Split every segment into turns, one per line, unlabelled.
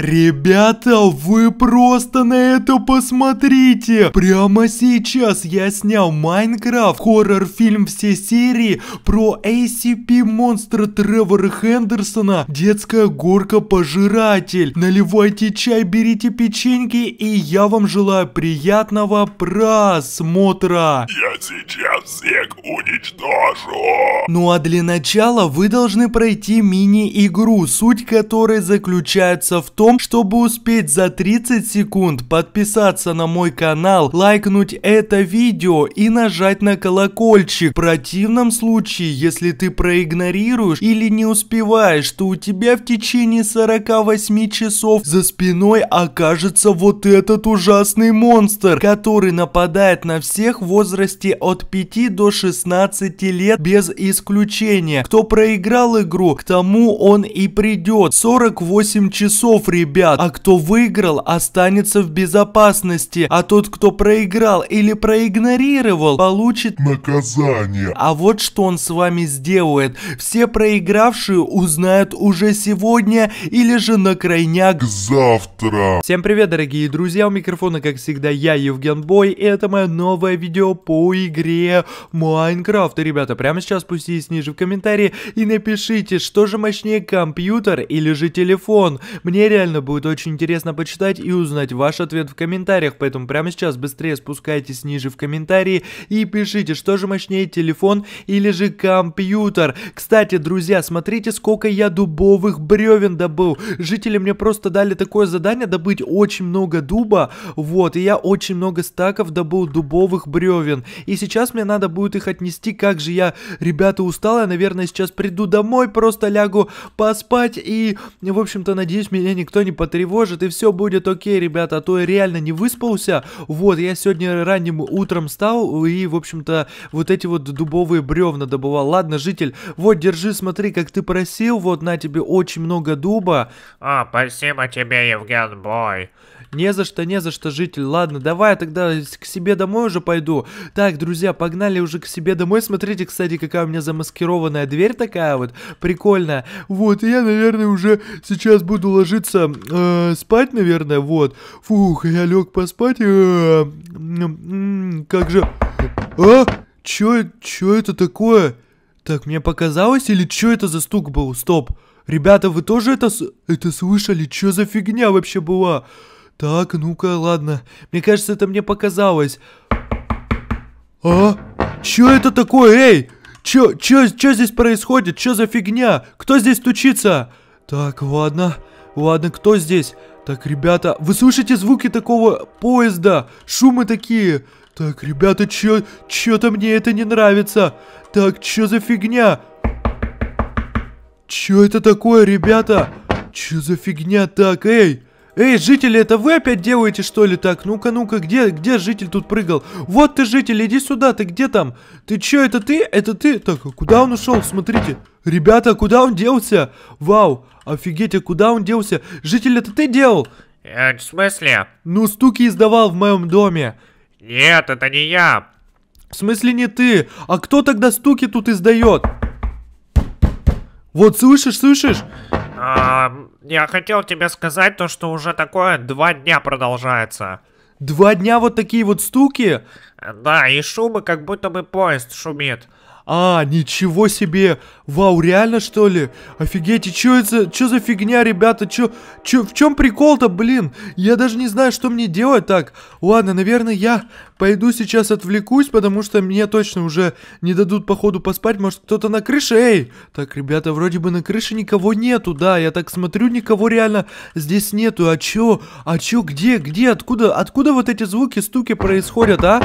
Ребята, вы просто на это посмотрите! Прямо сейчас я снял Майнкрафт, хоррор-фильм все серии про ACP-монстра Тревора Хендерсона, детская горка-пожиратель. Наливайте чай, берите печеньки, и я вам желаю приятного просмотра!
Я сейчас всех уничтожу!
Ну а для начала вы должны пройти мини-игру, суть которой заключается в том, том, чтобы успеть за 30 секунд подписаться на мой канал, лайкнуть это видео и нажать на колокольчик. В противном случае, если ты проигнорируешь или не успеваешь, то у тебя в течение 48 часов за спиной окажется вот этот ужасный монстр, который нападает на всех в возрасте от 5 до 16 лет без исключения. Кто проиграл игру, к тому он и придет. 48 часов, ребята ребят, а кто выиграл, останется в безопасности, а тот, кто проиграл или проигнорировал, получит наказание. А вот что он с вами сделает. Все проигравшие узнают уже сегодня или же на крайняк
завтра.
Всем привет, дорогие друзья, у микрофона, как всегда, я, Евген Бой, и это мое новое видео по игре Майнкрафт. ребята, прямо сейчас спуститесь ниже в комментарии и напишите, что же мощнее компьютер или же телефон. Мне реально реально будет очень интересно почитать и узнать ваш ответ в комментариях, поэтому прямо сейчас быстрее спускайтесь ниже в комментарии и пишите, что же мощнее, телефон или же компьютер. Кстати, друзья, смотрите, сколько я дубовых бревен добыл. Жители мне просто дали такое задание добыть очень много дуба, вот, и я очень много стаков добыл дубовых бревен. И сейчас мне надо будет их отнести, как же я, ребята, устал. я, наверное, сейчас приду домой, просто лягу поспать и, в общем-то, надеюсь, меня никто никто не потревожит, и все будет окей, ребята, а то я реально не выспался. Вот, я сегодня ранним утром встал и, в общем-то, вот эти вот дубовые бревна добывал. Ладно, житель, вот, держи, смотри, как ты просил, вот, на тебе очень много дуба.
А, спасибо тебе, Евген Бой.
Не за что, не за что, житель. Ладно, давай тогда к себе домой уже пойду. Так, друзья, погнали уже к себе домой. Смотрите, кстати, какая у меня замаскированная дверь такая вот. Прикольная. Вот, я, наверное, уже сейчас буду ложиться э, спать, наверное, вот. Фух, я лег поспать. Э, э, как же... А? Чё, чё это такое? Так, мне показалось, или чё это за стук был? Стоп. Ребята, вы тоже это, это слышали? Чё за фигня вообще была? Так, ну-ка, ладно. Мне кажется, это мне показалось. А? Чё это такое, эй? Чё, чё, чё здесь происходит? Чё за фигня? Кто здесь стучится? Так, ладно. Ладно, кто здесь? Так, ребята, вы слышите звуки такого поезда? Шумы такие. Так, ребята, чё, чё-то мне это не нравится. Так, чё за фигня? Чё это такое, ребята? Чё за фигня? Так, эй, Эй, жители, это вы опять делаете, что ли, так? Ну-ка, ну-ка, где, где житель тут прыгал? Вот ты, житель, иди сюда, ты где там? Ты чё, это ты? Это ты? Так, а куда он ушел? Смотрите. Ребята, куда он делся? Вау, офигеть, а куда он делся? Житель, это ты делал? Э, в смысле? Ну, стуки издавал в моем доме. Нет, это не я. В смысле не ты? А кто тогда стуки тут издает? Вот, слышишь, слышишь?
я хотел тебе сказать то, что уже такое два дня продолжается. Два дня вот такие вот стуки? Да, и шумы, как будто бы поезд шумит. А, ничего себе!
Вау, реально что ли? Офигеть, и чё это, чё за фигня, ребята? Чё, чё, в чем прикол-то, блин? Я даже не знаю, что мне делать так. Ладно, наверное, я пойду сейчас отвлекусь, потому что мне точно уже не дадут походу поспать. Может, кто-то на крыше? Эй! Так, ребята, вроде бы на крыше никого нету, да. Я так смотрю, никого реально здесь нету. А чё? А чё? Где? Где? Откуда? Откуда вот эти звуки, стуки происходят, а?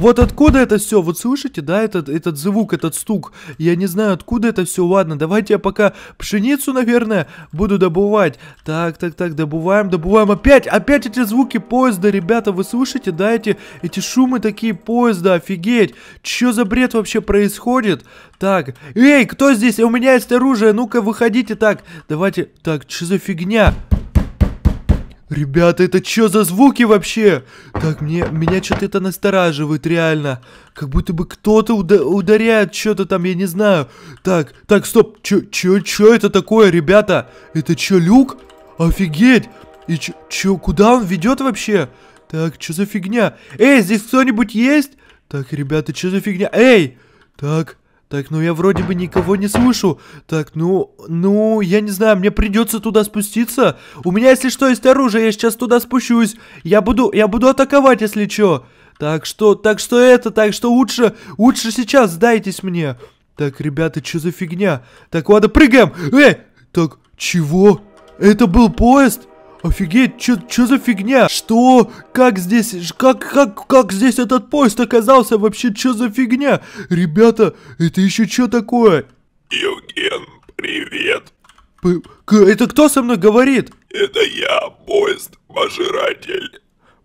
Вот откуда это все? Вот слышите, да, этот, этот звук, этот стук? Я не знаю, откуда это все. Ладно, давайте я пока пшеницу, наверное, буду добывать. Так, так, так, добываем, добываем. Опять, опять эти звуки поезда, ребята, вы слышите, да, эти, эти шумы такие поезда, офигеть. Чё за бред вообще происходит? Так, эй, кто здесь? У меня есть оружие, ну-ка, выходите так. Давайте, так, что за фигня? Ребята, это что за звуки вообще? Так, мне, меня что-то это настораживает, реально. Как будто бы кто-то уда ударяет что-то там, я не знаю. Так, так, стоп, что чё, чё это такое, ребята? Это что люк? Офигеть! И чё, чё куда он ведет вообще? Так, что за фигня? Эй, здесь кто-нибудь есть? Так, ребята, что за фигня? Эй! Так, так, ну я вроде бы никого не слышу. Так, ну, ну, я не знаю, мне придется туда спуститься. У меня, если что, есть оружие, я сейчас туда спущусь. Я буду, я буду атаковать, если что. Так что, так что это, так что лучше, лучше сейчас сдайтесь мне. Так, ребята, что за фигня? Так, ладно, прыгаем. Эй, так, чего? Это был поезд? Офигеть, что за фигня? Что? Как здесь? Как, как, как здесь этот поезд оказался? Вообще, что за фигня? Ребята, это еще что такое? Евген, привет. П это кто со мной говорит? Это
я, поезд, пожиратель.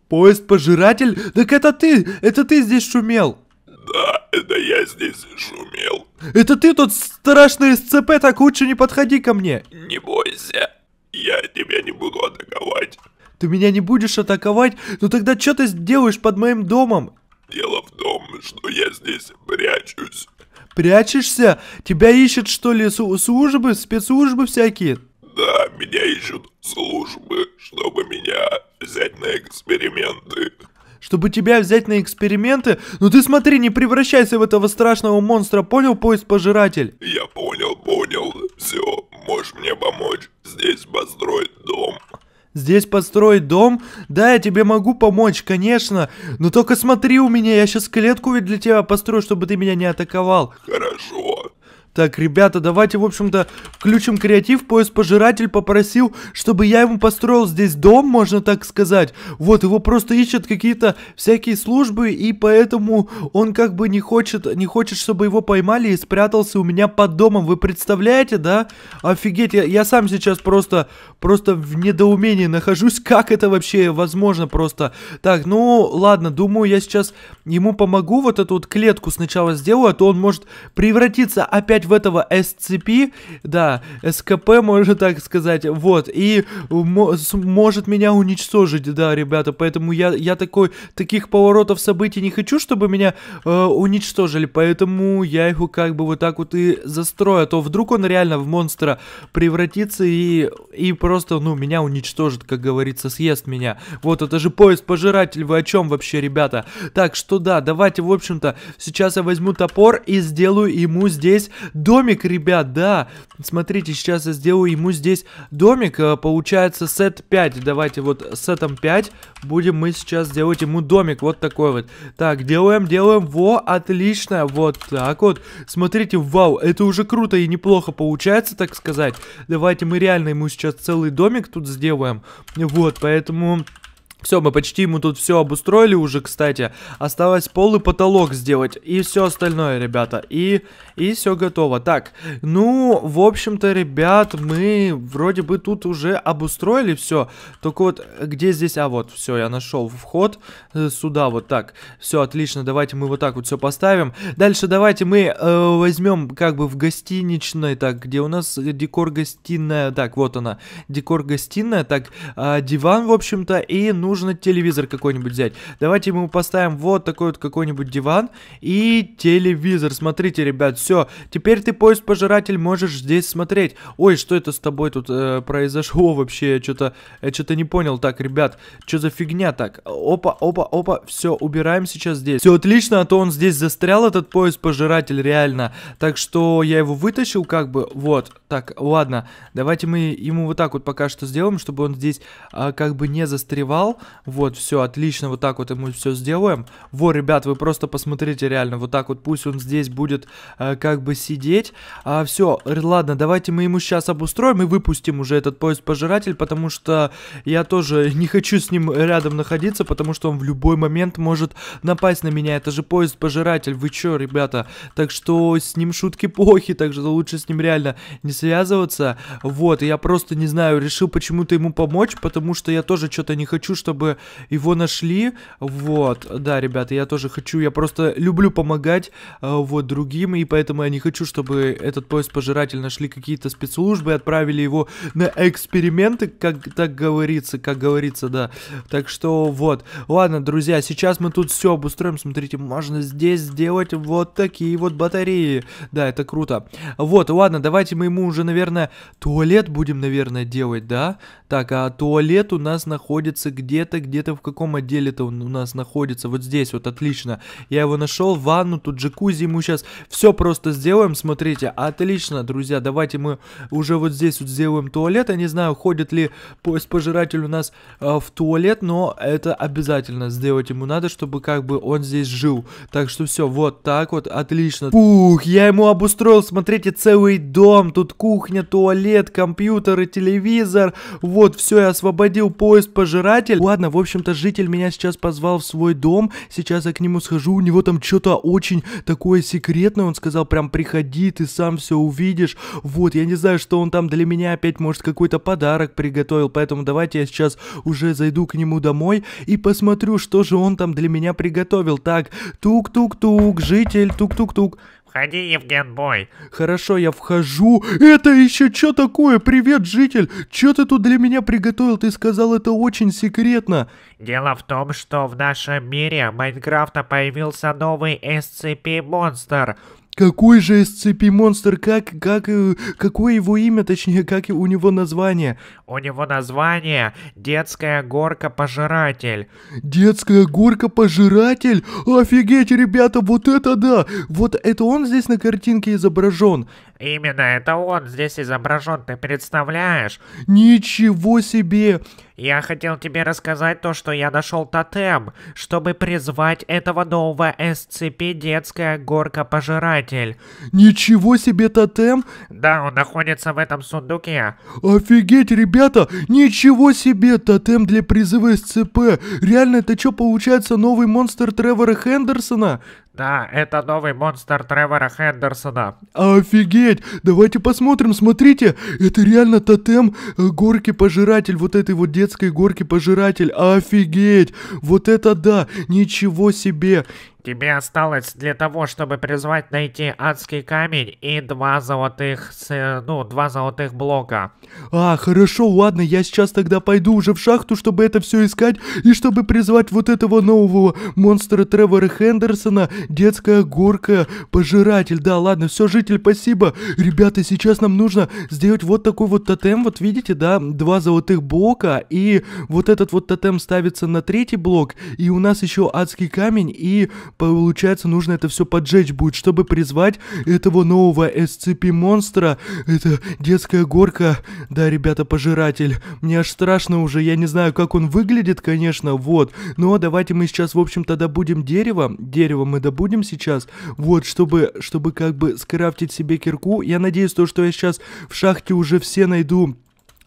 Поезд, пожиратель? Так это ты, это ты здесь шумел.
Да, это я здесь шумел.
Это ты тут страшный СЦП, так лучше не подходи ко мне.
Не бойся.
Я тебя не буду атаковать.
Ты меня не будешь атаковать? Ну тогда что ты сделаешь под моим домом?
Дело в том, что я здесь прячусь.
Прячешься? Тебя ищут что ли службы, спецслужбы всякие?
Да, меня ищут службы, чтобы меня взять на эксперименты
чтобы тебя взять на эксперименты? Ну ты смотри, не превращайся в этого страшного монстра, понял, поезд-пожиратель? Я
понял, понял. Все, можешь мне помочь? Здесь построить дом.
Здесь построить дом? Да, я тебе могу помочь, конечно. Но только смотри у меня, я сейчас клетку ведь для тебя построю, чтобы ты меня не атаковал. Хорошо. Так, ребята, давайте, в общем-то, включим креатив. Поезд пожиратель попросил, чтобы я ему построил здесь дом, можно так сказать. Вот, его просто ищут какие-то всякие службы, и поэтому он как бы не хочет, не хочет, чтобы его поймали и спрятался у меня под домом. Вы представляете, да? Офигеть, я, я сам сейчас просто, просто в недоумении нахожусь, как это вообще возможно просто. Так, ну, ладно, думаю, я сейчас ему помогу, вот эту вот клетку сначала сделаю, а то он может превратиться опять в этого SCP, да, СКП, можно так сказать, вот, и может меня уничтожить, да, ребята, поэтому я, я такой, таких поворотов событий не хочу, чтобы меня э, уничтожили, поэтому я его как бы вот так вот и застрою, а то вдруг он реально в монстра превратится и, и просто, ну, меня уничтожит, как говорится, съест меня. Вот, это же поезд-пожиратель, вы о чем вообще, ребята? Так, что да, давайте, в общем-то, сейчас я возьму топор и сделаю ему здесь домик, ребят, да. Смотрите, сейчас я сделаю ему здесь домик. Э, получается сет 5. Давайте вот сетом 5 будем мы сейчас делать ему домик. Вот такой вот. Так, делаем, делаем. Во, отлично. Вот так вот. Смотрите, вау, это уже круто и неплохо получается, так сказать. Давайте мы реально ему сейчас целый домик тут сделаем. Вот, поэтому... Все, мы почти ему тут все обустроили уже, кстати. Осталось пол и потолок сделать. И все остальное, ребята. И, и все готово. Так, ну, в общем-то, ребят, мы вроде бы тут уже обустроили все. Только вот, где здесь? А, вот, все, я нашел вход э, сюда, вот так. Все, отлично, давайте мы вот так вот все поставим. Дальше давайте мы э, возьмем как бы в гостиничной, так, где у нас декор гостиная. Так, вот она, декор гостиная. Так, э, диван, в общем-то, и, ну, нужно телевизор какой-нибудь взять. Давайте мы поставим вот такой вот какой-нибудь диван и телевизор. Смотрите, ребят, все. Теперь ты, поезд-пожиратель, можешь здесь смотреть. Ой, что это с тобой тут э, произошло вообще? Что-то я что-то не понял. Так, ребят, что за фигня так? Опа, опа, опа, все, убираем сейчас здесь. Все отлично, а то он здесь застрял, этот поезд-пожиратель, реально. Так что я его вытащил как бы, вот. Так, ладно, давайте мы ему вот так вот пока что сделаем, чтобы он здесь а, как бы не застревал вот, все, отлично, вот так вот мы все сделаем. Во, ребят, вы просто посмотрите реально, вот так вот, пусть он здесь будет э, как бы сидеть. А, все, ладно, давайте мы ему сейчас обустроим и выпустим уже этот поезд-пожиратель, потому что я тоже не хочу с ним рядом находиться, потому что он в любой момент может напасть на меня. Это же поезд-пожиратель, вы чё, ребята? Так что с ним шутки плохи, так что лучше с ним реально не связываться. Вот, я просто не знаю, решил почему-то ему помочь, потому что я тоже что-то не хочу, чтобы чтобы его нашли. Вот, да, ребята, я тоже хочу, я просто люблю помогать э, вот другим, и поэтому я не хочу, чтобы этот поезд-пожиратель нашли какие-то спецслужбы, отправили его на эксперименты, как так говорится, как говорится, да. Так что вот. Ладно, друзья, сейчас мы тут все обустроим. Смотрите, можно здесь сделать вот такие вот батареи. Да, это круто. Вот, ладно, давайте мы ему уже, наверное, туалет будем, наверное, делать, да? Так, а туалет у нас находится где где-то, где-то в каком отделе-то он у нас находится. Вот здесь вот, отлично. Я его нашел, ванну, тут джакузи, ему сейчас все просто сделаем, смотрите. Отлично, друзья, давайте мы уже вот здесь вот сделаем туалет. Я не знаю, ходит ли поезд пожиратель у нас э, в туалет, но это обязательно сделать ему надо, чтобы как бы он здесь жил. Так что все, вот так вот, отлично. Пух, я ему обустроил, смотрите, целый дом. Тут кухня, туалет, компьютер и телевизор. Вот, все, я освободил поезд пожиратель ладно, в общем-то, житель меня сейчас позвал в свой дом, сейчас я к нему схожу, у него там что-то очень такое секретное, он сказал, прям приходи, ты сам все увидишь, вот, я не знаю, что он там для меня опять, может, какой-то подарок приготовил, поэтому давайте я сейчас уже зайду к нему домой и посмотрю, что же он там для меня приготовил. Так, тук-тук-тук, житель, тук-тук-тук.
Входи, Евген Бой. Хорошо, я вхожу.
Это еще что такое? Привет, житель. Что ты тут для меня приготовил? Ты сказал, это очень секретно.
Дело в том, что в нашем мире Майнкрафта появился новый SCP-монстр.
Какой же из цепи монстр? Как, как, э, какое его имя, точнее, как у него название?
У него название «Детская горка-пожиратель».
«Детская горка-пожиратель»? Офигеть, ребята, вот это да! Вот это он здесь на картинке изображен?
Именно, это он здесь изображен, ты представляешь?
Ничего
себе! Я хотел тебе рассказать то, что я нашел тотем, чтобы призвать этого нового SCP детская горка-пожиратель.
Ничего себе тотем?
Да, он находится в этом сундуке.
Офигеть, ребята, ничего себе тотем для призыва SCP. Реально, это что получается новый монстр Тревора Хендерсона?
Да, это новый монстр Тревора Хендерсона.
Офигеть! Давайте посмотрим, смотрите, это реально тотем э, горки-пожиратель вот этой вот детской детской горки пожиратель, а офигеть! Вот это да! Ничего себе!
Тебе осталось для того, чтобы призвать найти адский камень и два золотых, ну, два золотых блока.
А, хорошо, ладно, я сейчас тогда пойду уже в шахту, чтобы это все искать и чтобы призвать вот этого нового монстра Тревора Хендерсона, детская горка, пожиратель. Да, ладно, все, житель, спасибо. Ребята, сейчас нам нужно сделать вот такой вот тотем, вот видите, да, два золотых блока и вот этот вот тотем ставится на третий блок и у нас еще адский камень и Получается, нужно это все поджечь будет, чтобы призвать этого нового SCP-монстра. Это детская горка. Да, ребята, пожиратель. Мне аж страшно уже. Я не знаю, как он выглядит, конечно, вот. Но давайте мы сейчас, в общем-то, добудем дерево. Дерево мы добудем сейчас. Вот, чтобы, чтобы как бы скрафтить себе кирку. Я надеюсь, то, что я сейчас в шахте уже все найду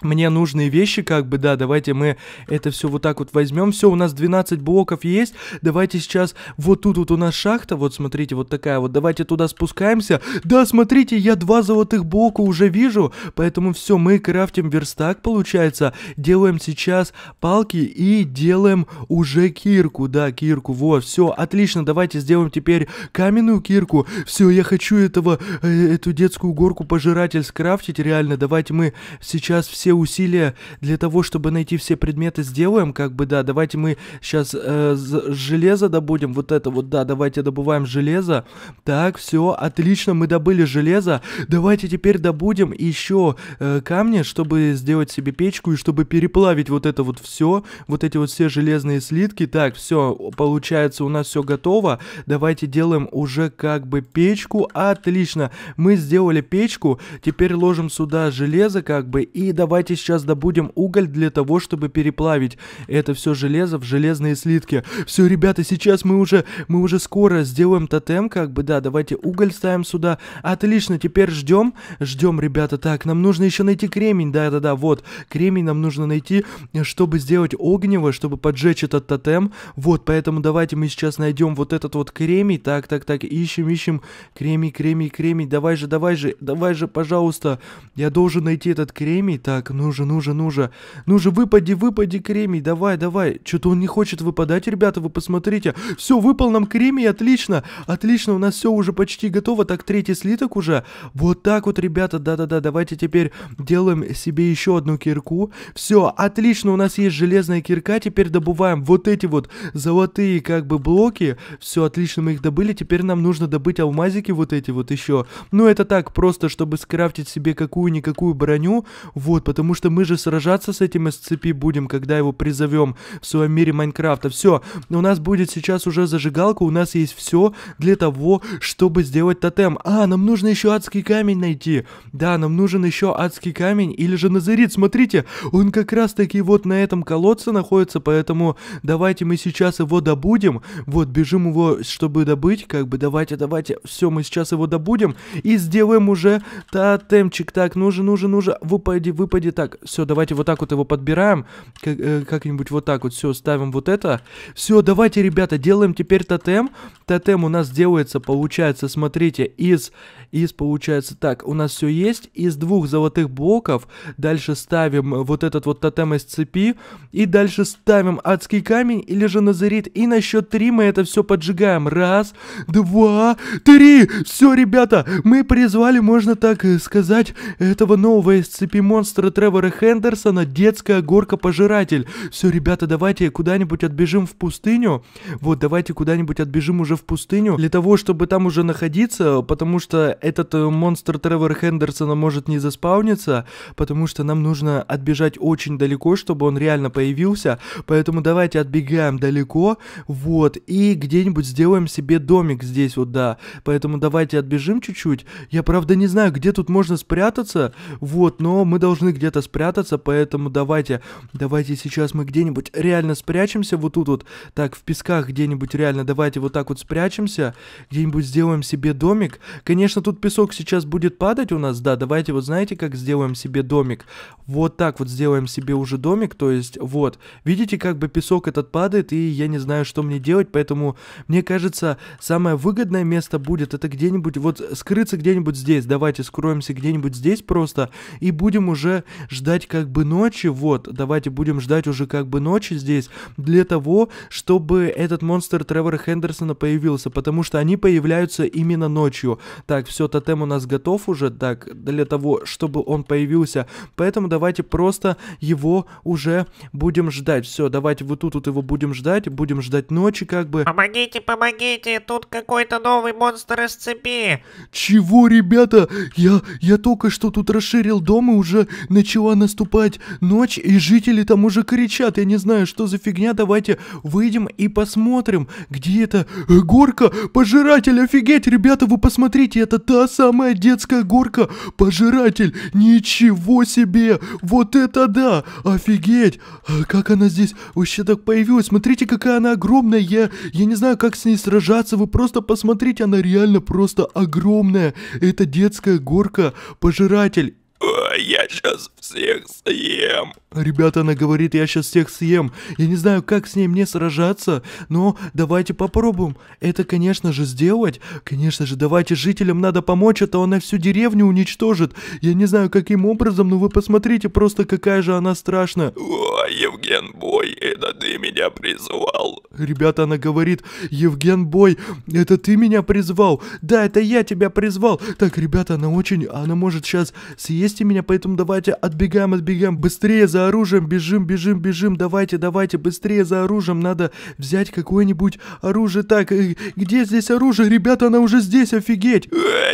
мне нужные вещи, как бы, да, давайте мы это все вот так вот возьмем. Все, у нас 12 блоков есть. Давайте сейчас вот тут вот у нас шахта, вот смотрите, вот такая вот. Давайте туда спускаемся. Да, смотрите, я два золотых блока уже вижу. Поэтому все, мы крафтим верстак, получается. Делаем сейчас палки и делаем уже кирку, да, кирку. Во, все, отлично, давайте сделаем теперь каменную кирку. Все, я хочу этого, э, эту детскую горку пожиратель скрафтить, реально. Давайте мы сейчас все все усилия для того, чтобы найти все предметы, сделаем, как бы, да, давайте мы сейчас э, железо добудем, вот это вот, да, давайте добываем железо. Так, все, отлично, мы добыли железо. Давайте теперь добудем еще э, камни, чтобы сделать себе печку и чтобы переплавить вот это вот все, вот эти вот все железные слитки. Так, все, получается, у нас все готово. Давайте делаем уже как бы печку. Отлично, мы сделали печку, теперь ложим сюда железо как бы и давайте давайте сейчас добудем уголь для того, чтобы переплавить это все железо в железные слитки. Все, ребята, сейчас мы уже, мы уже скоро сделаем тотем, как бы, да, давайте уголь ставим сюда. Отлично, теперь ждем, ждем, ребята. Так, нам нужно еще найти кремень, да-да-да, вот, кремень нам нужно найти, чтобы сделать огнево, чтобы поджечь этот тотем. Вот, поэтому давайте мы сейчас найдем вот этот вот кремень. Так, так, так, ищем, ищем. Кремень, кремень, кремень. Давай же, давай же, давай же, пожалуйста. Я должен найти этот кремень. Так, так, ну же, ну же, ну же. Ну же, выпади, выпади, кремий. Давай, давай. Что-то он не хочет выпадать, ребята, вы посмотрите. Все, выпал нам кремий, отлично. Отлично, у нас все уже почти готово. Так, третий слиток уже. Вот так вот, ребята, да-да-да. Давайте теперь делаем себе еще одну кирку. Все, отлично, у нас есть железная кирка. Теперь добываем вот эти вот золотые как бы блоки. Все, отлично, мы их добыли. Теперь нам нужно добыть алмазики вот эти вот еще. Ну, это так, просто чтобы скрафтить себе какую-никакую броню. Вот, потому что мы же сражаться с этим SCP будем, когда его призовем в своем мире Майнкрафта. Все, у нас будет сейчас уже зажигалка, у нас есть все для того, чтобы сделать тотем. А, нам нужно еще адский камень найти. Да, нам нужен еще адский камень или же назарит. Смотрите, он как раз таки вот на этом колодце находится, поэтому давайте мы сейчас его добудем. Вот, бежим его, чтобы добыть, как бы давайте, давайте. Все, мы сейчас его добудем и сделаем уже тотемчик. Так, нужен, нужен, нужен. Выпади, выпади вроде так. Все, давайте вот так вот его подбираем. Э, как-нибудь вот так вот. Все, ставим вот это. Все, давайте, ребята, делаем теперь тотем. Тотем у нас делается, получается, смотрите, из, из получается так. У нас все есть. Из двух золотых блоков. Дальше ставим вот этот вот тотем из цепи. И дальше ставим адский камень или же назарит. И на счет три мы это все поджигаем. Раз, два, три. Все, ребята, мы призвали, можно так э, сказать, этого нового из цепи монстра Тревора Хендерсона «Детская горка-пожиратель». Все, ребята, давайте куда-нибудь отбежим в пустыню. Вот, давайте куда-нибудь отбежим уже в пустыню для того, чтобы там уже находиться, потому что этот э, монстр Тревора Хендерсона может не заспауниться, потому что нам нужно отбежать очень далеко, чтобы он реально появился. Поэтому давайте отбегаем далеко, вот, и где-нибудь сделаем себе домик здесь вот, да. Поэтому давайте отбежим чуть-чуть. Я, правда, не знаю, где тут можно спрятаться, вот, но мы должны где-то спрятаться, поэтому давайте, давайте сейчас мы где-нибудь реально спрячемся вот тут вот, так, в песках где-нибудь реально, давайте вот так вот спрячемся, где-нибудь сделаем себе домик. Конечно, тут песок сейчас будет падать у нас, да, давайте вот знаете, как сделаем себе домик? Вот так вот сделаем себе уже домик, то есть вот, видите, как бы песок этот падает, и я не знаю, что мне делать, поэтому мне кажется, самое выгодное место будет это где-нибудь, вот скрыться где-нибудь здесь, давайте скроемся где-нибудь здесь просто, и будем уже ждать как бы ночи, вот, давайте будем ждать уже как бы ночи здесь, для того, чтобы этот монстр Тревора Хендерсона появился, потому что они появляются именно ночью. Так, все, тотем у нас готов уже, так, для того, чтобы он появился, поэтому давайте просто его уже будем ждать. Все, давайте вот тут вот его будем ждать, будем ждать ночи как бы.
Помогите, помогите, тут какой-то новый монстр из цепи.
Чего, ребята? Я, я только что тут расширил дом и уже на начала наступать ночь, и жители там уже кричат. Я не знаю, что за фигня. Давайте выйдем и посмотрим, где эта э, горка. Пожиратель, офигеть, ребята, вы посмотрите, это та самая детская горка. Пожиратель, ничего себе. Вот это да, офигеть. А как она здесь вообще так появилась? Смотрите, какая она огромная. Я, я не знаю, как с ней сражаться. Вы просто посмотрите, она реально просто огромная. Это детская горка, пожиратель
я сейчас всех съем.
«Ребята, она говорит, я сейчас всех съем. Я не знаю, как с ней мне сражаться, но давайте попробуем. Это, конечно же, сделать. Конечно же, давайте жителям надо помочь, а то она всю деревню уничтожит. Я не знаю, каким образом, но вы посмотрите просто, какая же она страшная».
«О, Евген Бой, это ты меня призвал».
Ребята, она говорит, «Евген Бой, это ты меня призвал. Да, это я тебя призвал. Так, ребята, она очень... Она может сейчас съесть меня, поэтому давайте отбегаем, отбегаем. Быстрее за за оружием, бежим, бежим, бежим, давайте, давайте, быстрее за оружием, надо взять какое-нибудь оружие. Так, э, где здесь оружие? Ребята, она уже здесь, офигеть!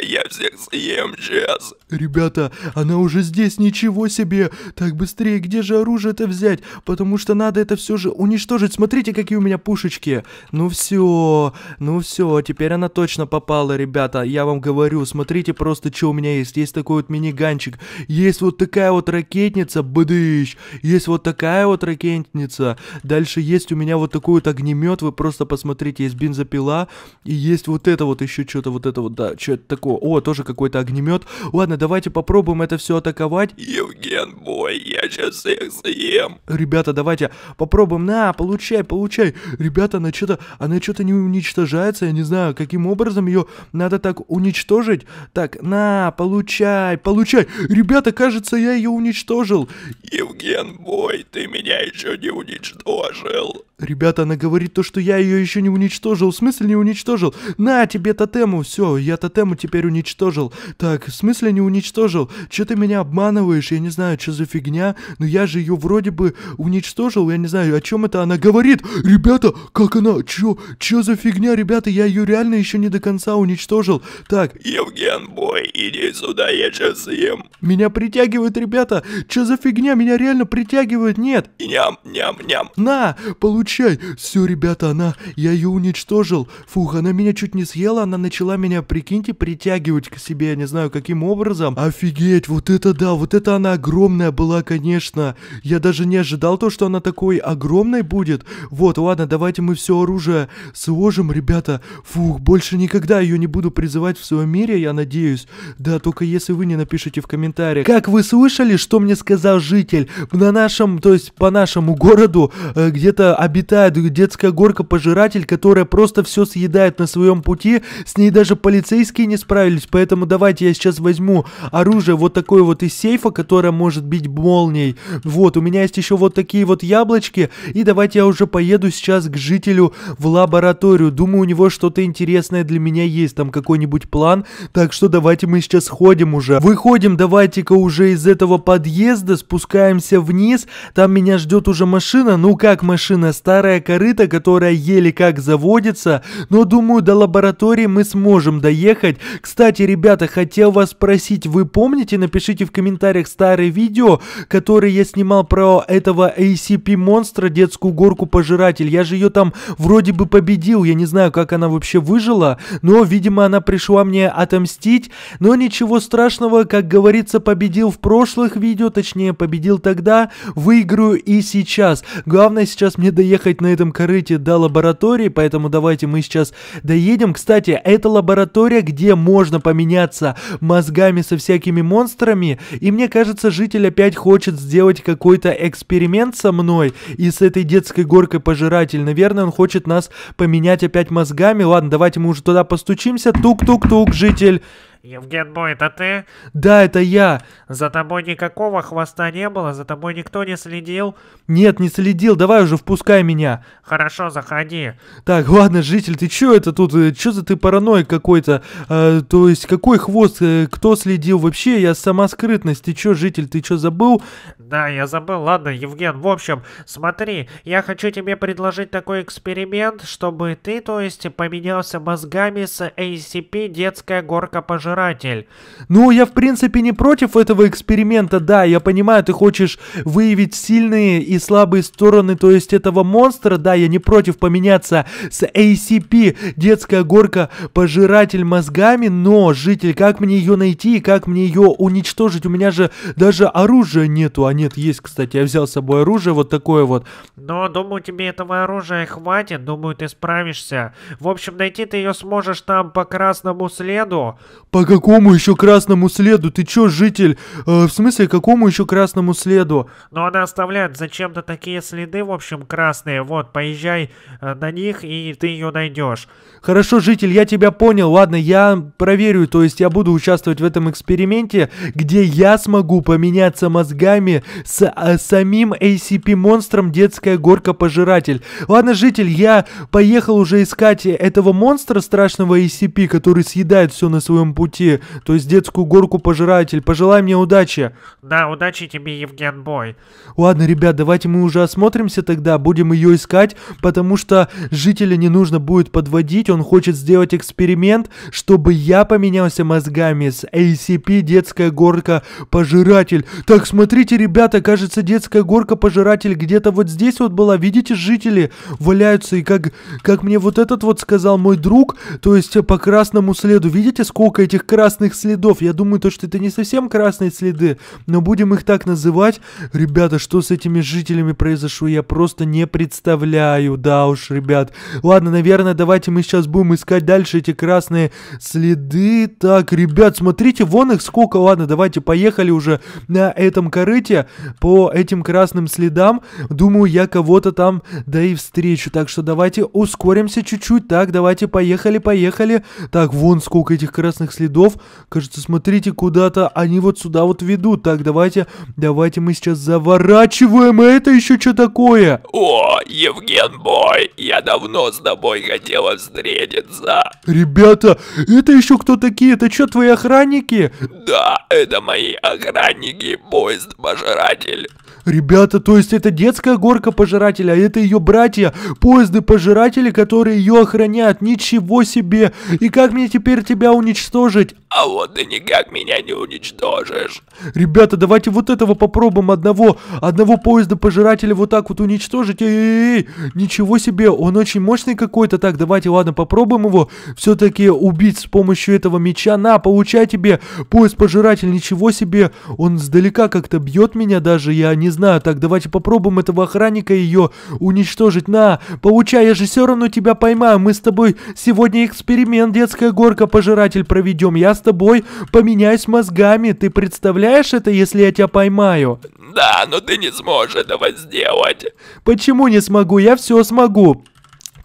Я всех съем сейчас!
Ребята, она уже здесь, ничего себе! Так, быстрее, где же оружие это взять? Потому что надо это все же уничтожить. Смотрите, какие у меня пушечки. Ну все, ну все, теперь она точно попала, ребята. Я вам говорю, смотрите просто, что у меня есть. Есть такой вот миниганчик. Есть вот такая вот ракетница, бдыщ есть вот такая вот ракетница, дальше есть у меня вот такой вот огнемет, вы просто посмотрите, есть бензопила, и есть вот это вот еще что-то, вот это вот, да, что-то такое. О, тоже какой-то огнемет. Ладно, давайте попробуем это все атаковать.
Евген, бой, я сейчас их съем.
Ребята, давайте попробуем. На, получай, получай. Ребята, она что-то, она что-то не уничтожается, я не знаю, каким образом ее надо так уничтожить. Так, на, получай, получай. Ребята, кажется, я ее уничтожил.
Евген, Генбой, ты меня еще не уничтожил.
Ребята, она говорит то, что я ее еще не уничтожил. В смысле не уничтожил? На тебе тотему, все, я тотему теперь уничтожил. Так, в смысле не уничтожил? Че ты меня обманываешь? Я не знаю, что за фигня, но я же ее вроде бы уничтожил. Я не знаю, о чем это она говорит. Ребята, как она? Че? Че за фигня, ребята? Я ее реально еще не до конца уничтожил. Так. Евген,
бой, иди сюда, я сейчас съем.
Меня притягивают, ребята. Че за фигня? Меня реально реально притягивает, нет.
Ням, ням, ням.
На, получай. Все, ребята, она, я ее уничтожил. Фух, она меня чуть не съела, она начала меня, прикиньте, притягивать к себе, я не знаю, каким образом. Офигеть, вот это да, вот это она огромная была, конечно. Я даже не ожидал то, что она такой огромной будет. Вот, ладно, давайте мы все оружие сложим, ребята. Фух, больше никогда ее не буду призывать в своем мире, я надеюсь. Да, только если вы не напишите в комментариях. Как вы слышали, что мне сказал житель? на нашем, то есть по нашему городу э, где-то обитает детская горка-пожиратель, которая просто все съедает на своем пути. С ней даже полицейские не справились, поэтому давайте я сейчас возьму оружие вот такое вот из сейфа, которое может бить молнией. Вот, у меня есть еще вот такие вот яблочки, и давайте я уже поеду сейчас к жителю в лабораторию. Думаю, у него что-то интересное для меня есть, там какой-нибудь план, так что давайте мы сейчас ходим уже. Выходим, давайте-ка уже из этого подъезда, спускаемся спускаемся вниз, там меня ждет уже машина, ну как машина, старая корыта, которая еле как заводится, но думаю, до лаборатории мы сможем доехать. Кстати, ребята, хотел вас спросить, вы помните, напишите в комментариях старое видео, которое я снимал про этого ACP-монстра, детскую горку-пожиратель, я же ее там вроде бы победил, я не знаю, как она вообще выжила, но, видимо, она пришла мне отомстить, но ничего страшного, как говорится, победил в прошлых видео, точнее, победил тогда, тогда, выиграю и сейчас. Главное сейчас мне доехать на этом корыте до лаборатории, поэтому давайте мы сейчас доедем. Кстати, это лаборатория, где можно поменяться мозгами со всякими монстрами. И мне кажется, житель опять хочет сделать какой-то эксперимент со мной и с этой детской горкой пожиратель. Наверное, он хочет нас поменять опять мозгами. Ладно, давайте мы уже туда постучимся. Тук-тук-тук, житель.
«Евген Бой, это ты?» «Да, это я!» «За тобой никакого хвоста не было? За тобой никто не следил?» «Нет, не следил,
давай уже впускай меня!»
«Хорошо, заходи!»
«Так, ладно, житель, ты чё это тут? Э, чё за ты параноик какой-то? А, то есть, какой хвост? Э, кто следил? Вообще, я сама скрытность, ты чё, житель, ты чё забыл?»
Да, я забыл. Ладно, Евген, в общем, смотри, я хочу тебе предложить такой эксперимент, чтобы ты, то есть, поменялся мозгами с ACP «Детская горка-пожиратель».
Ну, я в принципе не против этого эксперимента, да, я понимаю, ты хочешь выявить сильные и слабые стороны, то есть, этого монстра, да, я не против поменяться с ACP «Детская горка-пожиратель» мозгами, но, житель, как мне ее найти и как мне ее уничтожить? У меня же даже оружия нету, а нет, есть, кстати. Я взял с собой оружие вот такое вот.
Но, думаю, тебе этого оружия хватит. Думаю, ты справишься. В общем, найти ты ее сможешь там по красному следу.
По какому еще красному следу? Ты чё, житель? Э, в смысле, какому еще красному следу?
Ну, она оставляет зачем-то такие следы, в общем, красные. Вот, поезжай э, на них, и ты ее найдешь.
Хорошо, житель, я тебя понял. Ладно, я проверю, то есть я буду участвовать в этом эксперименте, где я смогу поменяться мозгами с а, самим ACP-монстром детская горка-пожиратель. Ладно, житель, я поехал уже искать этого монстра страшного ACP, который съедает все на своем пути, то есть детскую горку-пожиратель. Пожелай мне удачи.
Да, удачи тебе, Евген Бой.
Ладно, ребят, давайте мы уже осмотримся тогда, будем ее искать, потому что жителя не нужно будет подводить, он хочет сделать эксперимент, чтобы я поменялся мозгами с ACP детская горка-пожиратель. Так, смотрите, ребят, Ребята, кажется, детская горка-пожиратель где-то вот здесь вот была. Видите, жители валяются. И как, как мне вот этот вот сказал мой друг, то есть по красному следу. Видите, сколько этих красных следов? Я думаю, то, что это не совсем красные следы, но будем их так называть. Ребята, что с этими жителями произошло, я просто не представляю. Да уж, ребят. Ладно, наверное, давайте мы сейчас будем искать дальше эти красные следы. Так, ребят, смотрите, вон их сколько. Ладно, давайте поехали уже на этом корыте по этим красным следам. Думаю, я кого-то там да и встречу. Так что давайте ускоримся чуть-чуть. Так, давайте, поехали, поехали. Так, вон сколько этих красных следов. Кажется, смотрите, куда-то они вот сюда вот ведут. Так, давайте, давайте мы сейчас заворачиваем. Это еще что такое?
О, Евген бой, я давно с тобой хотела встретиться.
Ребята, это еще кто такие? Это что, твои охранники?
Да, это мои охранники. Поезд пожалуйста пожиратель.
Ребята, то есть это детская горка пожирателя, а это ее братья, поезды пожиратели, которые ее охраняют. Ничего себе! И как мне теперь тебя уничтожить?
А вот ты никак меня не уничтожишь.
Ребята, давайте вот этого попробуем одного, одного поезда пожирателя вот так вот уничтожить. Эй, эй, эй. Ничего себе, он очень мощный какой-то. Так, давайте, ладно, попробуем его все-таки убить с помощью этого меча. На, получай тебе, поезд пожиратель, ничего себе. Он сдалека как-то бьет меня даже, я не знаю. Так, давайте попробуем этого охранника ее уничтожить. На, получай, я же все равно тебя поймаю. Мы с тобой сегодня эксперимент, детская горка, пожиратель проведем, Я с тобой поменяюсь мозгами. Ты представляешь это, если я тебя поймаю?
Да, но ты не сможешь этого сделать.
Почему не смогу? Я все смогу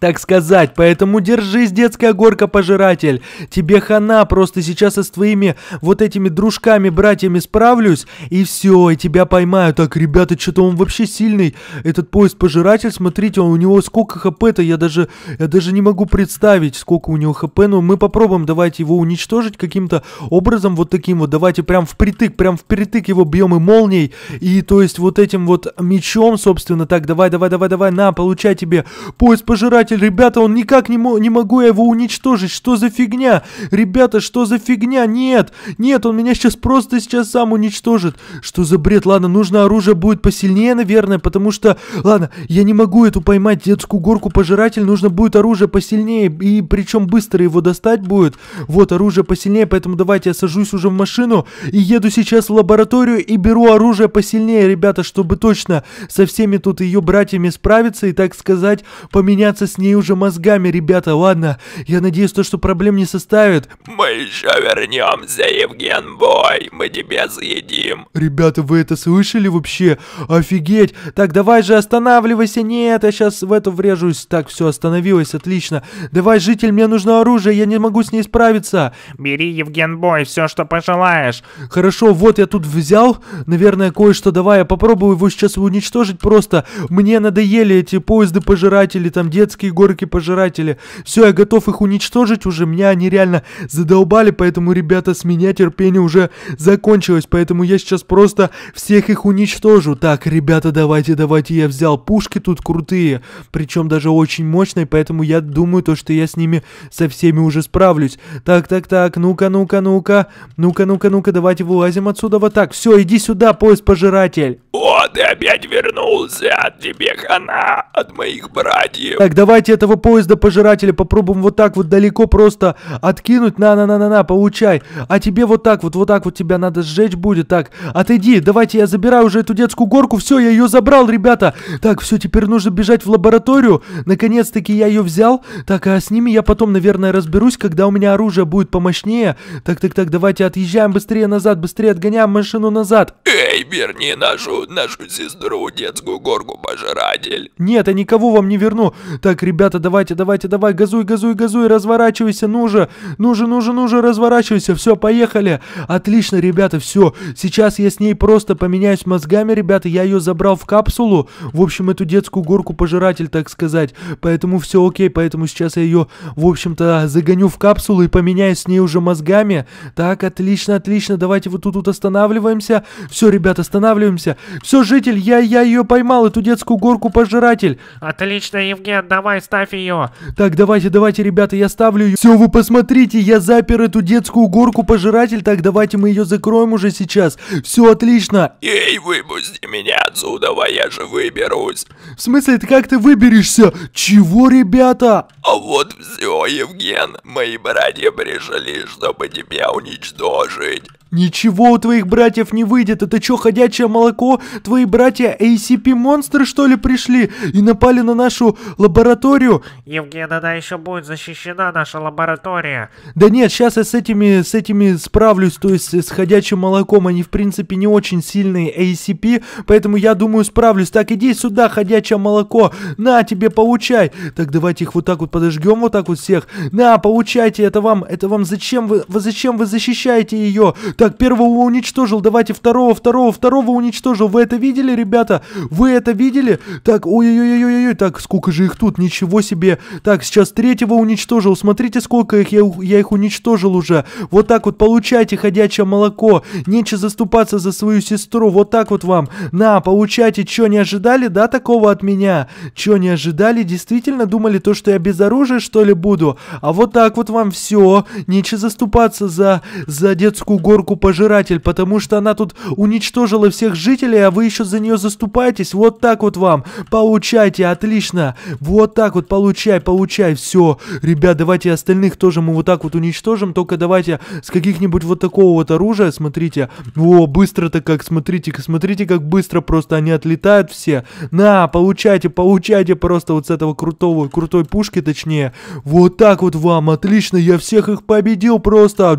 так сказать, поэтому держись, детская горка-пожиратель. Тебе хана, просто сейчас я с твоими вот этими дружками-братьями справлюсь, и все, и тебя поймаю. Так, ребята, что-то он вообще сильный, этот поезд-пожиратель, смотрите, он, а у него сколько хп-то, я даже, я даже не могу представить, сколько у него хп, но мы попробуем, давайте его уничтожить каким-то образом, вот таким вот, давайте прям впритык, прям впритык его бьем и молнией, и то есть вот этим вот мечом, собственно, так, давай, давай, давай, давай, на, получай тебе поезд-пожиратель, предатель, ребята, он никак не, мо- не могу я его уничтожить, что за фигня? Ребята, что за фигня? Нет, нет, он меня сейчас просто сейчас сам уничтожит. Что за бред? Ладно, нужно оружие будет посильнее, наверное, потому что, ладно, я не могу эту поймать, детскую горку пожиратель, нужно будет оружие посильнее, и причем быстро его достать будет. Вот, оружие посильнее, поэтому давайте я сажусь уже в машину и еду сейчас в лабораторию и беру оружие посильнее, ребята, чтобы точно со всеми тут ее братьями справиться и, так сказать, поменяться с ним ней уже мозгами, ребята, ладно? Я надеюсь, то, что проблем не составит.
Мы еще вернемся, Евген Бой, мы тебя съедим.
Ребята, вы это слышали вообще? Офигеть! Так, давай же останавливайся, нет, я сейчас в эту врежусь. Так, все, остановилось, отлично. Давай, житель, мне нужно оружие, я не могу с ней справиться. Бери, Евген Бой, все, что пожелаешь. Хорошо, вот я тут взял, наверное, кое-что, давай, я попробую его сейчас уничтожить просто. Мне надоели эти поезды-пожиратели, там детские мерзкие горки-пожиратели. Все, я готов их уничтожить уже, меня они реально задолбали, поэтому, ребята, с меня терпение уже закончилось, поэтому я сейчас просто всех их уничтожу. Так, ребята, давайте, давайте, я взял пушки тут крутые, причем даже очень мощные, поэтому я думаю, то, что я с ними со всеми уже справлюсь. Так, так, так, ну-ка, ну-ка, ну-ка, ну-ка, ну-ка, ну-ка, давайте вылазим отсюда вот так. Все, иди сюда, поезд-пожиратель.
О, ты опять вернулся, тебе хана от моих братьев. Так,
давай Давайте этого поезда-пожирателя попробуем вот так вот далеко просто откинуть. На-на-на-на-на, получай. А тебе вот так вот, вот так вот тебя надо сжечь будет. Так, отойди, давайте я забираю уже эту детскую горку. Все, я ее забрал, ребята. Так, все, теперь нужно бежать в лабораторию. Наконец-таки я ее взял. Так, а с ними я потом, наверное, разберусь, когда у меня оружие будет помощнее. Так, так, так, давайте отъезжаем быстрее назад, быстрее отгоняем машину назад.
Эй, верни нашу, нашу сестру, детскую горку пожиратель.
Нет, я никого вам не верну. Так, ребята, давайте, давайте, давай, газуй, газуй, газуй, разворачивайся, ну же, ну же, ну же, ну же, разворачивайся, все, поехали. Отлично, ребята, все, сейчас я с ней просто поменяюсь мозгами, ребята, я ее забрал в капсулу, в общем, эту детскую горку пожиратель, так сказать, поэтому все окей, поэтому сейчас я ее, в общем-то, загоню в капсулу и поменяюсь с ней уже мозгами. Так, отлично, отлично, давайте вот тут, тут останавливаемся, все, ребята, останавливаемся, все, житель, я, я ее поймал, эту детскую горку пожиратель.
Отлично, Евген, давай давай, ставь ее.
Так, давайте, давайте, ребята, я ставлю ее. Все, вы посмотрите, я запер эту детскую горку пожиратель. Так, давайте мы ее закроем уже сейчас. Все отлично.
Эй, выпусти меня отсюда, я же выберусь.
В смысле, ты как ты выберешься? Чего, ребята?
А вот все, Евген, мои братья пришли, чтобы тебя уничтожить.
«Ничего у твоих братьев не выйдет! Это чё, ходячее молоко? Твои братья ACP-монстры, что ли, пришли и напали на нашу лабораторию?»
«Евген, она еще будет защищена, наша лаборатория!»
«Да нет, сейчас я с этими, с этими справлюсь, то есть с ходячим молоком. Они, в принципе, не очень сильные ACP, поэтому я думаю, справлюсь. Так, иди сюда, ходячее молоко! На, тебе получай!» «Так, давайте их вот так вот подожгем, вот так вот всех! На, получайте! Это вам, это вам зачем вы, вы зачем вы защищаете ее? Так, первого уничтожил, давайте второго, второго, второго уничтожил. Вы это видели, ребята? Вы это видели? Так, ой-ой-ой-ой-ой, так, сколько же их тут, ничего себе. Так, сейчас третьего уничтожил, смотрите, сколько их, я, я их уничтожил уже. Вот так вот, получайте ходячее молоко. Нечего заступаться за свою сестру, вот так вот вам. На, получайте, чё, не ожидали, да, такого от меня? Чё, не ожидали? Действительно думали то, что я без оружия, что ли, буду? А вот так вот вам все. Нечего заступаться за, за детскую горку горку пожиратель, потому что она тут уничтожила всех жителей, а вы еще за нее заступаетесь. Вот так вот вам. Получайте, отлично. Вот так вот, получай, получай. Все. Ребят, давайте остальных тоже мы вот так вот уничтожим. Только давайте с каких-нибудь вот такого вот оружия, смотрите. О, быстро-то как, смотрите смотрите, как быстро просто они отлетают все. На, получайте, получайте просто вот с этого крутого, крутой пушки, точнее. Вот так вот вам, отлично, я всех их победил просто.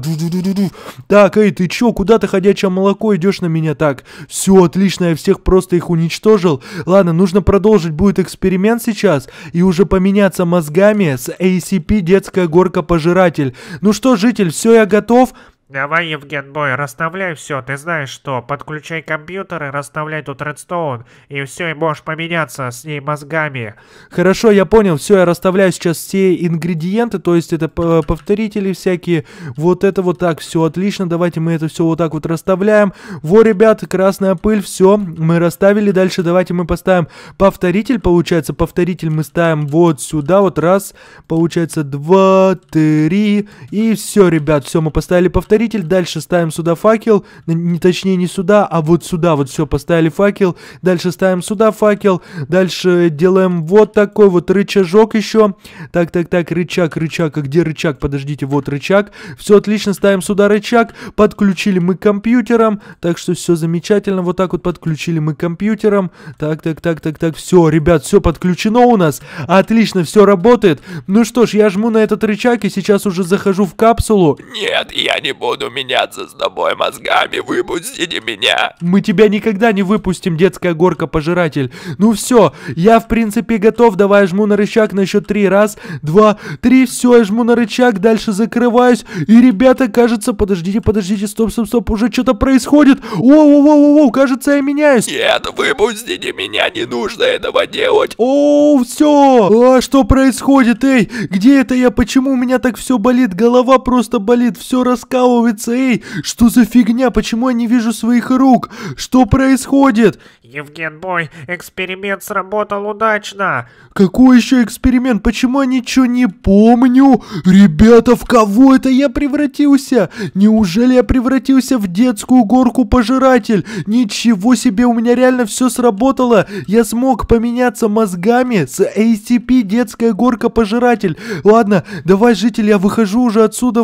так, эй, ты чё, куда ты ходячее молоко, идешь на меня так? Все отлично, я всех просто их уничтожил. Ладно, нужно продолжить, будет эксперимент сейчас, и уже поменяться мозгами с ACP детская горка-пожиратель. Ну что, житель, все, я готов.
Давай, Евген расставляй все, ты знаешь что. Подключай компьютер и расставляй тут Редстоун. И все, и можешь поменяться с ней мозгами.
Хорошо, я понял, все, я расставляю сейчас все ингредиенты, то есть это э, повторители всякие. Вот это вот так, все отлично, давайте мы это все вот так вот расставляем. Во, ребят, красная пыль, все, мы расставили. Дальше давайте мы поставим повторитель, получается, повторитель мы ставим вот сюда, вот раз, получается, два, три, и все, ребят, все, мы поставили повторитель смотритель, дальше ставим сюда факел, не, точнее не сюда, а вот сюда вот все, поставили факел, дальше ставим сюда факел, дальше делаем вот такой вот рычажок еще, так, так, так, рычаг, рычаг, а где рычаг, подождите, вот рычаг, все отлично, ставим сюда рычаг, подключили мы компьютером, так что все замечательно, вот так вот подключили мы компьютером, так, так, так, так, так, все, ребят, все подключено у нас, отлично, все работает, ну что ж, я жму на этот рычаг и сейчас уже захожу в капсулу,
нет, я не буду буду меняться с тобой мозгами, выпустите меня.
Мы тебя никогда не выпустим, детская горка-пожиратель. Ну все, я в принципе готов, давай жму на рычаг на счет три, раз, два, три, все, я жму на рычаг, дальше закрываюсь, и ребята, кажется, подождите, подождите, стоп, стоп, стоп, уже что-то происходит, о-о-о-о, кажется, я меняюсь.
Нет, выпустите меня, не нужно этого делать.
О, все, а что происходит, эй, где это я, почему у меня так все болит, голова просто болит, все раскалывается здоровается! Эй, что за фигня? Почему я не вижу своих рук? Что происходит?»
Евген Бой, эксперимент сработал удачно.
Какой еще эксперимент? Почему я ничего не помню? Ребята, в кого это я превратился? Неужели я превратился в детскую горку-пожиратель? Ничего себе, у меня реально все сработало. Я смог поменяться мозгами с ACP детская горка-пожиратель. Ладно, давай, житель, я выхожу уже отсюда.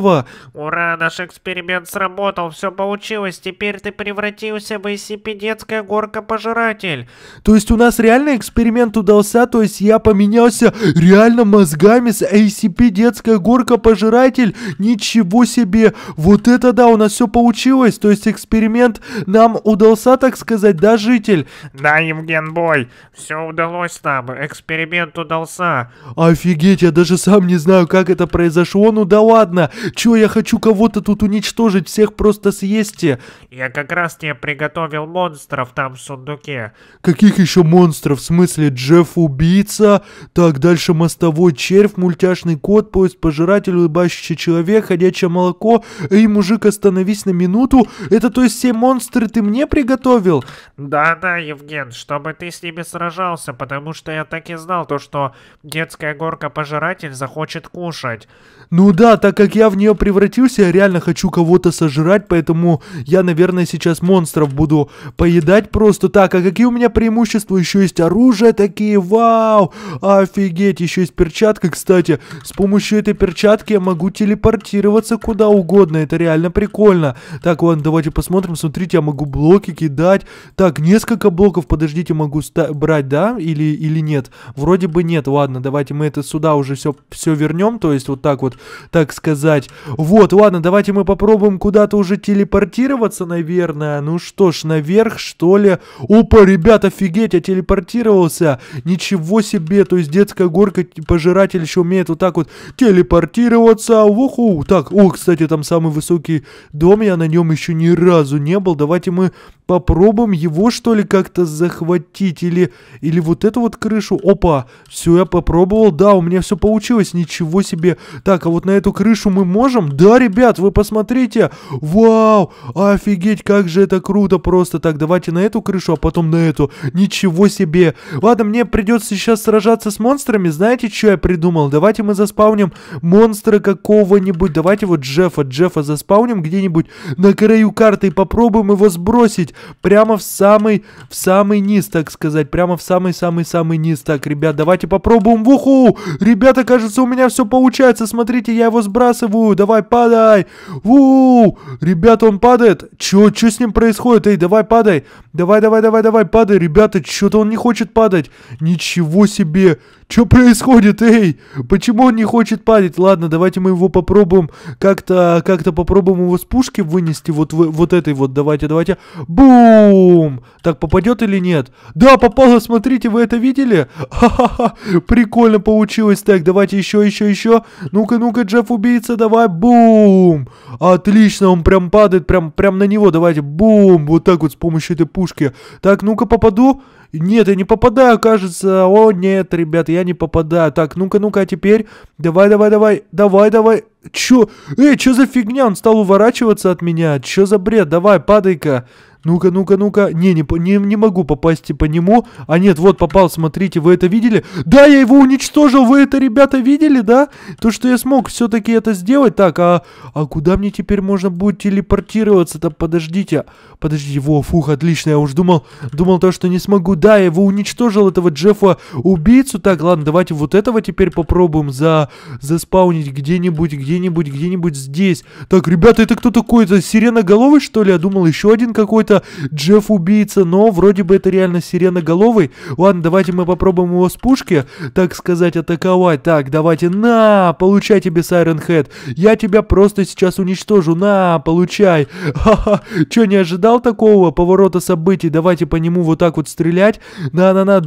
Ура, наш эксперимент сработал, все получилось. Теперь ты превратился в ACP детская горка-пожиратель пожиратель.
То есть у нас реально эксперимент удался, то есть я поменялся реально мозгами с ACP детская горка пожиратель. Ничего себе. Вот это да, у нас все получилось. То есть эксперимент нам удался, так сказать, да, житель?
Да, Евген Бой, все удалось нам, эксперимент удался.
Офигеть, я даже сам не знаю, как это произошло, ну да ладно. Чё, я хочу кого-то тут уничтожить, всех просто съесть.
Я как раз тебе приготовил монстров там в сундуке руке.
Каких еще монстров? В смысле, Джефф убийца? Так, дальше мостовой червь, мультяшный кот, поезд пожиратель, улыбающийся человек, ходячее молоко. Эй, мужик, остановись на минуту. Это то есть все монстры ты мне приготовил?
Да-да, Евген, чтобы ты с ними сражался, потому что я так и знал то, что детская горка пожиратель захочет кушать.
Ну да, так как я в нее превратился, я реально хочу кого-то сожрать, поэтому я, наверное, сейчас монстров буду поедать просто так. А какие у меня преимущества? Еще есть оружие такие, вау! Офигеть, еще есть перчатка, кстати. С помощью этой перчатки я могу телепортироваться куда угодно, это реально прикольно. Так, ладно, давайте посмотрим, смотрите, я могу блоки кидать. Так, несколько блоков, подождите, могу брать, да, или, или нет? Вроде бы нет, ладно, давайте мы это сюда уже все, все вернем, то есть вот так вот так сказать. Вот, ладно, давайте мы попробуем куда-то уже телепортироваться, наверное. Ну что ж, наверх, что ли? Опа, ребята, офигеть, я телепортировался. Ничего себе, то есть детская горка пожиратель еще умеет вот так вот телепортироваться. Уху, так, о, кстати, там самый высокий дом, я на нем еще ни разу не был. Давайте мы Попробуем его, что ли, как-то захватить? Или, или вот эту вот крышу? Опа, все, я попробовал. Да, у меня все получилось. Ничего себе. Так, а вот на эту крышу мы можем? Да, ребят, вы посмотрите. Вау, офигеть, как же это круто просто. Так, давайте на эту крышу, а потом на эту. Ничего себе. Ладно, мне придется сейчас сражаться с монстрами. Знаете, что я придумал? Давайте мы заспауним монстра какого-нибудь. Давайте вот Джеффа. Джеффа заспауним где-нибудь на краю карты и попробуем его сбросить прямо в самый, в самый низ, так сказать, прямо в самый-самый-самый низ. Так, ребят, давайте попробуем. Вуху! Ребята, кажется, у меня все получается. Смотрите, я его сбрасываю. Давай, падай. Ву! Ребята, он падает. Чё, чё с ним происходит? Эй, давай, падай. Давай, давай, давай, давай, падай. Ребята, что-то он не хочет падать. Ничего себе. Что происходит, эй? Почему он не хочет падать? Ладно, давайте мы его попробуем как-то, как-то попробуем его с пушки вынести. Вот, вот этой вот, давайте, давайте.
Бум!
Так, попадет или нет? Да, попало, смотрите, вы это видели? Ха-ха-ха, прикольно получилось. Так, давайте еще, еще, еще. Ну-ка, ну-ка, Джефф убийца, давай, бум! Отлично, он прям падает, прям, прям на него, давайте, бум! Вот так вот с помощью этой пушки. Так, ну-ка, попаду. Нет, я не попадаю, кажется. О, нет, ребят, я не попадаю. Так, ну-ка, ну-ка, а теперь. Давай, давай, давай, давай, давай. Чё? Эй, чё за фигня? Он стал уворачиваться от меня. Чё за бред? Давай, падай-ка. Ну-ка, ну-ка, ну-ка. Не, не, не, не могу попасть по нему. А нет, вот попал, смотрите, вы это видели? Да, я его уничтожил, вы это, ребята, видели, да? То, что я смог все-таки это сделать. Так, а, а куда мне теперь можно будет телепортироваться-то? Подождите, подождите, во, фух, отлично, я уж думал, думал то, что не смогу. Да, я его уничтожил, этого Джеффа убийцу. Так, ладно, давайте вот этого теперь попробуем за, заспаунить где-нибудь, где-нибудь, где-нибудь здесь. Так, ребята, это кто такой? Это сиреноголовый, что ли? Я думал, еще один какой-то это Джефф-убийца, но вроде бы это реально сиреноголовый. Ладно, давайте мы попробуем его с пушки, так сказать, атаковать. Так, давайте, на, получай тебе, Сайрон Хэт. Я тебя просто сейчас уничтожу, на, получай. Ха-ха, чё, не ожидал такого поворота событий? Давайте по нему вот так вот стрелять. На-на-на,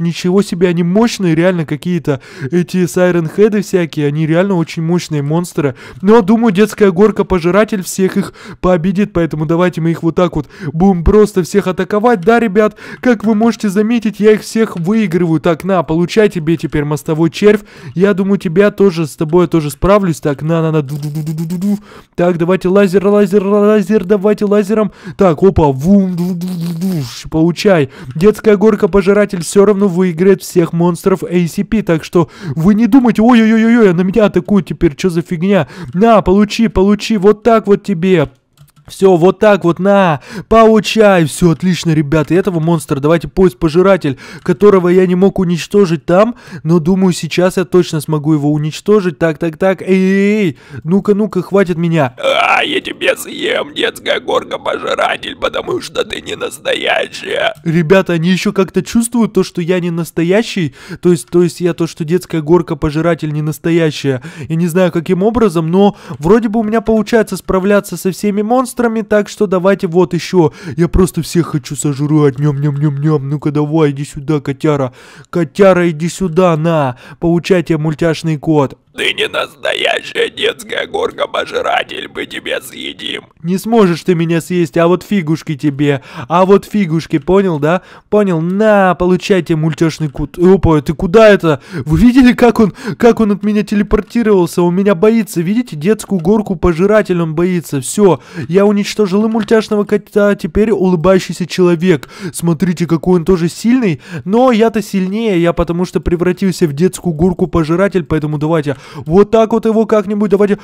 ничего себе, они мощные, реально какие-то эти Сайрон Хэды всякие, они реально очень мощные монстры. Но, думаю, детская горка-пожиратель всех их пообидит, поэтому давайте мы их вот вот так вот будем просто всех атаковать. Да, ребят, как вы можете заметить, я их всех выигрываю. Так, на, получай тебе теперь мостовой червь. Я думаю, тебя тоже, с тобой я тоже справлюсь. Так, на, на, на, ду -ду -ду -ду -ду -ду. Так, давайте лазер, лазер, лазер, давайте лазером. Так, опа, вум, ду -ду -ду -ду. получай. Детская горка пожиратель все равно выиграет всех монстров ACP. Так что вы не думайте, ой-ой-ой-ой, на меня атакуют теперь, что за фигня. На, получи, получи, вот так вот тебе. Все, вот так вот, на, получай, все, отлично, ребята, этого монстра давайте поезд пожиратель, которого я не мог уничтожить там, но думаю, сейчас я точно смогу его уничтожить, так, так, так, эй, эй, эй, ну-ка, ну-ка, хватит меня.
А, я тебя съем, детская горка пожиратель, потому что ты не настоящая.
Ребята, они еще как-то чувствуют то, что я не настоящий, то есть, то есть я то, что детская горка пожиратель не настоящая, я не знаю каким образом, но вроде бы у меня получается справляться со всеми монстрами, монстрами, так что давайте вот еще. Я просто всех хочу сожрать. Ням-ням-ням-ням. Ну-ка давай, иди сюда, котяра. Котяра, иди сюда, на. Получайте мультяшный код.
Ты не настоящая детская горка, пожиратель, мы тебя съедим.
Не сможешь ты меня съесть, а вот фигушки тебе, а вот фигушки, понял, да? Понял, на, получайте мультяшный кут. Опа, ты куда это? Вы видели, как он, как он от меня телепортировался? Он меня боится, видите, детскую горку пожиратель он боится. Все, я уничтожил и мультяшного кота, теперь улыбающийся человек. Смотрите, какой он тоже сильный, но я-то сильнее, я потому что превратился в детскую горку пожиратель, поэтому давайте вот так вот его как-нибудь давайте...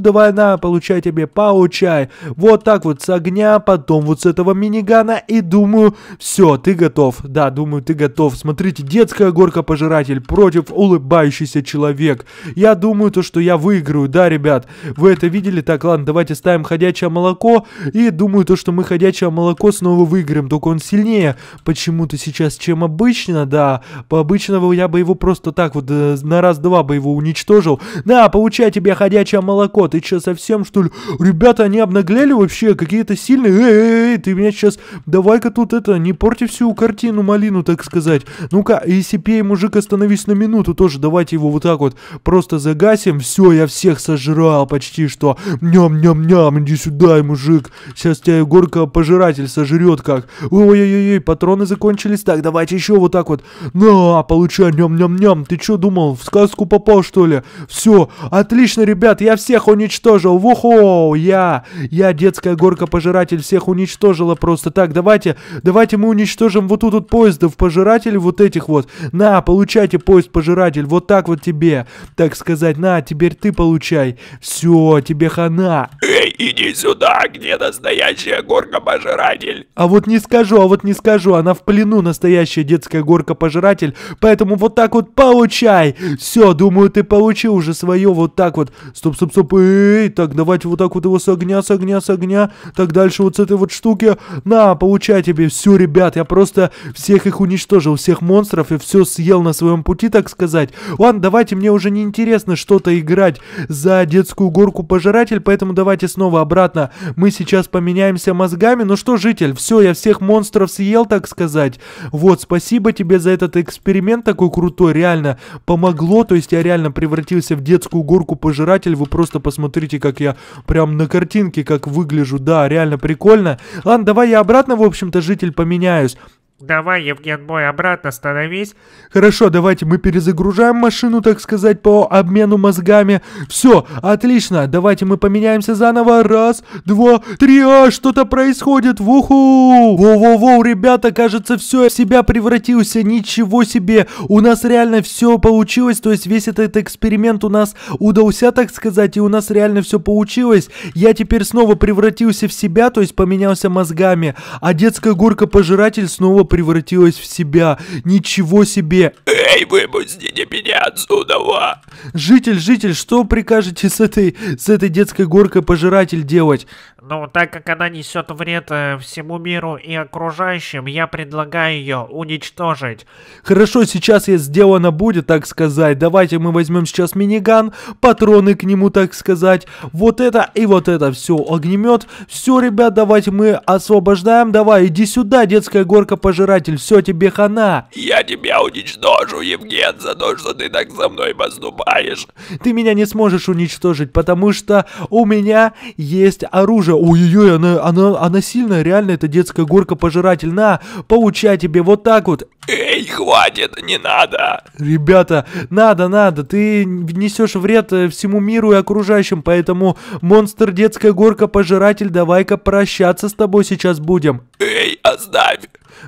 Давай, на, получай тебе, получай. Вот так вот с огня, потом вот с этого минигана. И думаю, все, ты готов. Да, думаю, ты готов. Смотрите, детская горка-пожиратель против улыбающийся человек. Я думаю, то, что я выиграю, да, ребят? Вы это видели? Так, ладно, давайте ставим ходячее молоко. И думаю, то, что мы ходячее молоко снова выиграем. Только он сильнее почему-то сейчас, чем обычно, да. По обычного я бы его просто так вот э, на раз-два бы его уничтожил. На, получай тебе ходячее молоко, ты что, совсем что ли? Ребята, они обнаглели вообще, какие-то сильные. Эй, эй, эй, ты меня сейчас, давай-ка тут это, не порти всю картину малину, так сказать. Ну-ка, ECPA, мужик, остановись на минуту тоже, давайте его вот так вот просто загасим. Все, я всех сожрал почти что. Ням-ням-ням, иди сюда, мужик. Сейчас тебя горка пожиратель сожрет как. Ой-ой-ой, патроны закончились. Так, давайте еще вот так вот. На, получай, ням-ням-ням. Ты что думал? О, в сказку попал, что ли? Все, отлично, ребят, я всех уничтожил. Вухо, я, я, детская горка-пожиратель, всех уничтожила просто так. Давайте, давайте мы уничтожим вот тут вот поездов пожирателей, вот этих вот. На, получайте поезд-пожиратель, вот так вот тебе, так сказать. На, теперь ты получай. Все, тебе хана.
Эй, иди сюда, где настоящая
горка-пожиратель? А вот не скажу, а вот не скажу, она в плену настоящая детская горка-пожиратель, поэтому вот так вот получай. Все, думаю, ты получил уже свое вот так вот. Стоп, стоп, стоп. Эй, так, давайте вот так вот его с огня, с огня, с огня. Так, дальше вот с этой вот штуки. На, получай тебе все, ребят. Я просто всех их уничтожил, всех монстров и все съел на своем пути, так сказать. Ладно, давайте, мне уже не интересно что-то играть за детскую горку пожиратель, поэтому давайте снова обратно. Мы сейчас поменяемся мозгами. Ну что, житель, все, я всех монстров съел, так сказать. Вот, спасибо тебе за этот эксперимент такой крутой, реально. Помог Могло, то есть я реально превратился в детскую горку-пожиратель, вы просто посмотрите, как я прям на картинке как выгляжу, да, реально прикольно. Ладно, давай я обратно, в общем-то, житель поменяюсь,
Давай, Евген Бой, обратно становись.
Хорошо, давайте мы перезагружаем машину, так сказать, по обмену мозгами. Все, отлично, давайте мы поменяемся заново. Раз, два, три, а, что-то происходит, вуху! Воу-воу-воу, ребята, кажется, все, в себя превратился, ничего себе. У нас реально все получилось, то есть весь этот эксперимент у нас удался, так сказать, и у нас реально все получилось. Я теперь снова превратился в себя, то есть поменялся мозгами, а детская горка-пожиратель снова снова превратилась в себя. Ничего себе!
Эй, выпустите меня отсюда! Ва!
Житель, житель, что прикажете с этой, с этой детской горкой пожиратель делать?
Но так как она несет вред э, всему миру и окружающим, я предлагаю ее уничтожить.
Хорошо, сейчас я сделано будет, так сказать. Давайте мы возьмем сейчас миниган, патроны к нему, так сказать. Вот это и вот это все. Огнемет. Все, ребят, давайте мы освобождаем. Давай, иди сюда, детская горка-пожиратель. Все, тебе хана.
Я тебя уничтожу, Евген, за то, что ты так со мной поступаешь.
Ты меня не сможешь уничтожить, потому что у меня есть оружие такая, ой-ой-ой, она, она, она сильная, реально, это детская горка пожиратель, на, получай тебе вот так вот.
Эй, хватит, не надо.
Ребята, надо, надо, ты несешь вред э, всему миру и окружающим, поэтому монстр детская горка пожиратель, давай-ка прощаться с тобой сейчас будем. Эй, оставь.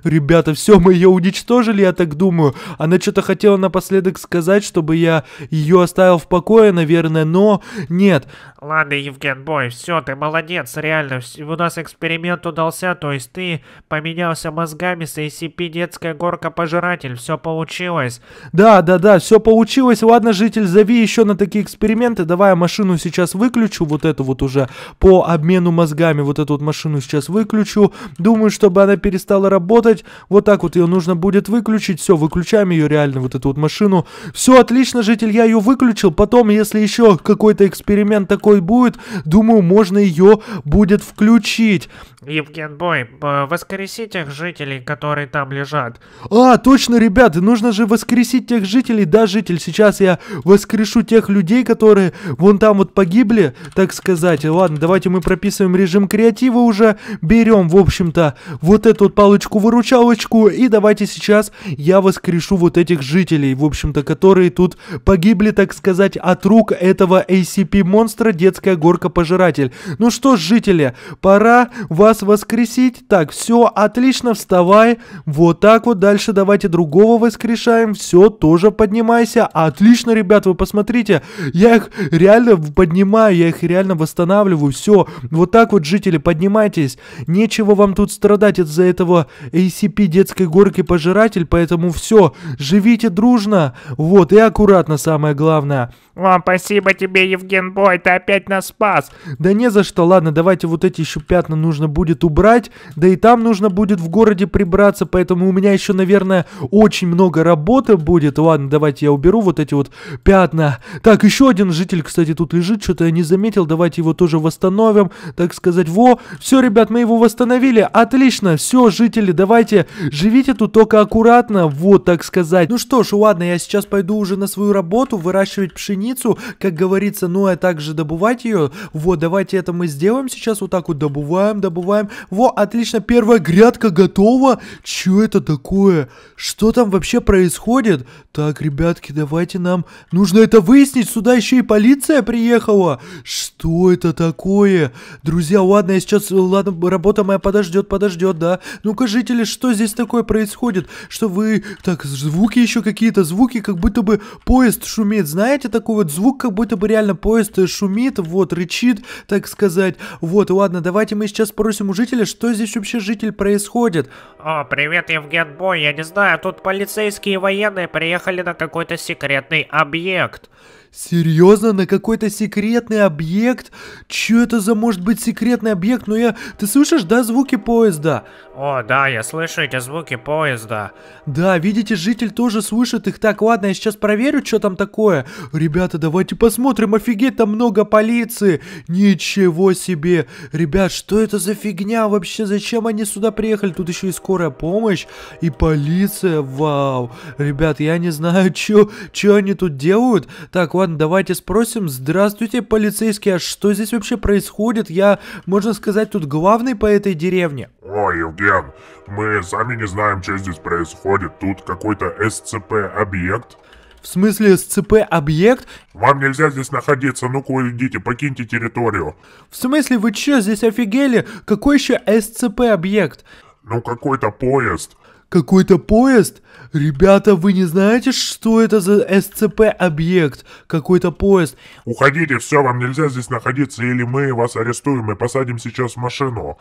Ребята, все, мы ее уничтожили, я так думаю. Она что-то хотела напоследок сказать, чтобы я ее оставил в покое, наверное, но нет.
Ладно, Евген Бой, все, ты молодец, реально. У нас эксперимент удался, то есть ты поменялся мозгами с ACP детская горка-пожиратель, все получилось.
Да, да, да, все получилось. Ладно, житель, зови еще на такие эксперименты. Давай я машину сейчас выключу, вот эту вот уже по обмену мозгами, вот эту вот машину сейчас выключу. Думаю, чтобы она перестала работать работать. Вот так вот ее нужно будет выключить. Все, выключаем ее реально, вот эту вот машину. Все отлично, житель, я ее выключил. Потом, если еще какой-то эксперимент такой будет, думаю, можно ее будет включить.
Евген Бой, э, воскреси тех жителей, которые там лежат.
А, точно, ребят, нужно же воскресить тех жителей. Да, житель, сейчас я воскрешу тех людей, которые вон там вот погибли, так сказать. Ладно, давайте мы прописываем режим креатива уже. Берем, в общем-то, вот эту вот палочку выручалочку и давайте сейчас я воскрешу вот этих жителей, в общем-то, которые тут погибли, так сказать, от рук этого ACP-монстра, детская горка-пожиратель. Ну что ж, жители, пора вас воскресить. Так, все, отлично, вставай. Вот так вот, дальше давайте другого воскрешаем. Все, тоже поднимайся. Отлично, ребят, вы посмотрите, я их реально поднимаю, я их реально восстанавливаю. Все, вот так вот, жители, поднимайтесь. Нечего вам тут страдать из-за этого ACP детской горки пожиратель, поэтому все, живите дружно, вот, и аккуратно самое главное.
О, спасибо тебе,
Евген Бой, ты опять нас спас. Да не за что, ладно, давайте вот эти еще пятна нужно будет убрать, да и там нужно будет в городе прибраться, поэтому у меня еще, наверное, очень много работы будет. Ладно, давайте я уберу вот эти вот пятна. Так, еще один житель, кстати, тут лежит, что-то я не заметил, давайте его тоже восстановим, так сказать. Во, все, ребят, мы его восстановили, отлично, все, жители, давайте, живите тут только аккуратно, вот, так сказать. Ну что ж, ладно, я сейчас пойду уже на свою работу выращивать пшеницу пшеницу, как говорится, ну а также добывать ее. Вот, давайте это мы сделаем сейчас, вот так вот добываем, добываем. Во, отлично, первая грядка готова. Че это такое? Что там вообще происходит? Так, ребятки, давайте нам... Нужно это выяснить, сюда еще и полиция приехала. Что это такое? Друзья, ладно, я сейчас... Ладно, работа моя подождет, подождет, да? Ну-ка, жители, что здесь такое происходит? Что вы... Так, звуки еще какие-то, звуки, как будто бы поезд шумит. Знаете такую вот звук, как будто бы реально поезд шумит, вот, рычит, так сказать. Вот, ладно, давайте мы сейчас спросим у жителя, что здесь вообще житель происходит.
О, привет, Евген Бой, я не знаю, тут полицейские и военные приехали на какой-то секретный объект.
Серьезно, на какой-то секретный объект? Че это за может быть секретный объект? Но ну я... Ты слышишь, да, звуки поезда?
О, да, я слышу эти звуки поезда.
Да, видите, житель тоже слышит их. Так, ладно, я сейчас проверю, что там такое. Ребята, давайте посмотрим. Офигеть, там много полиции. Ничего себе. Ребят, что это за фигня вообще? Зачем они сюда приехали? Тут еще и скорая помощь, и полиция. Вау. Ребят, я не знаю, что они тут делают. Так, ладно, давайте спросим. Здравствуйте, полицейские. А что здесь вообще происходит? Я, можно сказать, тут главный по этой деревне.
Ой, Евгений хрен? Мы сами не знаем, что здесь происходит. Тут какой-то СЦП-объект.
В смысле СЦП-объект? Вам нельзя здесь находиться, ну-ка уйдите, покиньте территорию. В смысле, вы чё, здесь офигели? Какой еще СЦП-объект? Ну какой-то поезд. Какой-то поезд? Ребята, вы не знаете, что это за СЦП-объект? Какой-то поезд.
Уходите, все, вам нельзя здесь находиться, или мы вас арестуем и посадим сейчас в машину.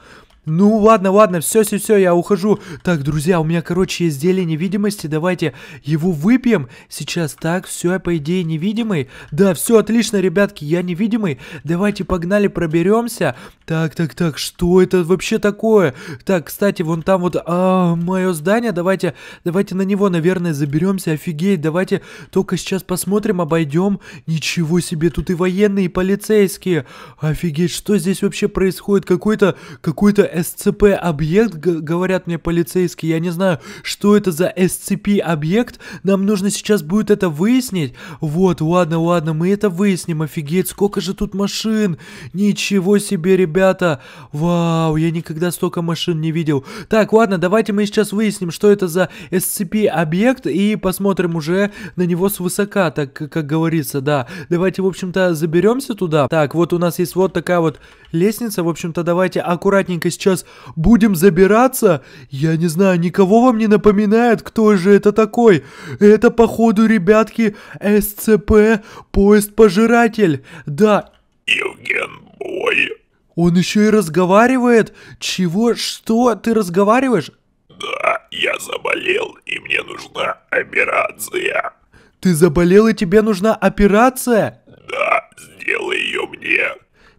Ну ладно, ладно, все, все, все, я ухожу. Так, друзья, у меня, короче, есть зелье невидимости, давайте его выпьем. Сейчас так, все, по идее, невидимый. Да, все, отлично, ребятки, я невидимый. Давайте, погнали, проберемся. Так, так, так, что это вообще такое? Так, кстати, вон там вот а, мое здание, давайте, давайте на него него, наверное, заберемся. Офигеть, давайте только сейчас посмотрим, обойдем. Ничего себе, тут и военные, и полицейские. Офигеть, что здесь вообще происходит? Какой-то какой-то СЦП объект говорят мне полицейские. Я не знаю, что это за СЦП объект Нам нужно сейчас будет это выяснить. Вот, ладно, ладно, мы это выясним. Офигеть, сколько же тут машин. Ничего себе, ребята. Вау, я никогда столько машин не видел. Так, ладно, давайте мы сейчас выясним, что это за SCP объект и посмотрим уже на него свысока, так как говорится, да. Давайте, в общем-то, заберемся туда. Так, вот у нас есть вот такая вот лестница. В общем-то, давайте аккуратненько сейчас будем забираться. Я не знаю, никого вам не напоминает, кто же это такой? Это, походу, ребятки, СЦП, поезд-пожиратель. Да. Югенбой. Он еще и разговаривает? Чего? Что? Ты разговариваешь?
Да, я заболел, и мне нужна операция.
Ты заболел, и тебе нужна операция? Да,
сделай ее мне.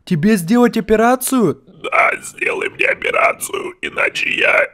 Тебе сделать операцию?
Да, сделай мне операцию, иначе я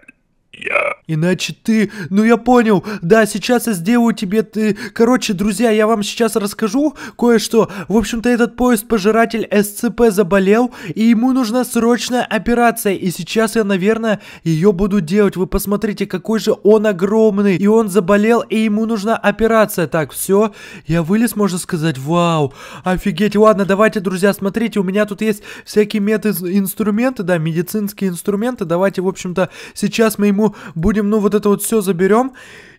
я... Иначе ты... Ну я понял. Да, сейчас я сделаю тебе... Ты... Короче, друзья, я вам сейчас расскажу кое-что. В общем-то, этот поезд-пожиратель СЦП заболел, и ему нужна срочная операция. И сейчас я, наверное, ее буду делать. Вы посмотрите, какой же он огромный. И он заболел, и ему нужна операция. Так, все. Я вылез, можно сказать. Вау. Офигеть. Ладно, давайте, друзья, смотрите. У меня тут есть всякие метод инструменты, да, медицинские инструменты. Давайте, в общем-то, сейчас мы ему ему будем, ну, вот это вот все заберем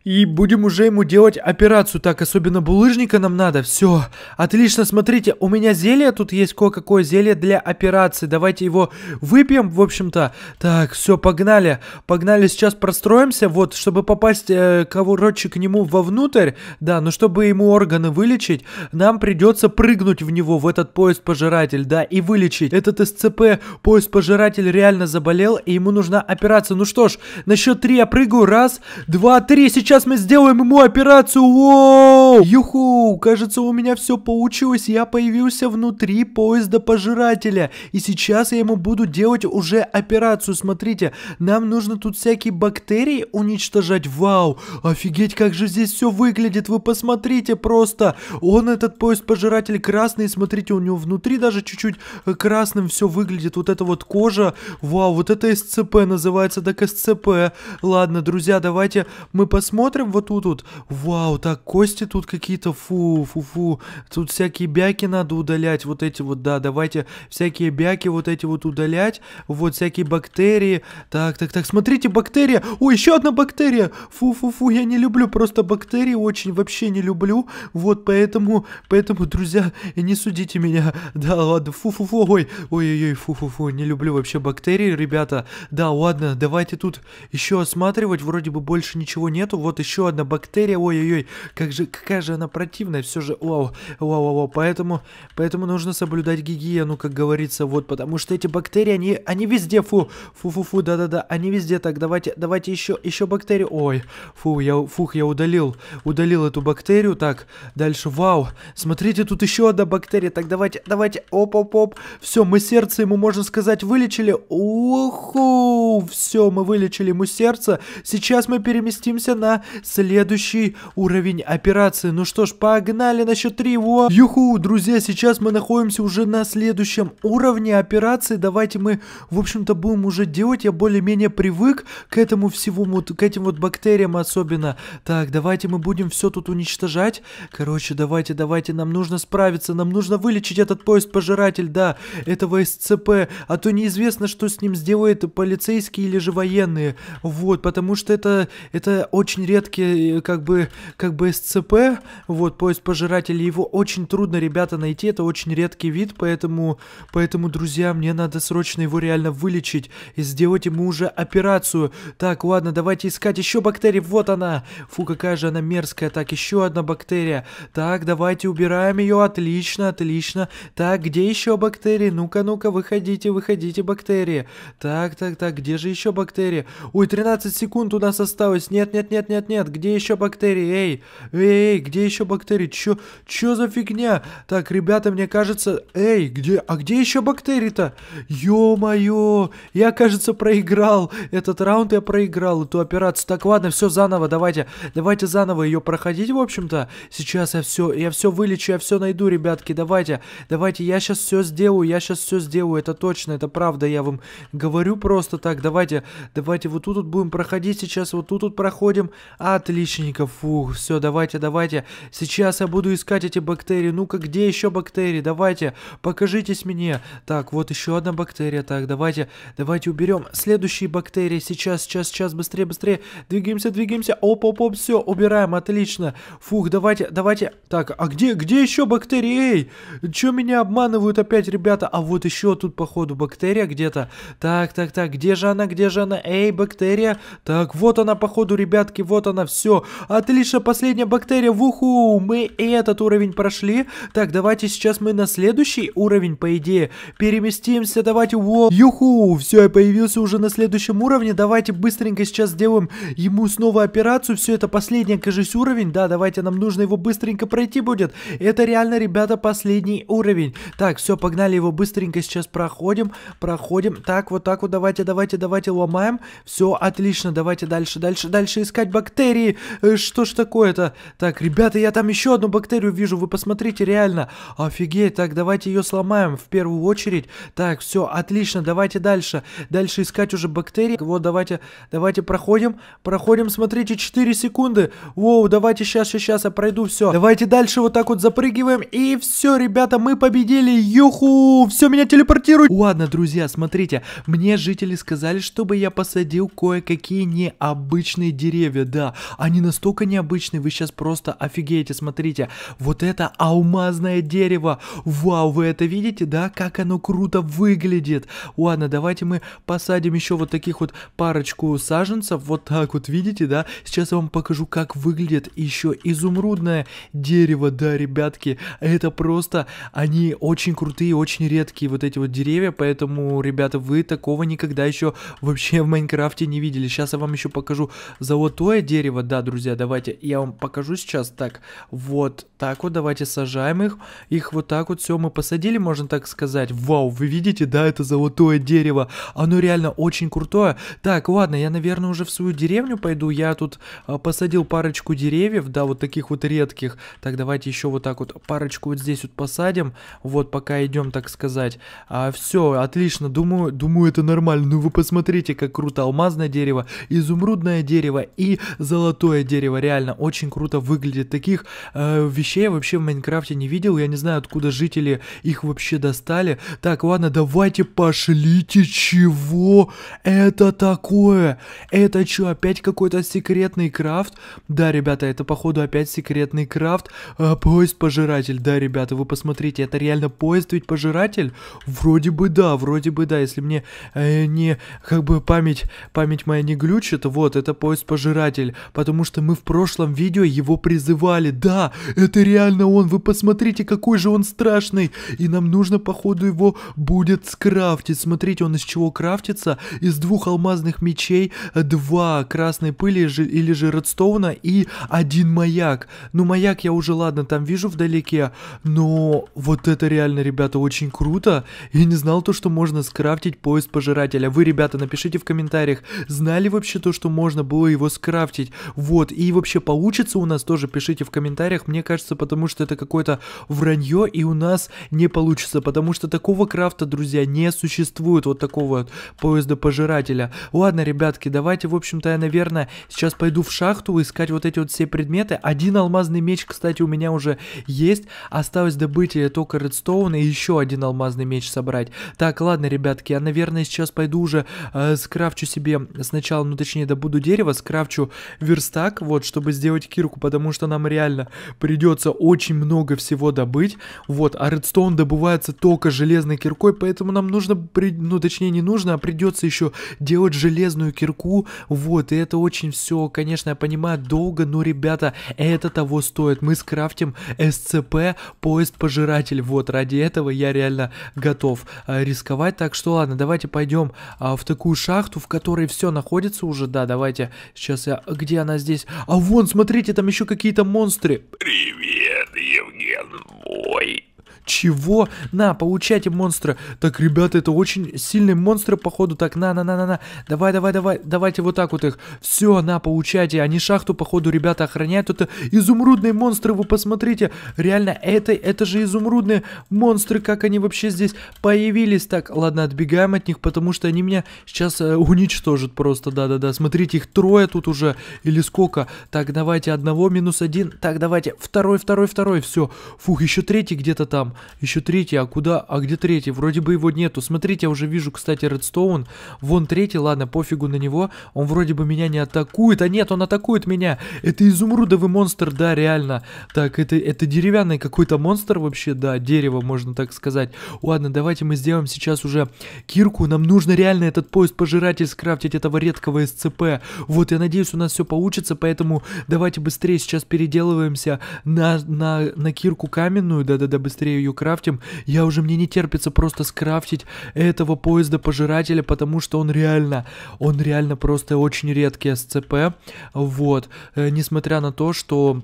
и будем уже ему делать операцию. Так, особенно булыжника нам надо. Все, отлично, смотрите, у меня зелье тут есть, кое-какое зелье для операции. Давайте его выпьем, в общем-то. Так, все, погнали. Погнали, сейчас простроимся. Вот, чтобы попасть, э, короче, к нему вовнутрь. Да, но ну, чтобы ему органы вылечить, нам придется прыгнуть в него, в этот поезд-пожиратель, да, и вылечить. Этот СЦП поезд-пожиратель реально заболел, и ему нужна операция. Ну что ж, на счет три я прыгаю. Раз, два, три. Сейчас сейчас мы сделаем ему операцию. Воу! Юху! Кажется, у меня все получилось. Я появился внутри поезда пожирателя. И сейчас я ему буду делать уже операцию. Смотрите, нам нужно тут всякие бактерии уничтожать. Вау! Офигеть, как же здесь все выглядит. Вы посмотрите просто. Он, этот поезд-пожиратель красный. Смотрите, у него внутри даже чуть-чуть э, красным все выглядит. Вот эта вот кожа. Вау, вот это СЦП называется. Так СЦП. Ладно, друзья, давайте мы посмотрим смотрим вот тут вот, вау, так, кости тут какие-то, фу, фу, фу, тут всякие бяки надо удалять, вот эти вот, да, давайте всякие бяки вот эти вот удалять, вот всякие бактерии, так, так, так, смотрите, бактерия, о, еще одна бактерия, фу, фу, фу, я не люблю просто бактерии, очень вообще не люблю, вот, поэтому, поэтому, друзья, не судите меня, да, ладно, фу, фу, фу, ой, ой, ой, ой, фу, фу, фу, не люблю вообще бактерии, ребята, да, ладно, давайте тут еще осматривать, вроде бы больше ничего нету, вот вот еще одна бактерия. Ой-ой-ой, как же, какая же она противная. Все же, вау, вау, вау. Поэтому, поэтому нужно соблюдать гигиену, как говорится. Вот, потому что эти бактерии, они, они везде, фу, фу-фу-фу, да-да-да, они везде. Так, давайте, давайте еще, еще бактерию. Ой, фу, я, фух, я удалил, удалил эту бактерию. Так, дальше, вау, смотрите, тут еще одна бактерия. Так, давайте, давайте, оп-оп-оп. Все, мы сердце ему, можно сказать, вылечили. Уху, все, мы вылечили ему сердце. Сейчас мы переместимся на следующий уровень операции. Ну что ж, погнали на счет 3. Во! Юху, друзья, сейчас мы находимся уже на следующем уровне операции. Давайте мы, в общем-то, будем уже делать. Я более-менее привык к этому всему, вот, к этим вот бактериям особенно. Так, давайте мы будем все тут уничтожать. Короче, давайте, давайте, нам нужно справиться. Нам нужно вылечить этот поезд-пожиратель, да, этого СЦП. А то неизвестно, что с ним сделает полицейский или же военные. Вот, потому что это, это очень клетке как бы, как бы СЦП, вот, поезд пожирателей, его очень трудно, ребята, найти, это очень редкий вид, поэтому, поэтому, друзья, мне надо срочно его реально вылечить и сделать ему уже операцию. Так, ладно, давайте искать еще бактерии, вот она, фу, какая же она мерзкая, так, еще одна бактерия, так, давайте убираем ее, отлично, отлично, так, где еще бактерии, ну-ка, ну-ка, выходите, выходите, бактерии, так, так, так, где же еще бактерии, ой, 13 секунд у нас осталось, нет, нет, нет, нет, нет, где еще бактерии? Эй, эй, где еще бактерии? Чё, чё за фигня? Так, ребята, мне кажется... Эй, где... А где еще бактерии-то? Ё-моё, я, кажется, проиграл. Этот раунд я проиграл, эту операцию. Так, ладно, все заново, давайте. Давайте заново ее проходить, в общем-то. Сейчас я все, я все вылечу, я все найду, ребятки, давайте. Давайте, я сейчас все сделаю, я сейчас все сделаю. Это точно, это правда, я вам говорю просто так. Давайте, давайте, вот тут вот будем проходить сейчас, вот тут вот проходим. Отличненько, фух, все, давайте, давайте. Сейчас я буду искать эти бактерии. Ну-ка, где еще бактерии? Давайте, покажитесь мне. Так, вот еще одна бактерия. Так, давайте, давайте уберем следующие бактерии. Сейчас, сейчас, сейчас, быстрее, быстрее. Двигаемся, двигаемся. Оп, оп, оп, все, убираем, отлично. Фух, давайте, давайте. Так, а где, где еще бактерии? Эй, че меня обманывают опять, ребята? А вот еще тут, походу, бактерия где-то. Так, так, так, где же она, где же она? Эй, бактерия. Так, вот она, походу, ребятки, вот вот она, все. Отлично, последняя бактерия, вуху, мы и этот уровень прошли. Так, давайте сейчас мы на следующий уровень, по идее, переместимся, давайте, во, юху, все, я появился уже на следующем уровне, давайте быстренько сейчас сделаем ему снова операцию, все, это последний, кажется, уровень, да, давайте, нам нужно его быстренько пройти будет. Это реально, ребята, последний уровень. Так, все, погнали его быстренько сейчас проходим, проходим, так, вот так вот, давайте, давайте, давайте, ломаем, все, отлично, давайте дальше, дальше, дальше искать бактерии бактерии. Э, что ж такое-то? Так, ребята, я там еще одну бактерию вижу. Вы посмотрите, реально. Офигеть. Так, давайте ее сломаем в первую очередь. Так, все, отлично. Давайте дальше. Дальше искать уже бактерии. Вот, давайте, давайте проходим. Проходим, смотрите, 4 секунды. Воу, давайте сейчас, сейчас, я пройду все. Давайте дальше вот так вот запрыгиваем. И все, ребята, мы победили. Юху, все, меня телепортирует. Ладно, друзья, смотрите. Мне жители сказали, чтобы я посадил кое-какие необычные деревья да, они настолько необычные, вы сейчас просто офигеете, смотрите, вот это алмазное дерево, вау, вы это видите, да, как оно круто выглядит, ладно, давайте мы посадим еще вот таких вот парочку саженцев, вот так вот, видите, да, сейчас я вам покажу, как выглядит еще изумрудное дерево, да, ребятки, это просто, они очень крутые, очень редкие вот эти вот деревья, поэтому, ребята, вы такого никогда еще вообще в Майнкрафте не видели, сейчас я вам еще покажу золотое дерево, да, друзья, давайте, я вам покажу сейчас так, вот так вот, давайте сажаем их, их вот так вот все мы посадили, можно так сказать, вау, вы видите, да, это золотое дерево, оно реально очень крутое, так, ладно, я, наверное, уже в свою деревню пойду, я тут а, посадил парочку деревьев, да, вот таких вот редких, так, давайте еще вот так вот парочку вот здесь вот посадим, вот, пока идем, так сказать, а, все, отлично, думаю, думаю, это нормально, ну вы посмотрите, как круто, алмазное дерево, изумрудное дерево и золотое дерево, реально очень круто выглядит. Таких э, вещей вообще в Майнкрафте не видел, я не знаю, откуда жители их вообще достали. Так, ладно, давайте пошлите, чего это такое? Это что, опять какой-то секретный крафт? Да, ребята, это походу опять секретный крафт. Э, поезд-пожиратель, да, ребята, вы посмотрите, это реально поезд ведь пожиратель? Вроде бы да, вроде бы да, если мне э, не, как бы память, память моя не глючит, вот, это поезд-пожиратель. Спаситель, потому что мы в прошлом видео его призывали. Да, это реально он, вы посмотрите, какой же он страшный. И нам нужно, походу, его будет скрафтить. Смотрите, он из чего крафтится? Из двух алмазных мечей, два красной пыли или же редстоуна и один маяк. Ну, маяк я уже, ладно, там вижу вдалеке, но вот это реально, ребята, очень круто. Я не знал то, что можно скрафтить поезд пожирателя. Вы, ребята, напишите в комментариях, знали вообще то, что можно было его скрафтить? крафтить. Вот, и вообще получится у нас тоже, пишите в комментариях, мне кажется, потому что это какое-то вранье, и у нас не получится, потому что такого крафта, друзья, не существует, вот такого вот поезда-пожирателя. Ладно, ребятки, давайте, в общем-то, я, наверное, сейчас пойду в шахту искать вот эти вот все предметы. Один алмазный меч, кстати, у меня уже есть, осталось добыть только редстоун и еще один алмазный меч собрать. Так, ладно, ребятки, я, наверное, сейчас пойду уже э, скрафчу себе сначала, ну, точнее, добуду дерево, скрафчу верстак, вот, чтобы сделать кирку, потому что нам реально придется очень много всего добыть. Вот, а редстоун добывается только железной киркой, поэтому нам нужно, при... ну, точнее, не нужно, а придется еще делать железную кирку. Вот, и это очень все, конечно, я понимаю, долго, но, ребята, это того стоит. Мы скрафтим SCP поезд-пожиратель. Вот, ради этого я реально готов а, рисковать. Так что, ладно, давайте пойдем а, в такую шахту, в которой все находится уже. Да, давайте сейчас я где она здесь? А вон, смотрите, там еще какие-то монстры. Привет, Евген мой. Чего? На, получайте монстра. Так, ребята, это очень сильный монстр походу. Так, на, на, на, на, на. Давай, давай, давай. Давайте вот так вот их. Все, на, получайте. Они шахту, походу, ребята охраняют. Это изумрудные монстры, вы посмотрите. Реально, это, это же изумрудные монстры, как они вообще здесь появились. Так, ладно, отбегаем от них, потому что они меня сейчас э, уничтожат просто. Да-да-да, смотрите, их трое тут уже. Или сколько? Так, давайте одного минус один. Так, давайте второй, второй, второй. Все. Фух, еще третий где-то там еще третий, а куда, а где третий? Вроде бы его нету. Смотрите, я уже вижу, кстати, Редстоун. Вон третий, ладно, пофигу на него. Он вроде бы меня не атакует. А нет, он атакует меня. Это изумрудовый монстр, да, реально. Так, это, это деревянный какой-то монстр вообще, да, дерево, можно так сказать. Ладно, давайте мы сделаем сейчас уже кирку. Нам нужно реально этот поезд-пожиратель скрафтить этого редкого СЦП. Вот, я надеюсь, у нас все получится, поэтому давайте быстрее сейчас переделываемся на, на, на кирку каменную. Да-да-да, быстрее ее крафтим. Я уже, мне не терпится просто скрафтить этого поезда-пожирателя, потому что он реально, он реально просто очень редкий СЦП. Вот. Э, несмотря на то, что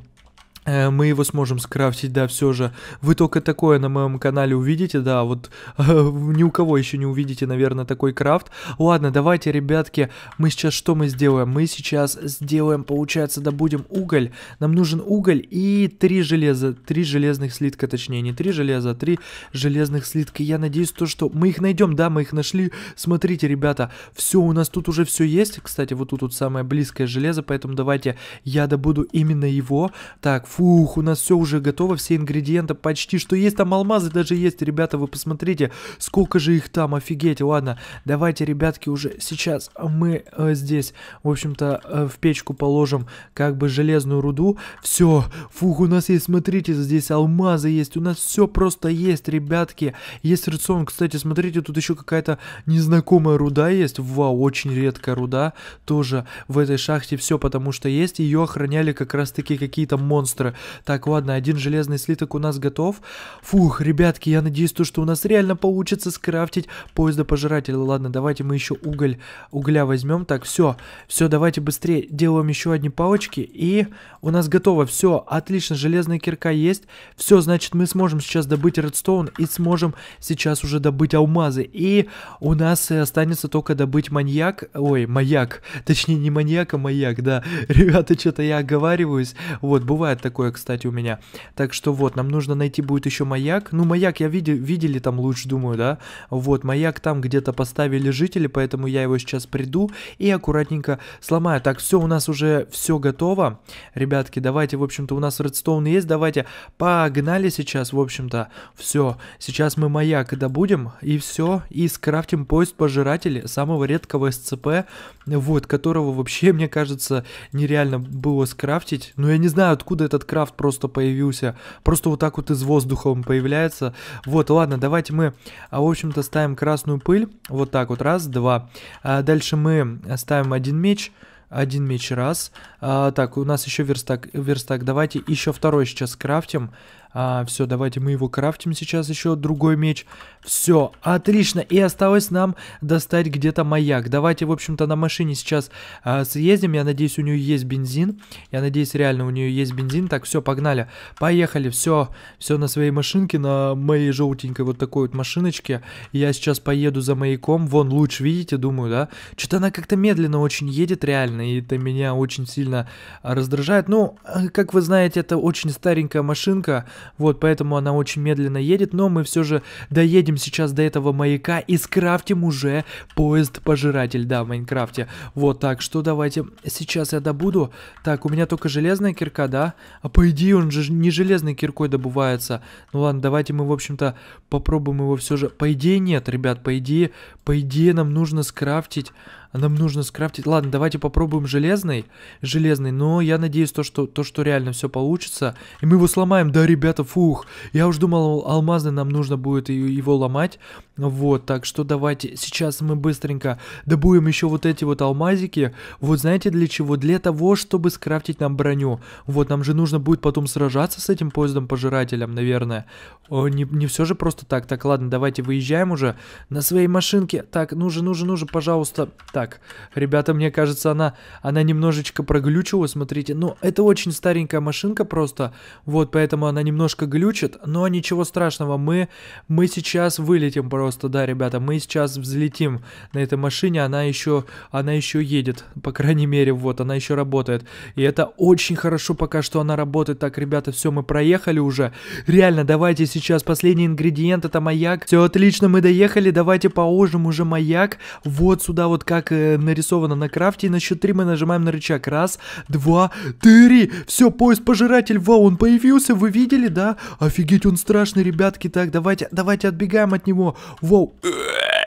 Э, мы его сможем скрафтить, да, все же. Вы только такое на моем канале увидите, да, вот ни у кого еще не увидите, наверное, такой крафт. Ладно, давайте, ребятки, мы сейчас что мы сделаем? Мы сейчас сделаем, получается, добудем уголь. Нам нужен уголь и три железа, три железных слитка, точнее, не три железа, а три железных слитка. Я надеюсь, то, что мы их найдем, да, мы их нашли. Смотрите, ребята, все, у нас тут уже все есть. Кстати, вот тут вот самое близкое железо, поэтому давайте я добуду именно его. Так, Фух, у нас все уже готово, все ингредиенты почти что есть. Там алмазы даже есть, ребята, вы посмотрите, сколько же их там, офигеть. Ладно, давайте, ребятки, уже сейчас мы э, здесь, в общем-то, э, в печку положим как бы железную руду. Все, фух, у нас есть, смотрите, здесь алмазы есть, у нас все просто есть, ребятки. Есть рацион, кстати, смотрите, тут еще какая-то незнакомая руда есть. Вау, очень редкая руда тоже в этой шахте. Все, потому что есть, ее охраняли как раз-таки какие-то монстры монстра. Так, ладно, один железный слиток у нас готов. Фух, ребятки, я надеюсь, то, что у нас реально получится скрафтить поезда-пожирателя. Ладно, давайте мы еще уголь, угля возьмем. Так, все, все, давайте быстрее делаем еще одни палочки. И у нас готово, все, отлично, железная кирка есть. Все, значит, мы сможем сейчас добыть редстоун и сможем сейчас уже добыть алмазы. И у нас э, останется только добыть маньяк, ой, маяк, точнее не маньяк, а маяк, да. Ребята, что-то я оговариваюсь, вот, бывает так такое, кстати, у меня. Так что вот, нам нужно найти будет еще маяк. Ну, маяк я видел, видели там луч, думаю, да? Вот, маяк там где-то поставили жители, поэтому я его сейчас приду и аккуратненько сломаю. Так, все, у нас уже все готово. Ребятки, давайте, в общем-то, у нас редстоун есть, давайте погнали сейчас, в общем-то. Все, сейчас мы маяк добудем, и все, и скрафтим поезд пожиратель самого редкого СЦП, вот, которого вообще, мне кажется, нереально было скрафтить. Но я не знаю, откуда это этот крафт просто появился. Просто вот так вот из воздуха он появляется. Вот, ладно, давайте мы, а, в общем-то, ставим красную пыль. Вот так вот, раз, два. А дальше мы ставим один меч. Один меч раз. А, так, у нас еще верстак. Верстак. Давайте еще второй сейчас крафтим. А, все, давайте мы его крафтим сейчас еще другой меч. Все, отлично. И осталось нам достать где-то маяк. Давайте, в общем-то, на машине сейчас а, съездим. Я надеюсь, у нее есть бензин. Я надеюсь, реально у нее есть бензин. Так, все, погнали. Поехали. Все, все на своей машинке, на моей желтенькой вот такой вот машиночке. Я сейчас поеду за маяком. Вон луч, видите, думаю, да? Что-то она как-то медленно очень едет, реально. И это меня очень сильно раздражает. Ну, э, как вы знаете, это очень старенькая машинка вот, поэтому она очень медленно едет, но мы все же доедем сейчас до этого маяка и скрафтим уже поезд-пожиратель, да, в Майнкрафте. Вот так, что давайте, сейчас я добуду. Так, у меня только железная кирка, да? А по идее он же не железной киркой добывается. Ну ладно, давайте мы, в общем-то, попробуем его все же. По идее нет, ребят, по идее, по идее нам нужно скрафтить... Нам нужно скрафтить... Ладно, давайте попробуем железный. Железный, но я надеюсь, то, что, то, что реально все получится. И мы его сломаем. Да, ребята, фух. Я уж думал, алмазный нам нужно будет его ломать. Вот, так что давайте сейчас мы быстренько добудем еще вот эти вот алмазики. Вот знаете для чего? Для того, чтобы скрафтить нам броню. Вот, нам же нужно будет потом сражаться с этим поездом-пожирателем, наверное. О, не, не все же просто так. Так, ладно, давайте выезжаем уже на своей машинке. Так, ну же, ну, ну пожалуйста. Так так. Ребята, мне кажется, она, она немножечко проглючила, смотрите. Ну, это очень старенькая машинка просто, вот, поэтому она немножко глючит, но ничего страшного, мы, мы сейчас вылетим просто, да, ребята, мы сейчас взлетим на этой машине, она еще, она еще едет, по крайней мере, вот, она еще работает. И это очень хорошо пока, что она работает. Так, ребята, все, мы проехали уже. Реально, давайте сейчас последний ингредиент, это маяк. Все отлично, мы доехали, давайте положим уже маяк вот сюда вот как Э, нарисовано на крафте. И на счет 3 мы нажимаем на рычаг. Раз, два, три. Все, поезд-пожиратель, вау, он появился, вы видели, да? Офигеть, он страшный, ребятки. Так, давайте, давайте отбегаем от него. Вау. Э,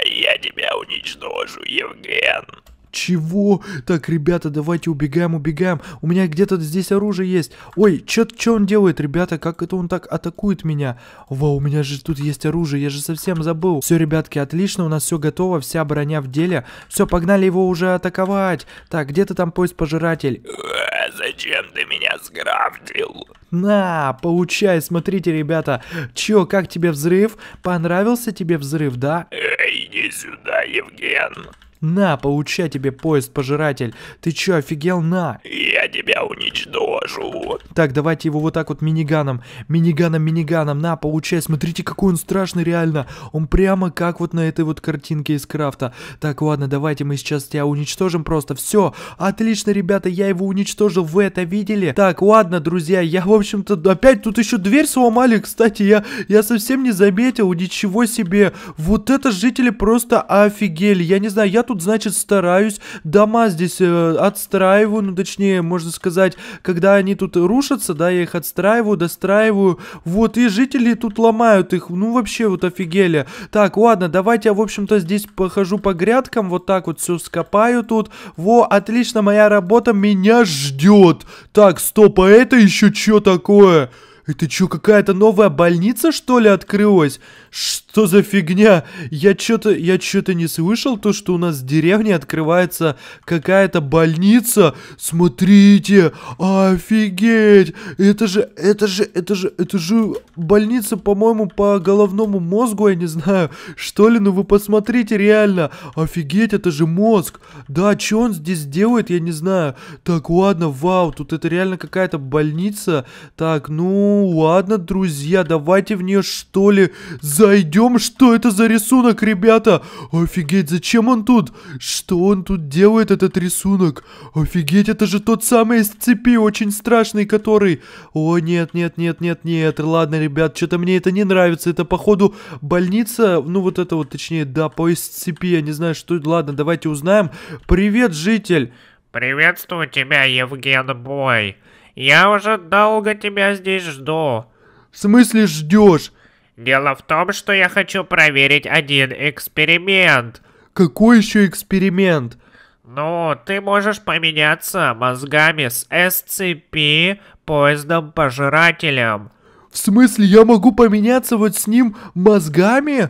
я
тебя уничтожу, Евген.
Чего? Так, ребята, давайте убегаем, убегаем. У меня где-то здесь оружие есть. Ой, чё, чё он делает, ребята? Как это он так атакует меня? Вау, у меня же тут есть оружие, я же совсем забыл. Все, ребятки, отлично, у нас все готово, вся броня в деле. Все, погнали его уже атаковать. Так, где то там поезд-пожиратель?
Э, зачем ты меня сграфтил?
На, получай, смотрите, ребята. Чё, как тебе взрыв? Понравился тебе взрыв, да?
Эй, иди сюда, Евген.
На, получай тебе поезд, пожиратель. Ты чё, офигел? На.
Я тебя уничтожу.
Так, давайте его вот так вот миниганом, миниганом, миниганом. На, получай. Смотрите, какой он страшный реально. Он прямо как вот на этой вот картинке из крафта. Так, ладно, давайте мы сейчас тебя уничтожим просто. Все, отлично, ребята, я его уничтожил. Вы это видели? Так, ладно, друзья, я, в общем-то, опять тут еще дверь сломали. Кстати, я, я совсем не заметил. Ничего себе. Вот это жители просто офигели. Я не знаю, я тут тут, значит, стараюсь, дома здесь э, отстраиваю, ну, точнее, можно сказать, когда они тут рушатся, да, я их отстраиваю, достраиваю, вот, и жители тут ломают их, ну, вообще, вот офигели. Так, ладно, давайте я, в общем-то, здесь похожу по грядкам, вот так вот все скопаю тут, во, отлично, моя работа меня ждет. Так, стоп, а это еще что такое? Это что, какая-то новая больница, что ли, открылась? Что за фигня? Я что-то я что-то не слышал то, что у нас в деревне открывается какая-то больница. Смотрите, офигеть! Это же это же это же это же больница, по-моему, по головному мозгу, я не знаю, что ли, Но ну вы посмотрите реально. Офигеть, это же мозг. Да, что он здесь делает, я не знаю. Так, ладно, вау, тут это реально какая-то больница. Так, ну ладно, друзья, давайте в нее что ли за Зайдем, что это за рисунок, ребята? Офигеть, зачем он тут? Что он тут делает, этот рисунок? Офигеть, это же тот самый из цепи, очень страшный, который... О, нет, нет, нет, нет, нет, ладно, ребят, что-то мне это не нравится. Это, походу, больница, ну вот это вот, точнее, да, поезд цепи, я не знаю, что... Ладно, давайте узнаем. Привет, житель!
Приветствую тебя, Евген Бой. Я уже долго тебя здесь жду. В смысле ждешь? Дело в том, что я хочу проверить один эксперимент.
Какой еще эксперимент?
Ну, ты можешь поменяться мозгами с SCP поездом-пожирателем.
В смысле, я могу поменяться вот с ним мозгами?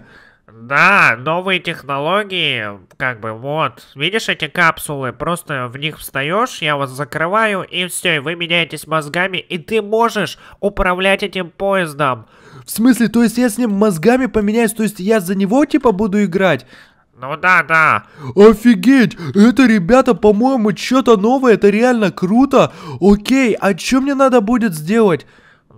Да, новые технологии, как бы вот. Видишь эти капсулы? Просто в них встаешь, я вас закрываю, и все, и вы меняетесь мозгами, и ты можешь управлять этим поездом.
В смысле, то есть я с ним мозгами поменяюсь, то есть я за него типа буду играть? Ну да, да. Офигеть! Это, ребята, по-моему, что-то новое, это реально круто. Окей, а что мне надо будет сделать?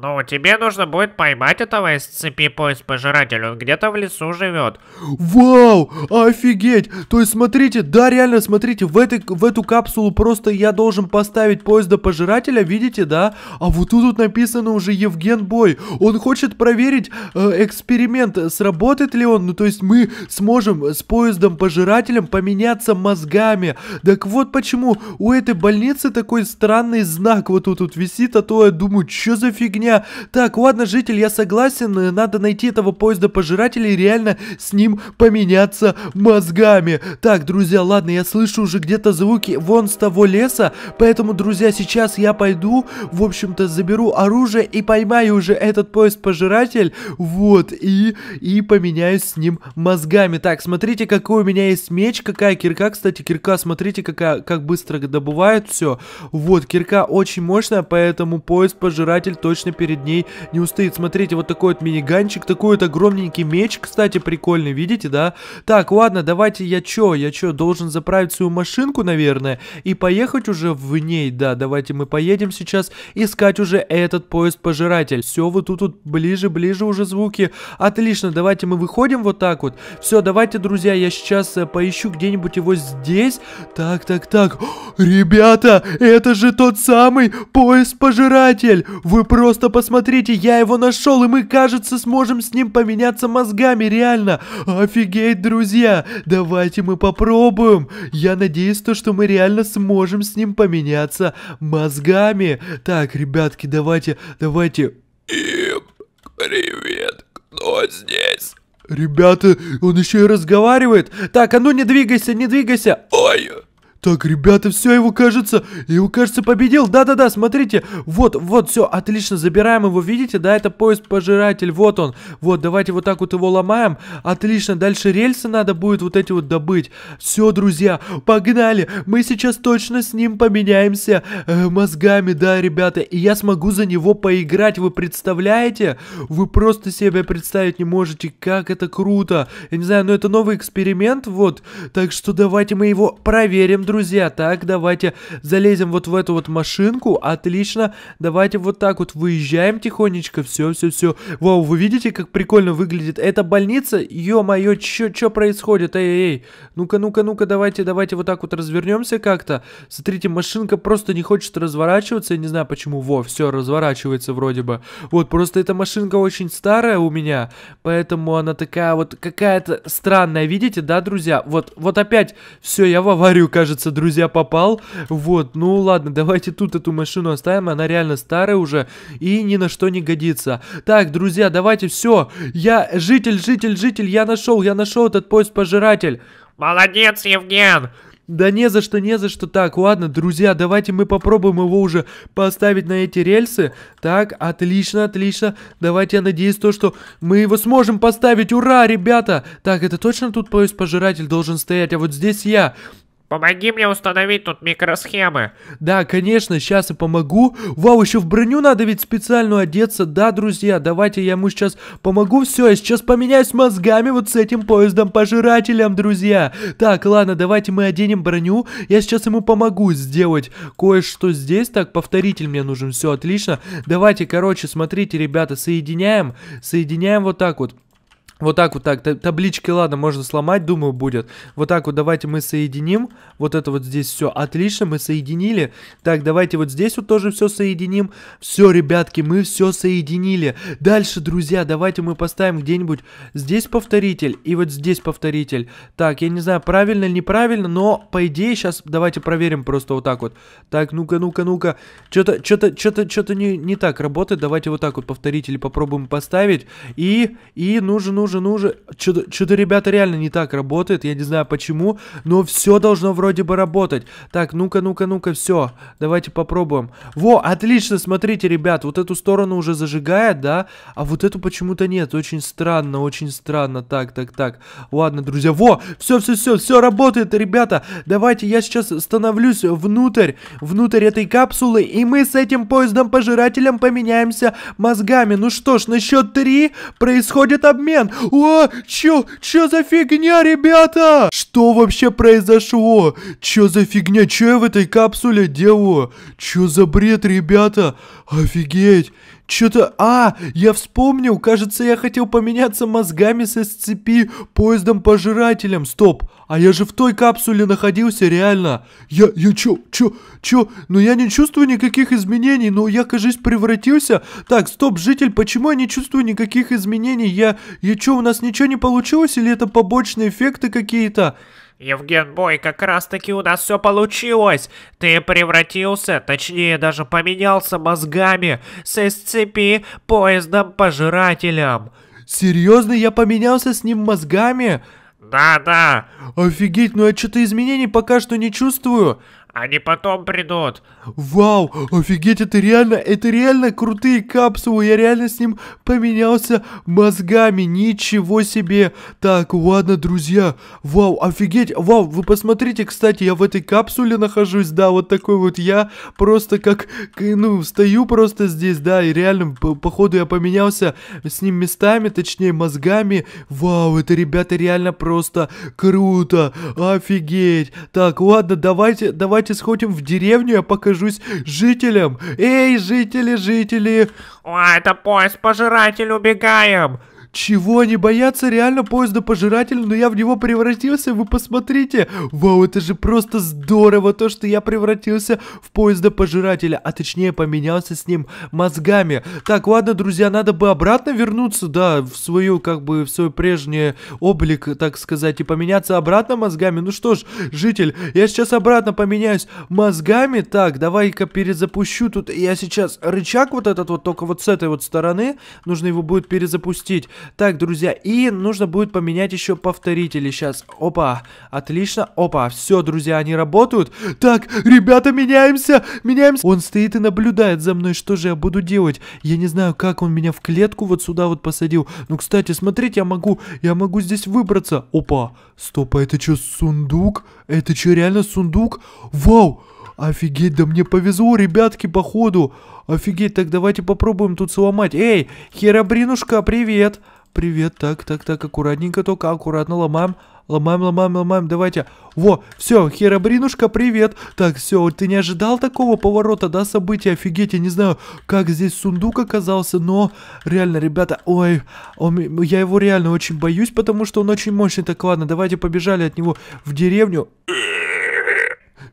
Ну, тебе нужно будет поймать этого из цепи поезд-пожиратель. Он где-то в лесу живет.
Вау! Офигеть! То есть, смотрите, да, реально, смотрите, в, этой, в эту капсулу просто я должен поставить поезда-пожирателя, видите, да? А вот тут, тут написано уже Евген Бой. Он хочет проверить э, эксперимент, сработает ли он. Ну, то есть, мы сможем с поездом-пожирателем поменяться мозгами. Так вот почему у этой больницы такой странный знак вот тут, тут висит, а то я думаю, что за фигня? меня. Так, ладно, житель, я согласен, э, надо найти этого поезда пожирателя и реально с ним поменяться мозгами. Так, друзья, ладно, я слышу уже где-то звуки вон с того леса, поэтому, друзья, сейчас я пойду, в общем-то, заберу оружие и поймаю уже этот поезд-пожиратель, вот, и, и поменяюсь с ним мозгами. Так, смотрите, какой у меня есть меч, какая кирка, кстати, кирка, смотрите, какая, как быстро добывает все. Вот, кирка очень мощная, поэтому поезд-пожиратель точно перед ней не устоит. Смотрите, вот такой вот миниганчик, такой вот огромненький меч, кстати, прикольный, видите, да? Так, ладно, давайте я чё, я чё, должен заправить свою машинку, наверное, и поехать уже в ней, да, давайте мы поедем сейчас искать уже этот поезд-пожиратель. Все, вот тут вот ближе, ближе уже звуки. Отлично, давайте мы выходим вот так вот. Все, давайте, друзья, я сейчас э, поищу где-нибудь его здесь. Так, так, так. Ребята, это же тот самый поезд-пожиратель! Вы просто Просто посмотрите, я его нашел, и мы, кажется, сможем с ним поменяться мозгами, реально. Офигеть, друзья. Давайте мы попробуем. Я надеюсь, то, что мы реально сможем с ним поменяться мозгами. Так, ребятки, давайте, давайте.
Им, привет, кто здесь?
Ребята, он еще и разговаривает. Так, а ну не двигайся, не двигайся. Ой, так, ребята, все, его кажется, его кажется победил. Да-да-да, смотрите, вот, вот, все, отлично, забираем его, видите, да, это поезд-пожиратель, вот он. Вот, давайте вот так вот его ломаем. Отлично, дальше рельсы надо будет вот эти вот добыть. Все, друзья, погнали, мы сейчас точно с ним поменяемся э, мозгами, да, ребята. И я смогу за него поиграть, вы представляете? Вы просто себе представить не можете, как это круто. Я не знаю, но это новый эксперимент, вот. Так что давайте мы его проверим, друзья друзья, так, давайте залезем вот в эту вот машинку, отлично, давайте вот так вот выезжаем тихонечко, все, все, все. Вау, вы видите, как прикольно выглядит эта больница? Ё-моё, чё, чё происходит? Эй, эй, эй, ну-ка, ну-ка, ну-ка, давайте, давайте вот так вот развернемся как-то. Смотрите, машинка просто не хочет разворачиваться, я не знаю почему, во, все, разворачивается вроде бы. Вот, просто эта машинка очень старая у меня, поэтому она такая вот какая-то странная, видите, да, друзья? Вот, вот опять, все, я в аварию, кажется, кажется, друзья, попал. Вот, ну ладно, давайте тут эту машину оставим, она реально старая уже и ни на что не годится. Так, друзья, давайте все. Я житель, житель, житель, я нашел, я нашел этот поезд-пожиратель. Молодец, Евген! Да не за что, не за что. Так, ладно, друзья, давайте мы попробуем его уже поставить на эти рельсы. Так, отлично, отлично. Давайте я надеюсь то, что мы его сможем поставить. Ура, ребята! Так, это точно тут поезд-пожиратель должен стоять, а вот здесь я. Помоги мне установить тут
микросхемы.
Да, конечно, сейчас я помогу. Вау, еще в броню надо ведь специально одеться. Да, друзья, давайте я ему сейчас помогу. Все, я сейчас поменяюсь мозгами вот с этим поездом-пожирателем, друзья. Так, ладно, давайте мы оденем броню. Я сейчас ему помогу сделать кое-что здесь. Так, повторитель мне нужен. Все, отлично. Давайте, короче, смотрите, ребята, соединяем. Соединяем вот так вот. Вот так вот так, таблички, ладно, можно сломать, думаю, будет. Вот так вот давайте мы соединим. Вот это вот здесь все. Отлично, мы соединили. Так, давайте вот здесь вот тоже все соединим. Все, ребятки, мы все соединили. Дальше, друзья, давайте мы поставим где-нибудь здесь повторитель и вот здесь повторитель. Так, я не знаю, правильно, неправильно, но по идее сейчас давайте проверим просто вот так вот. Так, ну-ка, ну-ка, ну-ка. Что-то, что-то, что-то, что-то не, не так работает. Давайте вот так вот повторитель попробуем поставить. И, и нужен ну же, Что-то, ребята, реально не так работает. Я не знаю почему, но все должно вроде бы работать. Так, ну-ка, ну-ка, ну-ка, все. Давайте попробуем. Во, отлично, смотрите, ребят. Вот эту сторону уже зажигает, да? А вот эту почему-то нет. Очень странно, очень странно. Так, так, так. Ладно, друзья. Во, все, все, все, все работает, ребята. Давайте я сейчас становлюсь внутрь, внутрь этой капсулы. И мы с этим поездом-пожирателем поменяемся мозгами. Ну что ж, на счет три происходит обмен. О, чё, чё за фигня, ребята? Что вообще произошло? Чё за фигня? Чё я в этой капсуле делаю? Чё за бред, ребята? Офигеть! Чё-то... А, я вспомнил, кажется, я хотел поменяться мозгами со цепи поездом-пожирателем. Стоп, а я же в той капсуле находился, реально. Я... Я чё? Чё? Чё? Ну я не чувствую никаких изменений, но я, кажется, превратился. Так, стоп, житель, почему я не чувствую никаких изменений? Я... Я чё, у нас ничего не получилось или это побочные эффекты какие-то?
Евген Бой, как раз таки у нас все получилось. Ты превратился, точнее даже поменялся мозгами с SCP поездом-пожирателем.
Серьезно, я поменялся с ним мозгами? Да-да. Офигеть, ну я что-то изменений пока что не чувствую.
Они потом придут.
Вау, офигеть, это реально, это реально крутые капсулы. Я реально с ним поменялся мозгами. Ничего себе. Так, ладно, друзья. Вау, офигеть. Вау, вы посмотрите, кстати, я в этой капсуле нахожусь. Да, вот такой вот я. Просто как, ну, стою просто здесь, да. И реально, по походу, я поменялся с ним местами, точнее, мозгами. Вау, это, ребята, реально просто круто. Офигеть. Так, ладно, давайте, давайте давайте сходим в деревню, я покажусь жителям. Эй, жители, жители! О,
это поезд пожиратель, убегаем!
Чего, они боятся реально поезда пожирателя, но я в него превратился, вы посмотрите. Вау, это же просто здорово, то, что я превратился в поезда пожирателя, а точнее поменялся с ним мозгами. Так, ладно, друзья, надо бы обратно вернуться, да, в свою, как бы, в свой прежний облик, так сказать, и поменяться обратно мозгами. Ну что ж, житель, я сейчас обратно поменяюсь мозгами. Так, давай-ка перезапущу тут, я сейчас рычаг вот этот вот, только вот с этой вот стороны, нужно его будет перезапустить. Так, друзья, и нужно будет поменять еще повторители. Сейчас, опа, отлично, опа, все, друзья, они работают. Так, ребята, меняемся, меняемся. Он стоит и наблюдает за мной, что же я буду делать. Я не знаю, как он меня в клетку вот сюда вот посадил. Ну, кстати, смотрите, я могу, я могу здесь выбраться. Опа, стоп, а это что, сундук? Это что, реально сундук? Вау! Офигеть, да мне повезло, ребятки, походу. Офигеть, так давайте попробуем тут сломать. Эй, херабринушка, привет. Привет, так, так, так, аккуратненько только, аккуратно ломаем. Ломаем, ломаем, ломаем, давайте. Во, все, херабринушка, привет. Так, все, ты не ожидал такого поворота, да, события? Офигеть, я не знаю, как здесь сундук оказался, но реально, ребята, ой, он, я его реально очень боюсь, потому что он очень мощный. Так, ладно, давайте побежали от него в деревню.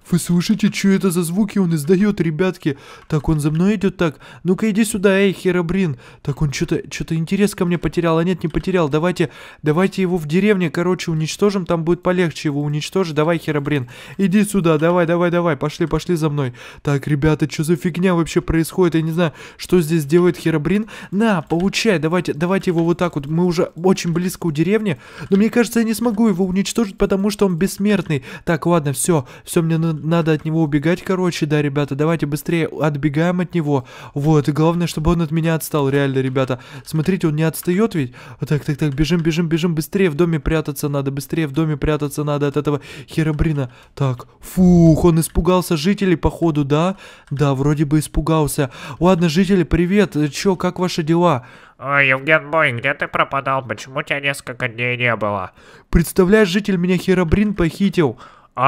Вы слышите, что это за звуки он издает, ребятки? Так он за мной идет так. Ну-ка иди сюда, эй, херабрин. Так он что-то что-то интерес ко мне потерял. А нет, не потерял. Давайте, давайте его в деревне, короче, уничтожим. Там будет полегче его уничтожить. Давай, херабрин. Иди сюда, давай, давай, давай. Пошли, пошли за мной. Так, ребята, что за фигня вообще происходит? Я не знаю, что здесь делает херабрин. На, получай. Давайте, давайте его вот так вот. Мы уже очень близко у деревни. Но мне кажется, я не смогу его уничтожить, потому что он бессмертный. Так, ладно, все. Все, мне надо надо от него убегать, короче, да, ребята, давайте быстрее отбегаем от него. Вот, и главное, чтобы он от меня отстал, реально, ребята. Смотрите, он не отстает ведь. Так, так, так, бежим, бежим, бежим, быстрее в доме прятаться надо, быстрее в доме прятаться надо от этого херабрина. Так, фух, он испугался жителей, походу, да? Да, вроде бы испугался. Ладно, жители, привет, чё, как ваши дела?
Ой, Евген Бой, где ты пропадал? Почему тебя несколько дней не было? Представляешь, житель меня Херабрин похитил.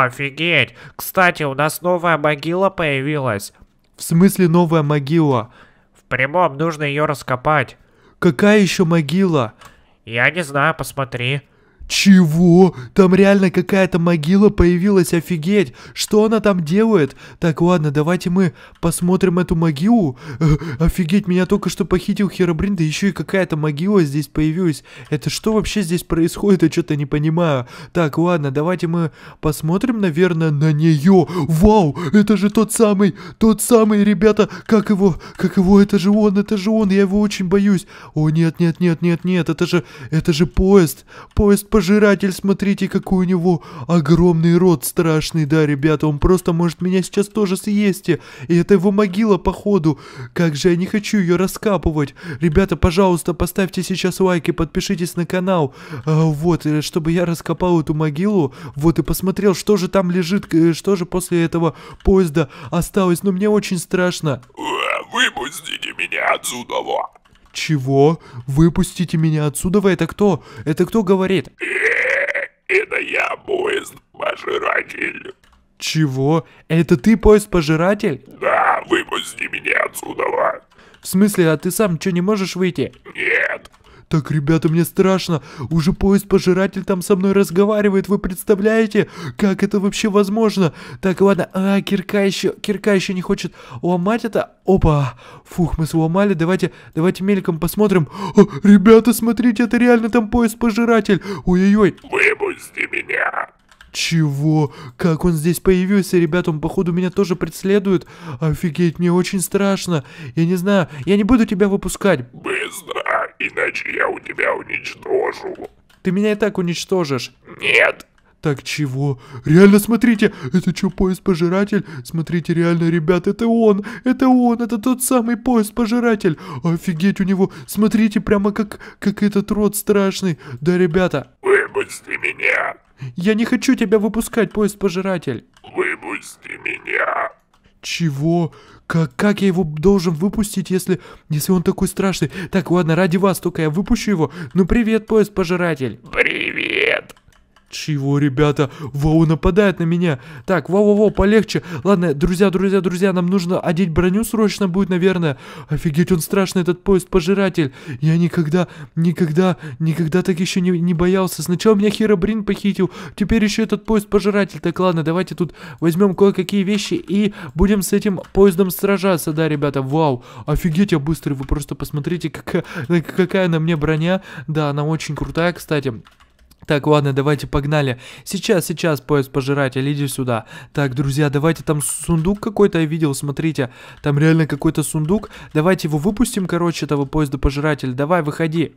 Офигеть! Кстати, у нас новая могила появилась. В смысле новая могила? В прямом нужно ее раскопать. Какая еще могила? Я не знаю, посмотри.
Чего? Там реально какая-то могила появилась, офигеть! Что она там делает? Так, ладно, давайте мы посмотрим эту могилу. Э, офигеть, меня только что похитил Херобрин, да еще и какая-то могила здесь появилась. Это что вообще здесь происходит? Я что-то не понимаю. Так, ладно, давайте мы посмотрим, наверное, на нее. Вау, это же тот самый, тот самый, ребята, как его, как его, это же он, это же он, я его очень боюсь. О, нет, нет, нет, нет, нет, это же, это же поезд, поезд, пожалуйста пожиратель, смотрите, какой у него огромный рот страшный, да, ребята, он просто может меня сейчас тоже съесть, и это его могила, походу, как же я не хочу ее раскапывать. Ребята, пожалуйста, поставьте сейчас лайки, подпишитесь на канал, а, вот, э, чтобы я раскопал эту могилу, вот, и посмотрел, что же там лежит, э, что же после этого поезда осталось, но мне очень страшно.
Выпустите меня отсюда, вот.
Чего? Выпустите меня отсюда, вы это кто? Это кто говорит?
«Э, это я, поезд пожиратель.
Чего? Это ты поезд пожиратель?
Да, выпусти меня отсюда.
В смысле, а ты сам что не можешь выйти? Нет. Так, ребята, мне страшно. Уже поезд-пожиратель там со мной разговаривает, вы представляете? Как это вообще возможно? Так, ладно, а, кирка еще, кирка еще не хочет ломать это. Опа, фух, мы сломали, давайте, давайте мельком посмотрим. О, ребята, смотрите, это реально там поезд-пожиратель. Ой-ой-ой. Выпусти меня. Чего? Как он здесь появился, ребята? Он, походу, меня тоже преследует. Офигеть, мне очень страшно. Я не знаю, я не буду тебя выпускать.
Быстро иначе я у тебя уничтожу.
Ты меня и так уничтожишь. Нет. Так чего? Реально, смотрите, это что, поезд-пожиратель? Смотрите, реально, ребят, это он, это он, это тот самый поезд-пожиратель. Офигеть у него, смотрите, прямо как, как этот рот страшный. Да, ребята.
Выпусти меня.
Я не хочу тебя выпускать, поезд-пожиратель.
Выпусти меня.
Чего? Как, как я его должен выпустить, если, если он такой страшный? Так, ладно, ради вас только я выпущу его. Ну привет, поезд-пожиратель. Привет. Чего, ребята? Вау, нападает на меня. Так, вау-вау-вау, полегче. Ладно, друзья, друзья, друзья, нам нужно одеть броню срочно будет, наверное. Офигеть, он страшный, этот поезд-пожиратель. Я никогда, никогда, никогда так еще не, не боялся. Сначала меня Херобрин похитил, теперь еще этот поезд-пожиратель. Так, ладно, давайте тут возьмем кое-какие вещи и будем с этим поездом сражаться, да, ребята. Вау, офигеть, я быстрый. Вы просто посмотрите, какая, какая на мне броня. Да, она очень крутая, кстати. Так, ладно, давайте погнали. Сейчас, сейчас, поезд пожиратель, иди сюда. Так, друзья, давайте там сундук какой-то я видел, смотрите. Там реально какой-то сундук. Давайте его выпустим, короче, этого поезда пожиратель. Давай, выходи.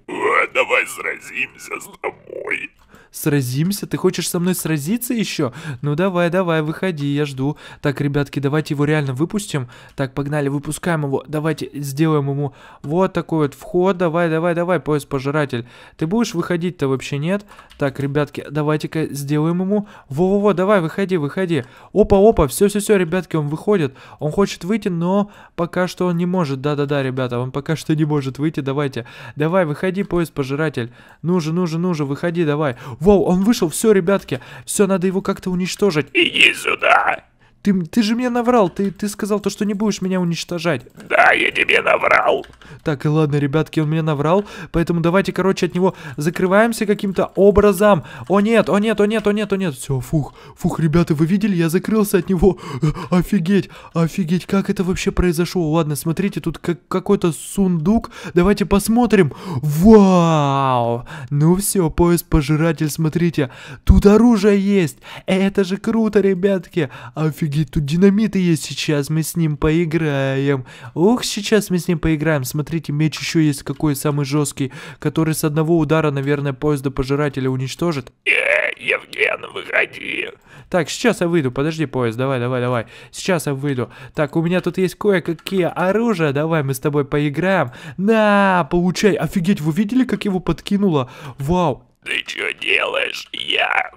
Давай сразимся с тобой.
Сразимся? Ты хочешь со мной сразиться еще? Ну давай, давай, выходи, я жду. Так, ребятки, давайте его реально выпустим. Так, погнали, выпускаем его. Давайте сделаем ему вот такой вот вход. Давай, давай, давай, поезд-пожиратель. Ты будешь выходить-то вообще нет? Так, ребятки, давайте-ка сделаем ему. Во-во-во, давай, выходи, выходи. Опа-опа, все-все-все, ребятки, он выходит. Он хочет выйти, но пока что он не может. Да-да-да, ребята, он пока что не может выйти. Давайте, давай, выходи, поезд-пожиратель. Ну же, ну же, ну же, выходи, давай. Вау, он вышел, все, ребятки, все, надо его как-то уничтожить.
Иди сюда!
Ты, ты же мне наврал, ты, ты сказал то, что не будешь меня уничтожать.
Да, я тебе наврал.
Так, и ладно, ребятки, он мне наврал, поэтому давайте, короче, от него закрываемся каким-то образом. О нет, о нет, о нет, о нет, о нет. Все, фух, фух, ребята, вы видели, я закрылся от него. Э, офигеть, офигеть, как это вообще произошло? Ладно, смотрите, тут как какой-то сундук. Давайте посмотрим. Вау! Ну все, поезд-пожиратель, смотрите. Тут оружие есть. Это же круто, ребятки. Офигеть Ноги, тут динамиты есть сейчас, мы с ним поиграем. Ох, сейчас мы с ним поиграем. Смотрите, меч еще есть какой самый жесткий, который с одного удара, наверное, поезда пожирателя уничтожит.
Э, Евген, выходи.
Так, сейчас я выйду, подожди, поезд, давай, давай, давай. Сейчас я выйду. Так, у меня тут есть кое-какие оружия, давай мы с тобой поиграем. На, получай. Офигеть, вы видели, как его подкинуло? Вау.
Ты что делаешь? Я...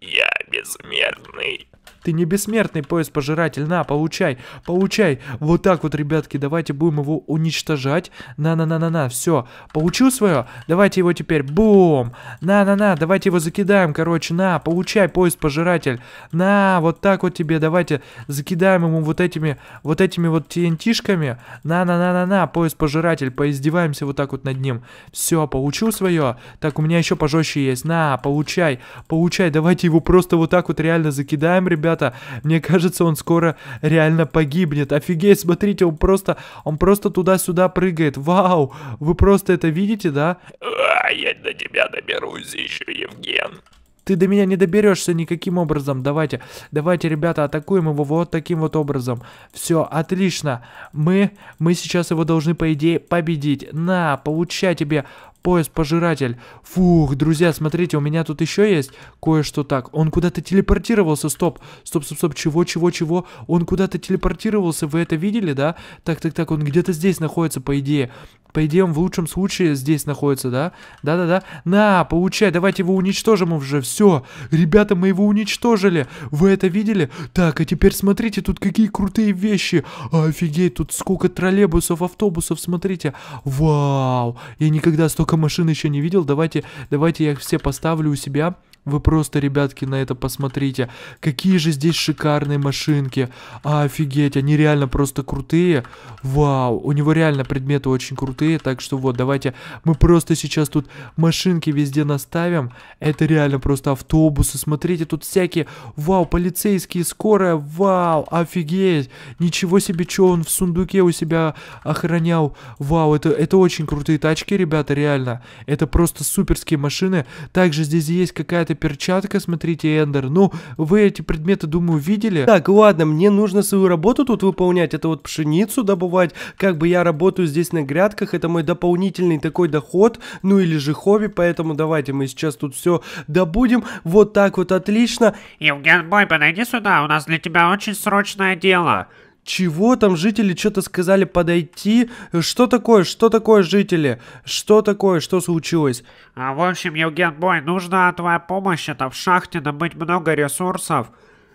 Я бессмертный.
Ты не бессмертный поезд пожиратель, на, получай, получай. Вот так вот, ребятки, давайте будем его уничтожать. На-на-на-на-на, все, получил свое? Давайте его теперь, бум. На-на-на, давайте его закидаем, короче, на, получай поезд пожиратель. На, вот так вот тебе, давайте закидаем ему вот этими, вот этими вот тентишками. На-на-на-на-на, поезд пожиратель, поиздеваемся вот так вот над ним. Все, получил свое? Так, у меня еще пожестче есть. На, получай, получай, давайте его просто вот так вот реально закидаем, ребят ребята, мне кажется, он скоро реально погибнет. Офигеть, смотрите, он просто, он просто туда-сюда прыгает. Вау, вы просто это видите, да?
А, я до тебя доберусь еще, Евген.
Ты до меня не доберешься никаким образом. Давайте, давайте, ребята, атакуем его вот таким вот образом. Все, отлично. Мы, мы сейчас его должны, по идее, победить. На, получай тебе Поезд-пожиратель. Фух, друзья, смотрите, у меня тут еще есть кое-что так. Он куда-то телепортировался, стоп. Стоп, стоп, стоп, чего, чего, чего? Он куда-то телепортировался, вы это видели, да? Так, так, так, он где-то здесь находится, по идее. По идее, он в лучшем случае здесь находится, да? Да-да-да. На, получай, давайте его уничтожим уже. Все, ребята, мы его уничтожили. Вы это видели? Так, а теперь смотрите, тут какие крутые вещи. Офигеть, тут сколько троллейбусов, автобусов, смотрите. Вау, я никогда столько столько машин еще не видел, давайте, давайте я их все поставлю у себя вы просто, ребятки, на это посмотрите. Какие же здесь шикарные машинки. А, офигеть, они реально просто крутые. Вау, у него реально предметы очень крутые. Так что вот, давайте мы просто сейчас тут машинки везде наставим. Это реально просто автобусы. Смотрите, тут всякие, вау, полицейские, скорая. Вау, офигеть. Ничего себе, что он в сундуке у себя охранял. Вау, это, это очень крутые тачки, ребята, реально. Это просто суперские машины. Также здесь есть какая-то какая-то перчатка, смотрите, Эндер. Ну, вы эти предметы, думаю, видели? Так, ладно, мне нужно свою работу тут выполнять. Это вот пшеницу добывать. Как бы я работаю здесь на грядках, это мой дополнительный такой доход. Ну, или же хобби, поэтому давайте мы сейчас тут все добудем. Вот так вот, отлично.
Евген Бой, подойди сюда, у нас для тебя очень срочное дело. Чего там жители что-то сказали подойти? Что такое? Что такое, жители? Что такое? Что случилось? А в общем, Евген Бой, нужна твоя помощь. Это в шахте добыть много ресурсов.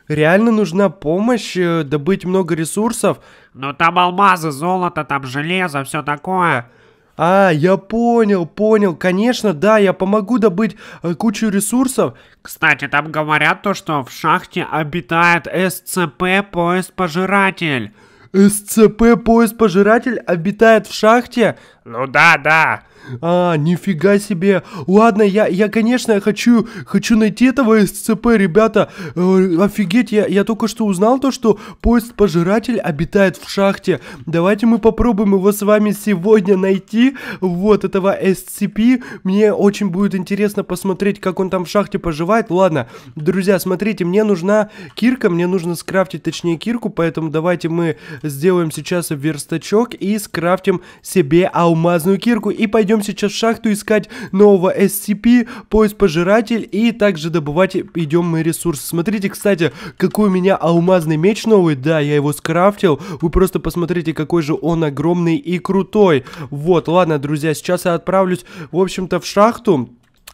Реально нужна помощь, э, добыть много ресурсов? Ну там алмазы, золото, там железо, все такое.
А, я понял, понял. Конечно, да, я помогу добыть э, кучу ресурсов.
Кстати, там говорят то, что в шахте обитает СЦП-поезд-пожиратель.
СЦП-поезд-пожиратель обитает в шахте? Ну да, да. А, нифига себе. Ладно, я, я конечно, хочу, хочу найти этого СЦП, ребята. Э, офигеть, я, я только что узнал то, что поезд-пожиратель обитает в шахте. Давайте мы попробуем его с вами сегодня найти. Вот, этого SCP. Мне очень будет интересно посмотреть, как он там в шахте поживает. Ладно, друзья, смотрите, мне нужна кирка, мне нужно скрафтить, точнее, кирку, поэтому давайте мы сделаем сейчас верстачок и скрафтим себе алмазную кирку и пойдем пойдем сейчас в шахту искать нового SCP, поезд пожиратель и также добывать идем мы ресурс Смотрите, кстати, какой у меня алмазный меч новый, да, я его скрафтил. Вы просто посмотрите, какой же он огромный и крутой. Вот, ладно, друзья, сейчас я отправлюсь, в общем-то, в шахту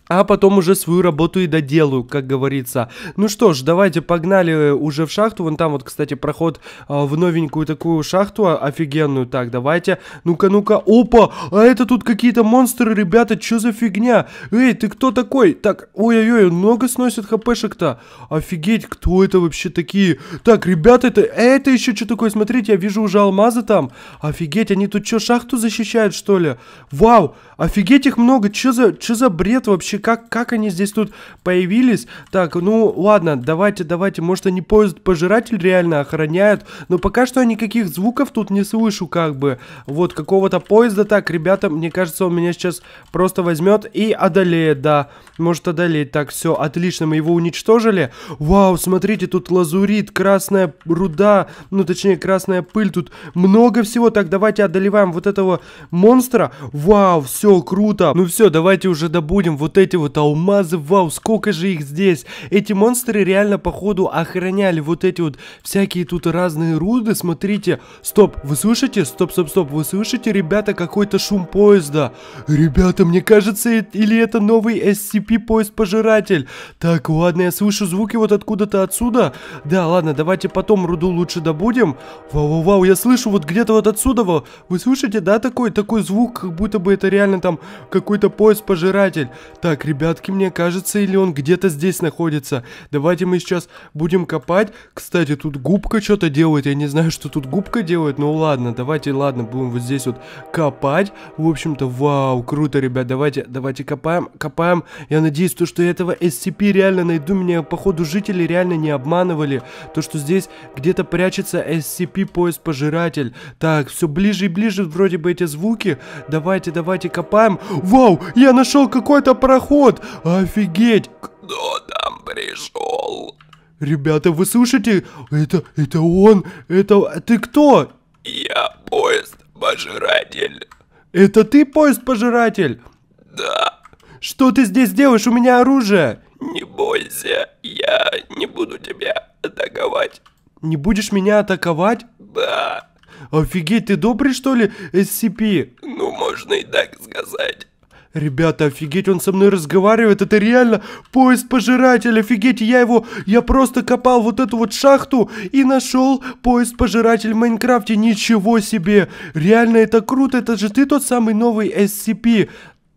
а потом уже свою работу и доделаю, как говорится. Ну что ж, давайте погнали э, уже в шахту. Вон там вот, кстати, проход а, в новенькую такую шахту а, офигенную. Так, давайте. Ну-ка, ну-ка. Опа! А это тут какие-то монстры, ребята. Что за фигня? Эй, ты кто такой? Так, ой-ой-ой, много сносит хпшек-то. Офигеть, кто это вообще такие? Так, ребята, это, это еще что такое? Смотрите, я вижу уже алмазы там. Офигеть, они тут что, шахту защищают, что ли? Вау, офигеть их много. Что за, что за бред вообще? как, как они здесь тут появились? Так, ну ладно, давайте, давайте, может они поезд пожиратель реально охраняют, но пока что я никаких звуков тут не слышу, как бы, вот какого-то поезда, так, ребята, мне кажется, он меня сейчас просто возьмет и одолеет, да, может одолеть, так, все, отлично, мы его уничтожили, вау, смотрите, тут лазурит, красная руда, ну, точнее, красная пыль, тут много всего, так, давайте одолеваем вот этого монстра, вау, все, круто, ну все, давайте уже добудем вот эти эти вот алмазы, вау, сколько же их здесь. Эти монстры реально, походу, охраняли вот эти вот всякие тут разные руды. Смотрите, стоп, вы слышите? Стоп, стоп, стоп, вы слышите, ребята, какой-то шум поезда. Ребята, мне кажется, э, или это новый SCP поезд-пожиратель. Так, ладно, я слышу звуки вот откуда-то отсюда. Да, ладно, давайте потом руду лучше добудем. Вау-вау-вау, я слышу вот где-то вот отсюда. вау. Вы слышите, да, такой, такой звук, как будто бы это реально там какой-то поезд-пожиратель. Так, так, ребятки, мне кажется, или он где-то здесь находится. Давайте мы сейчас будем копать. Кстати, тут губка что-то делает. Я не знаю, что тут губка делает, но ладно. Давайте, ладно, будем вот здесь вот копать. В общем-то, вау, круто, ребят. Давайте, давайте копаем, копаем. Я надеюсь, то, что этого SCP реально найду. Меня, походу, жители реально не обманывали. То, что здесь где-то прячется SCP-поезд-пожиратель. Так, все ближе и ближе вроде бы эти звуки. Давайте, давайте копаем. Вау, я нашел какой-то пароход проход! Офигеть! Кто там пришел? Ребята, вы слышите? Это, это он! Это, ты кто?
Я поезд-пожиратель.
Это ты поезд-пожиратель? Да. Что ты здесь делаешь? У меня оружие.
Не бойся, я не буду тебя атаковать.
Не будешь меня атаковать?
Да.
Офигеть, ты добрый что ли, SCP? Ну,
можно и так сказать.
Ребята, офигеть, он со мной разговаривает, это реально поезд-пожиратель, офигеть, я его, я просто копал вот эту вот шахту и нашел поезд-пожиратель в Майнкрафте, ничего себе, реально это круто, это же ты тот самый новый SCP.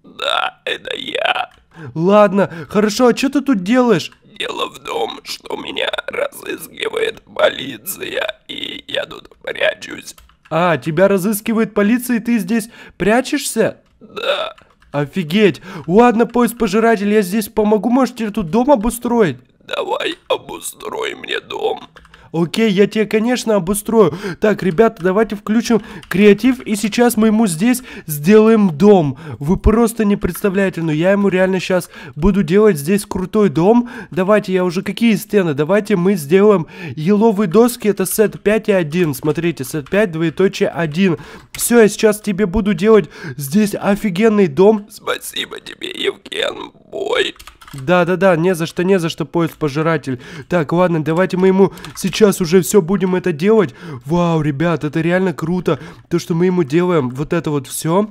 Да, это я. Ладно, хорошо, а что ты тут делаешь?
Дело в том, что меня разыскивает полиция, и я тут прячусь.
А, тебя разыскивает полиция, и ты здесь прячешься? Да. Офигеть! Ладно, поезд пожиратель, я здесь помогу, можете тут дом обустроить?
Давай обустрой мне дом.
Окей, я тебе, конечно, обустрою. Так, ребята, давайте включим креатив. И сейчас мы ему здесь сделаем дом. Вы просто не представляете. Но я ему реально сейчас буду делать здесь крутой дом. Давайте, я уже... Какие стены? Давайте мы сделаем еловые доски. Это сет 5 и 1. Смотрите, сет 5, двоеточие 1. Все, я сейчас тебе буду делать здесь офигенный дом.
Спасибо тебе, Евген, бой.
Да-да-да, не за что, не за что, поезд-пожиратель. Так, ладно, давайте мы ему сейчас уже все будем это делать. Вау, ребят, это реально круто, то, что мы ему делаем. Вот это вот все.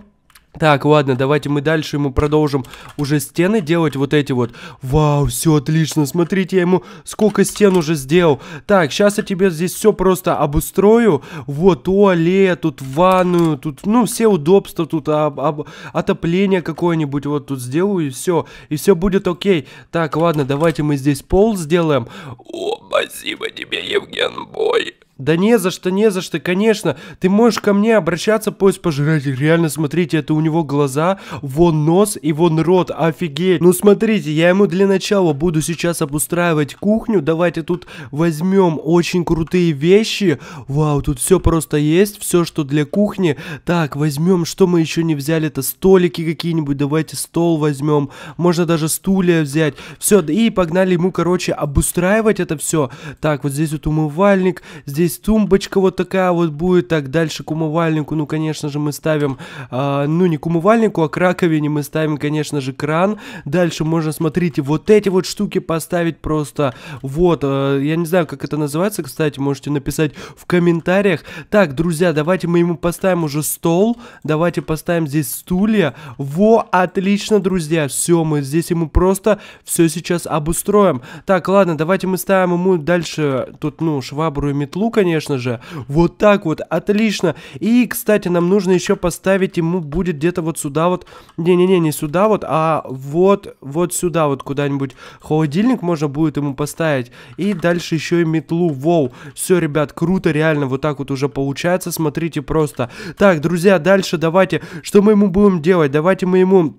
Так, ладно, давайте мы дальше ему продолжим уже стены делать вот эти вот. Вау, все отлично, смотрите, я ему сколько стен уже сделал. Так, сейчас я тебе здесь все просто обустрою. Вот туалет, тут ванную, тут, ну, все удобства, тут об, об, отопление какое-нибудь вот тут сделаю и все. И все будет окей. Так, ладно, давайте мы здесь пол сделаем.
О, спасибо тебе, Евген Бой.
Да не за что, не за что, конечно. Ты можешь ко мне обращаться, поезд пожиратель. Реально, смотрите, это у него глаза, вон нос и вон рот. Офигеть. Ну, смотрите, я ему для начала буду сейчас обустраивать кухню. Давайте тут возьмем очень крутые вещи. Вау, тут все просто есть, все, что для кухни. Так, возьмем, что мы еще не взяли, это столики какие-нибудь. Давайте стол возьмем. Можно даже стулья взять. Все, и погнали ему, короче, обустраивать это все. Так, вот здесь вот умывальник, здесь здесь тумбочка вот такая вот будет, так, дальше к умывальнику, ну, конечно же, мы ставим, э, ну, не к умывальнику, а к раковине мы ставим, конечно же, кран, дальше можно, смотрите, вот эти вот штуки поставить просто, вот, э, я не знаю, как это называется, кстати, можете написать в комментариях, так, друзья, давайте мы ему поставим уже стол, давайте поставим здесь стулья, во, отлично, друзья, все, мы здесь ему просто все сейчас обустроим, так, ладно, давайте мы ставим ему дальше, тут, ну, швабру и метлу, конечно же. Вот так вот, отлично. И, кстати, нам нужно еще поставить, ему будет где-то вот сюда вот, не-не-не, не сюда вот, а вот, вот сюда вот куда-нибудь холодильник можно будет ему поставить. И дальше еще и метлу, воу. Все, ребят, круто, реально, вот так вот уже получается, смотрите просто. Так, друзья, дальше давайте, что мы ему будем делать? Давайте мы ему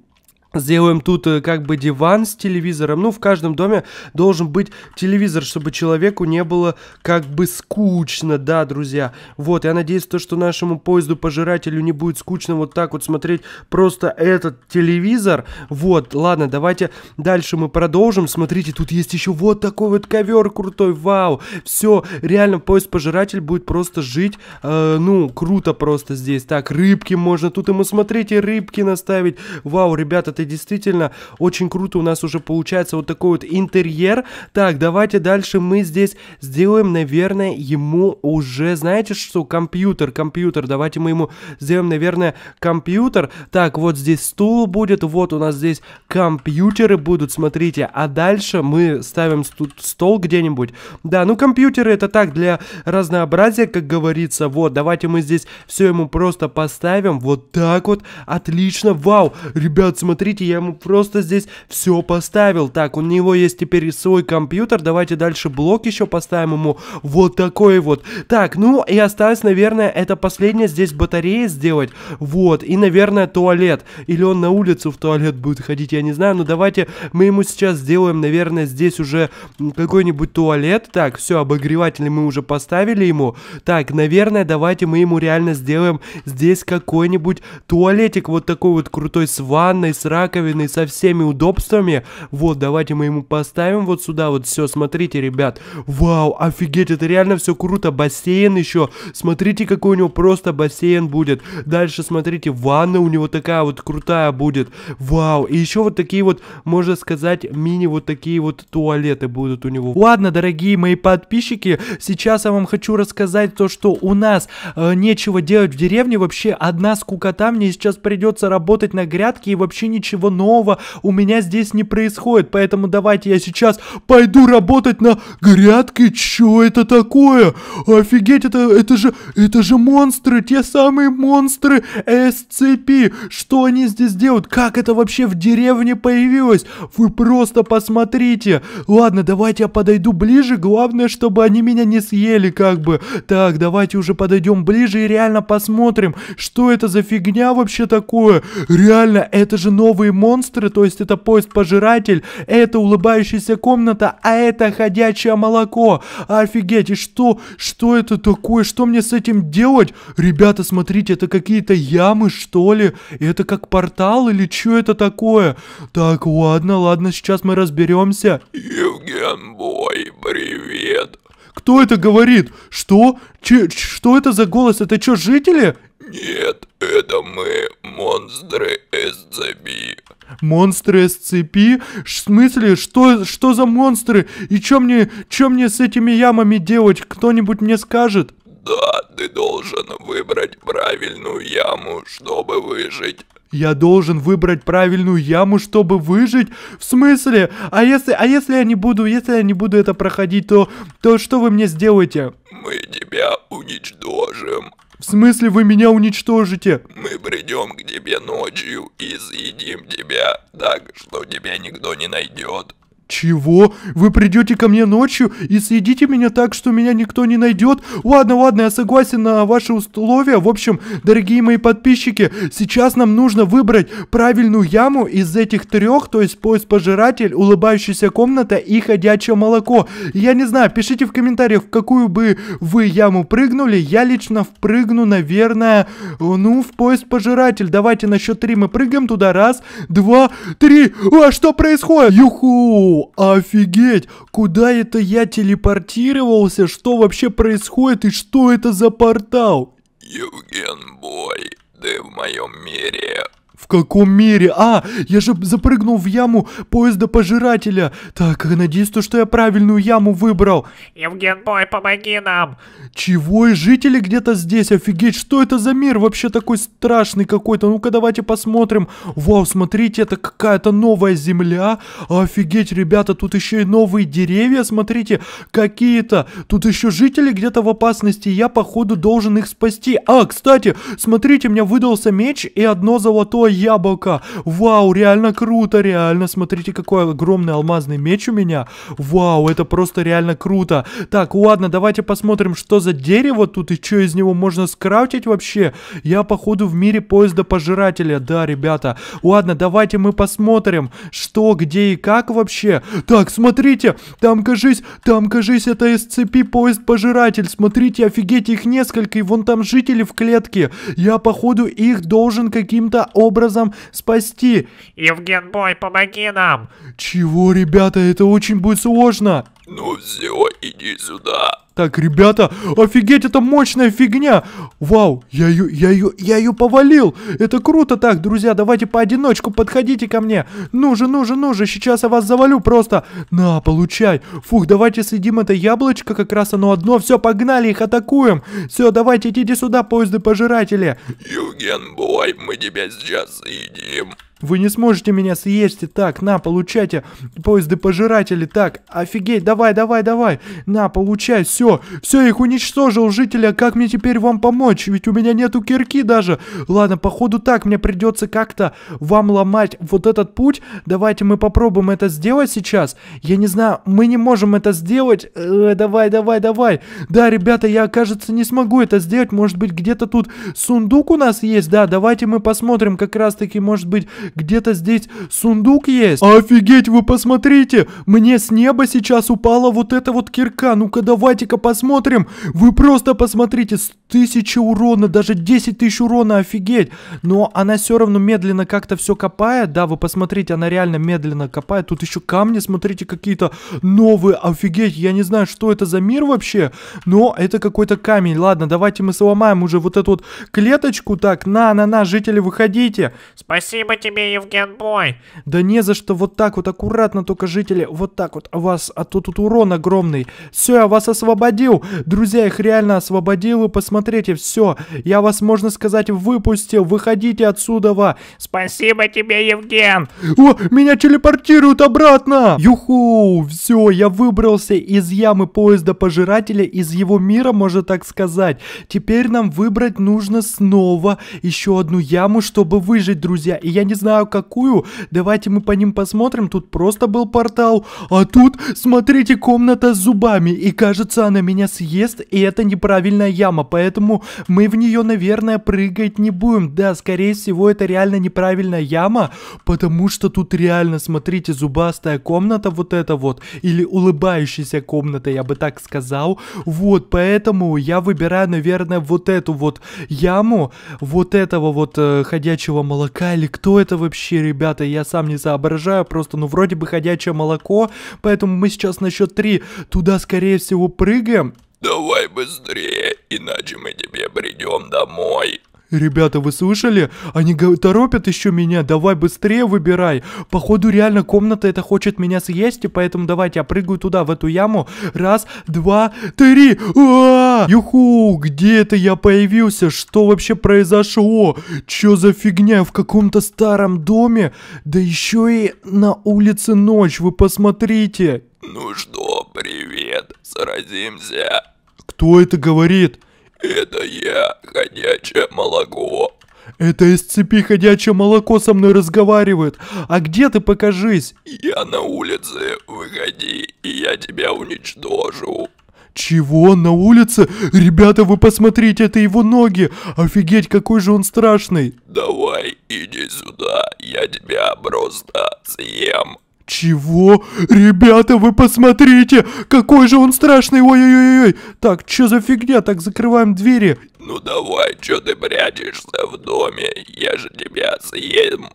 Сделаем тут э, как бы диван с телевизором. Ну, в каждом доме должен быть телевизор, чтобы человеку не было как бы скучно, да, друзья. Вот, я надеюсь, то, что нашему поезду-пожирателю не будет скучно вот так вот смотреть просто этот телевизор. Вот, ладно, давайте дальше мы продолжим. Смотрите, тут есть еще вот такой вот ковер крутой, вау. Все, реально, поезд-пожиратель будет просто жить, э, ну, круто просто здесь. Так, рыбки можно, тут ему, смотрите, рыбки наставить. Вау, ребята, это это действительно очень круто у нас уже получается вот такой вот интерьер. Так, давайте дальше мы здесь сделаем, наверное, ему уже, знаете что, компьютер, компьютер. Давайте мы ему сделаем, наверное, компьютер. Так, вот здесь стул будет, вот у нас здесь компьютеры будут, смотрите. А дальше мы ставим тут стол где-нибудь. Да, ну компьютеры это так, для разнообразия, как говорится. Вот, давайте мы здесь все ему просто поставим. Вот так вот, отлично, вау. Ребят, смотрите смотрите, я ему просто здесь все поставил. Так, у него есть теперь свой компьютер, давайте дальше блок еще поставим ему. Вот такой вот. Так, ну и осталось, наверное, это последнее здесь батареи сделать. Вот, и, наверное, туалет. Или он на улицу в туалет будет ходить, я не знаю. Но ну, давайте мы ему сейчас сделаем, наверное, здесь уже какой-нибудь туалет. Так, все, обогреватели мы уже поставили ему. Так, наверное, давайте мы ему реально сделаем здесь какой-нибудь туалетик. Вот такой вот крутой с ванной, с раковиной раковиной, со всеми удобствами. Вот, давайте мы ему поставим вот сюда вот все. Смотрите, ребят. Вау, офигеть, это реально все круто. Бассейн еще. Смотрите, какой у него просто бассейн будет. Дальше, смотрите, ванна у него такая вот крутая будет. Вау, и еще вот такие вот, можно сказать, мини вот такие вот туалеты будут у него. Ладно, дорогие мои подписчики, сейчас я вам хочу рассказать то, что у нас э, нечего делать в деревне. Вообще одна скукота, мне сейчас придется работать на грядке и вообще ничего ничего нового у меня здесь не происходит, поэтому давайте я сейчас пойду работать на грядке. Чё это такое? Офигеть, это, это же, это же монстры, те самые монстры SCP. Что они здесь делают? Как это вообще в деревне появилось? Вы просто посмотрите. Ладно, давайте я подойду ближе, главное, чтобы они меня не съели, как бы. Так, давайте уже подойдем ближе и реально посмотрим, что это за фигня вообще такое. Реально, это же новый новые монстры, то есть это поезд-пожиратель, это улыбающаяся комната, а это ходячее молоко. Офигеть, и что, что это такое, что мне с этим делать? Ребята, смотрите, это какие-то ямы, что ли? Это как портал или что это такое? Так, ладно, ладно, сейчас мы разберемся.
Евген Бой, привет.
Кто это говорит? Что? Че, что это за голос? Это что, жители?
Нет, это мы, монстры SCP.
Монстры SCP? В смысле, что, что за монстры? И что мне, чё мне с этими ямами делать? Кто-нибудь мне скажет? Да,
ты должен выбрать правильную яму, чтобы выжить.
Я должен выбрать правильную яму, чтобы выжить? В смысле? А если, а если я не буду, если я не буду это проходить, то, то что вы мне сделаете? Мы тебя уничтожим. В смысле вы меня уничтожите? Мы придем к
тебе ночью и съедим тебя, так что тебя никто не найдет.
«Чего? Вы придете ко мне ночью и съедите меня так, что меня никто не найдет? Ладно, ладно, я согласен на ваши условия. В общем, дорогие мои подписчики, сейчас нам нужно выбрать правильную яму из этих трех, то есть поезд-пожиратель, улыбающаяся комната и ходячее молоко. Я не знаю, пишите в комментариях, в какую бы вы яму прыгнули. Я лично впрыгну, наверное, ну, в поезд-пожиратель. Давайте на счет три мы прыгаем туда. Раз, два, три. А что происходит? Юху! Вау, офигеть! Куда это я телепортировался? Что вообще происходит и что это за портал? Евген Бой, ты в моем мире каком мире? А, я же запрыгнул в яму поезда пожирателя. Так, надеюсь, то, что я правильную яму выбрал.
Евген Бой, помоги нам.
Чего? И жители где-то здесь? Офигеть, что это за мир вообще такой страшный какой-то? Ну-ка, давайте посмотрим. Вау, смотрите, это какая-то новая земля. Офигеть, ребята, тут еще и новые деревья, смотрите, какие-то. Тут еще жители где-то в опасности, я, походу, должен их спасти. А, кстати, смотрите, у меня выдался меч и одно золотое яблоко. Вау, реально круто, реально. Смотрите, какой огромный алмазный меч у меня. Вау, это просто реально круто. Так, ладно, давайте посмотрим, что за дерево тут и что из него можно скрафтить вообще. Я, походу, в мире поезда пожирателя. Да, ребята. Ладно, давайте мы посмотрим, что, где и как вообще. Так, смотрите, там, кажись, там, кажись, это SCP поезд пожиратель. Смотрите, офигеть, их несколько, и вон там жители в клетке. Я, походу, их должен каким-то образом образом спасти.
Евген Бой, помоги нам!
Чего, ребята, это очень будет сложно! Ну
все, иди сюда.
Так, ребята, офигеть, это мощная фигня. Вау, я ее, я ее, я ее повалил. Это круто так, друзья, давайте поодиночку подходите ко мне. Ну же, ну же, ну же, сейчас я вас завалю просто. На, получай. Фух, давайте съедим это яблочко, как раз оно одно. Все, погнали, их атакуем. Все, давайте, идите сюда, поезды-пожиратели.
Юген, бой, мы тебя сейчас съедим.
Вы не сможете меня съесть и так, на, получайте, поезды пожиратели, так, офигеть, давай, давай, давай, на, получай, все, все, их уничтожил, жителя, а как мне теперь вам помочь, ведь у меня нету кирки даже, ладно, походу так, мне придется как-то вам ломать вот этот путь, давайте мы попробуем это сделать сейчас, я не знаю, мы не можем это сделать, э, давай, давай, давай, да, ребята, я, кажется, не смогу это сделать, может быть, где-то тут сундук у нас есть, да, давайте мы посмотрим, как раз-таки, может быть, где-то здесь сундук есть? Офигеть, вы посмотрите! Мне с неба сейчас упала вот эта вот кирка. Ну-ка, давайте-ка посмотрим. Вы просто посмотрите, с тысячи урона, даже 10 тысяч урона, офигеть. Но она все равно медленно как-то все копает. Да, вы посмотрите, она реально медленно копает. Тут еще камни, смотрите, какие-то новые. Офигеть, я не знаю, что это за мир вообще. Но это какой-то камень. Ладно, давайте мы сломаем уже вот эту вот клеточку. Так, на-на-на, жители, выходите.
Спасибо тебе, тебе, Евген Бой.
Да не за что, вот так вот, аккуратно только, жители, вот так вот, а вас, а то тут урон огромный. Все, я вас освободил, друзья, их реально освободил, вы посмотрите, все, я вас, можно сказать, выпустил, выходите отсюда, ва.
Спасибо тебе, Евген.
О, меня телепортируют обратно. Юху, все, я выбрался из ямы поезда пожирателя, из его мира, можно так сказать. Теперь нам выбрать нужно снова еще одну яму, чтобы выжить, друзья, и я не знаю, знаю какую. Давайте мы по ним посмотрим. Тут просто был портал. А тут, смотрите, комната с зубами. И кажется, она меня съест, и это неправильная яма. Поэтому мы в нее, наверное, прыгать не будем. Да, скорее всего, это реально неправильная яма. Потому что тут реально, смотрите, зубастая комната вот эта вот. Или улыбающаяся комната, я бы так сказал. Вот, поэтому я выбираю, наверное, вот эту вот яму. Вот этого вот э, ходячего молока. Или кто этого вообще, ребята, я сам не соображаю, просто, ну, вроде бы ходячее молоко, поэтому мы сейчас на счет три туда, скорее всего, прыгаем.
Давай быстрее, иначе мы тебе придем
домой. «Ребята, вы слышали? Они торопят еще меня, давай быстрее выбирай. Походу реально комната это хочет меня съесть, и поэтому давайте я прыгаю туда, в эту яму. Раз, два, три. А! Юху, где это я появился? Что вообще произошло? Чё за фигня в каком-то старом доме? Да еще и на улице ночь, вы посмотрите.
Ну что, привет, сразимся.
Кто это говорит?
Это я, ходячее молоко.
Это из цепи ходячее молоко со мной разговаривает. А где ты покажись?
Я на улице. Выходи, и я тебя уничтожу.
Чего? На улице? Ребята, вы посмотрите, это его ноги! Офигеть, какой же он страшный!
Давай, иди сюда, я тебя просто съем.
Чего? Ребята, вы посмотрите! Какой же он страшный! Ой-ой-ой! ой! Так, что за фигня? Так, закрываем двери.
Ну давай, что ты прячешься в доме? Я же тебя съем.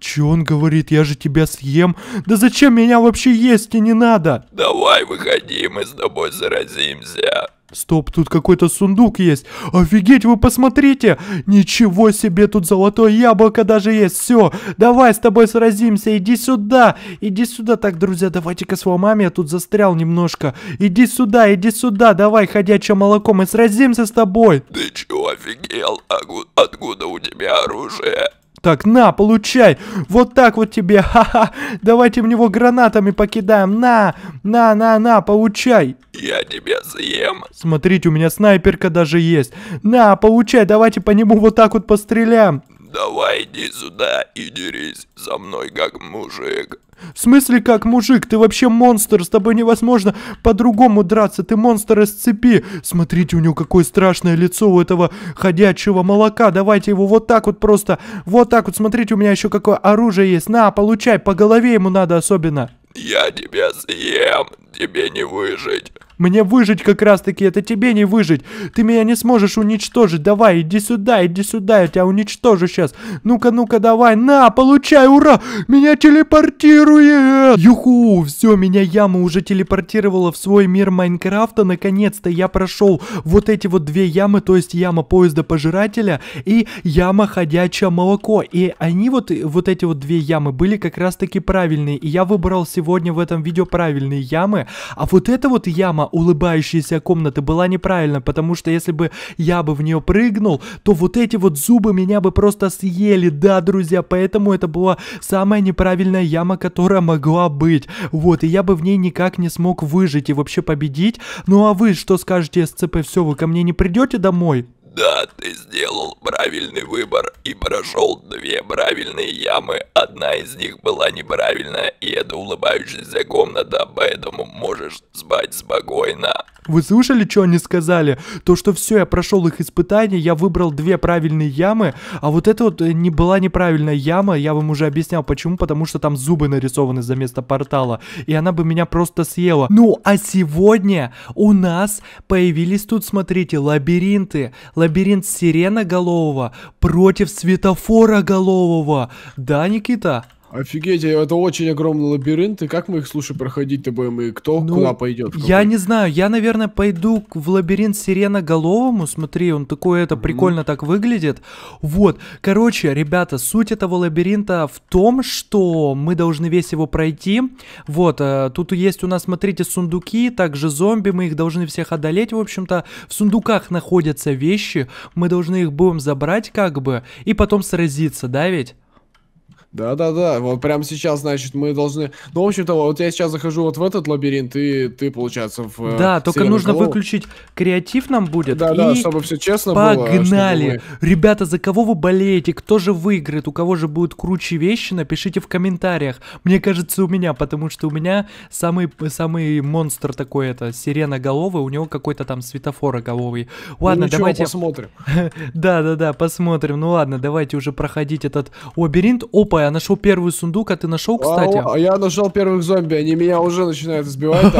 Че он говорит, я же тебя съем? Да зачем меня вообще есть и не надо?
Давай выходи, мы с тобой заразимся.
Стоп, тут какой-то сундук есть. Офигеть, вы посмотрите! Ничего себе, тут золотое яблоко даже есть. Все, давай с тобой сразимся. Иди сюда, иди сюда. Так, друзья, давайте-ка с ломами. А, я тут застрял немножко. Иди сюда, иди сюда. Давай, ходячее молоко, мы сразимся с тобой.
Ты чего офигел? Откуда у тебя оружие?
Так, на, получай. Вот так вот тебе. Ха-ха. Давайте в него гранатами покидаем. На, на, на, на, получай. Я тебя съем. Смотрите, у меня снайперка даже есть. На, получай. Давайте по нему вот так вот постреляем.
«Давай иди сюда и дерись со мной как мужик».
«В смысле как мужик? Ты вообще монстр, с тобой невозможно по-другому драться, ты монстр из цепи. Смотрите, у него какое страшное лицо у этого ходячего молока, давайте его вот так вот просто, вот так вот, смотрите, у меня еще какое оружие есть, на, получай, по голове ему надо особенно».
«Я тебя съем, тебе не выжить».
Мне выжить как раз-таки, это тебе не выжить. Ты меня не сможешь уничтожить. Давай, иди сюда, иди сюда, я тебя уничтожу сейчас. Ну-ка, ну-ка, давай, на, получай, ура! Меня телепортирует! Юху, все, меня яма уже телепортировала в свой мир Майнкрафта. Наконец-то я прошел вот эти вот две ямы, то есть яма поезда пожирателя и яма ходячее молоко. И они вот, вот эти вот две ямы были как раз-таки правильные. И я выбрал сегодня в этом видео правильные ямы. А вот эта вот яма, Улыбающаяся комната была неправильно, потому что если бы я бы в нее прыгнул, то вот эти вот зубы меня бы просто съели, да, друзья, поэтому это была самая неправильная яма, которая могла быть. Вот, и я бы в ней никак не смог выжить и вообще победить. Ну а вы что скажете, СЦП, все, вы ко мне не придете домой?
Да, ты сделал правильный выбор и прошел две правильные ямы. Одна из них была неправильная, и это улыбающаяся комната, поэтому можешь спать спокойно.
Вы слышали, что они сказали? То, что все, я прошел их испытания, я выбрал две правильные ямы, а вот это вот э, не была неправильная яма, я вам уже объяснял почему, потому что там зубы нарисованы за место портала, и она бы меня просто съела. Ну, а сегодня у нас появились тут, смотрите, лабиринты. Лабиринт сирена голового против светофора голового. Да,
Никита? Офигеть, а это очень огромный лабиринт, и как мы их, слушай, проходить-то будем, и кто ну, куда пойдет? Я
не знаю, я, наверное, пойду в лабиринт сиреноголовому, смотри, он такой, это mm-hmm. прикольно так выглядит. Вот, короче, ребята, суть этого лабиринта в том, что мы должны весь его пройти, вот, э, тут есть у нас, смотрите, сундуки, также зомби, мы их должны всех одолеть, в общем-то, в сундуках находятся вещи, мы должны их будем забрать, как бы, и потом сразиться, да ведь?
Да-да-да, вот прямо сейчас, значит, мы должны... Ну, в общем-то, вот я сейчас захожу вот в этот лабиринт, и ты, получается, в... Э, да, э, только нужно голову. выключить креатив нам будет. Да-да, чтобы все честно погнали. было. Погнали!
Мы... Ребята, за кого вы болеете? Кто же выиграет? У кого же будут круче вещи? Напишите в комментариях. Мне кажется, у меня, потому что у меня самый, самый монстр такой, это, сирена головы, у него какой-то там светофороголовый. Ну, ладно, ну, ничего, давайте... посмотрим. Да-да-да, посмотрим. Ну ладно, давайте уже проходить этот лабиринт. Опа, я нашел первый сундук, а ты нашел, кстати? А,
я нашел первых зомби, они меня уже начинают сбивать.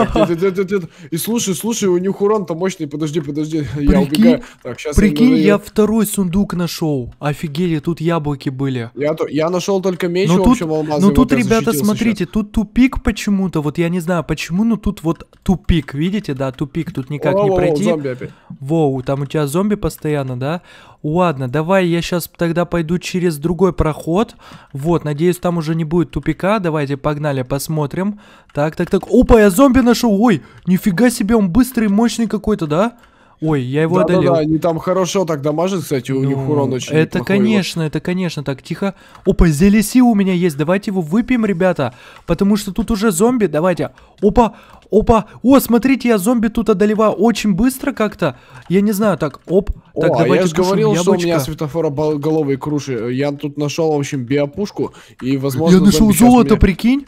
И слушай, слушай, у них урон-то мощный, подожди, подожди, прикинь, я убегаю. Так, сейчас прикинь, я,
второй сундук нашел. Офигели, тут яблоки были.
Я, я нашел только меч, ну в общем, алмазы. Ну тут, ребята, смотрите,
тут тупик почему-то, вот я не знаю почему, но тут вот тупик, видите, да, тупик, тут никак не пройти. Зомби опять. Воу, там у тебя зомби постоянно, да? Ладно, давай я сейчас тогда пойду через другой проход. Вот, надеюсь, там уже не будет тупика. Давайте, погнали, посмотрим. Так, так, так. Опа, я зомби нашел. Ой, нифига себе, он быстрый, мощный какой-то, да? Ой, я его да, одолел. Да, да,
они там хорошо так дамажат, кстати, у ну, них урон очень Это,
неплохой. конечно, это, конечно. Так, тихо. Опа, зелеси у меня есть. Давайте его выпьем, ребята. Потому что тут уже зомби. Давайте. Опа, Опа, о, смотрите, я зомби тут одолеваю очень быстро как-то. Я не знаю, так, оп. О, а давайте я же говорил, яблочко. что у меня
светофора головой круши. Я тут нашел, в общем, биопушку и, возможно... Я нашел золото, меня...
прикинь.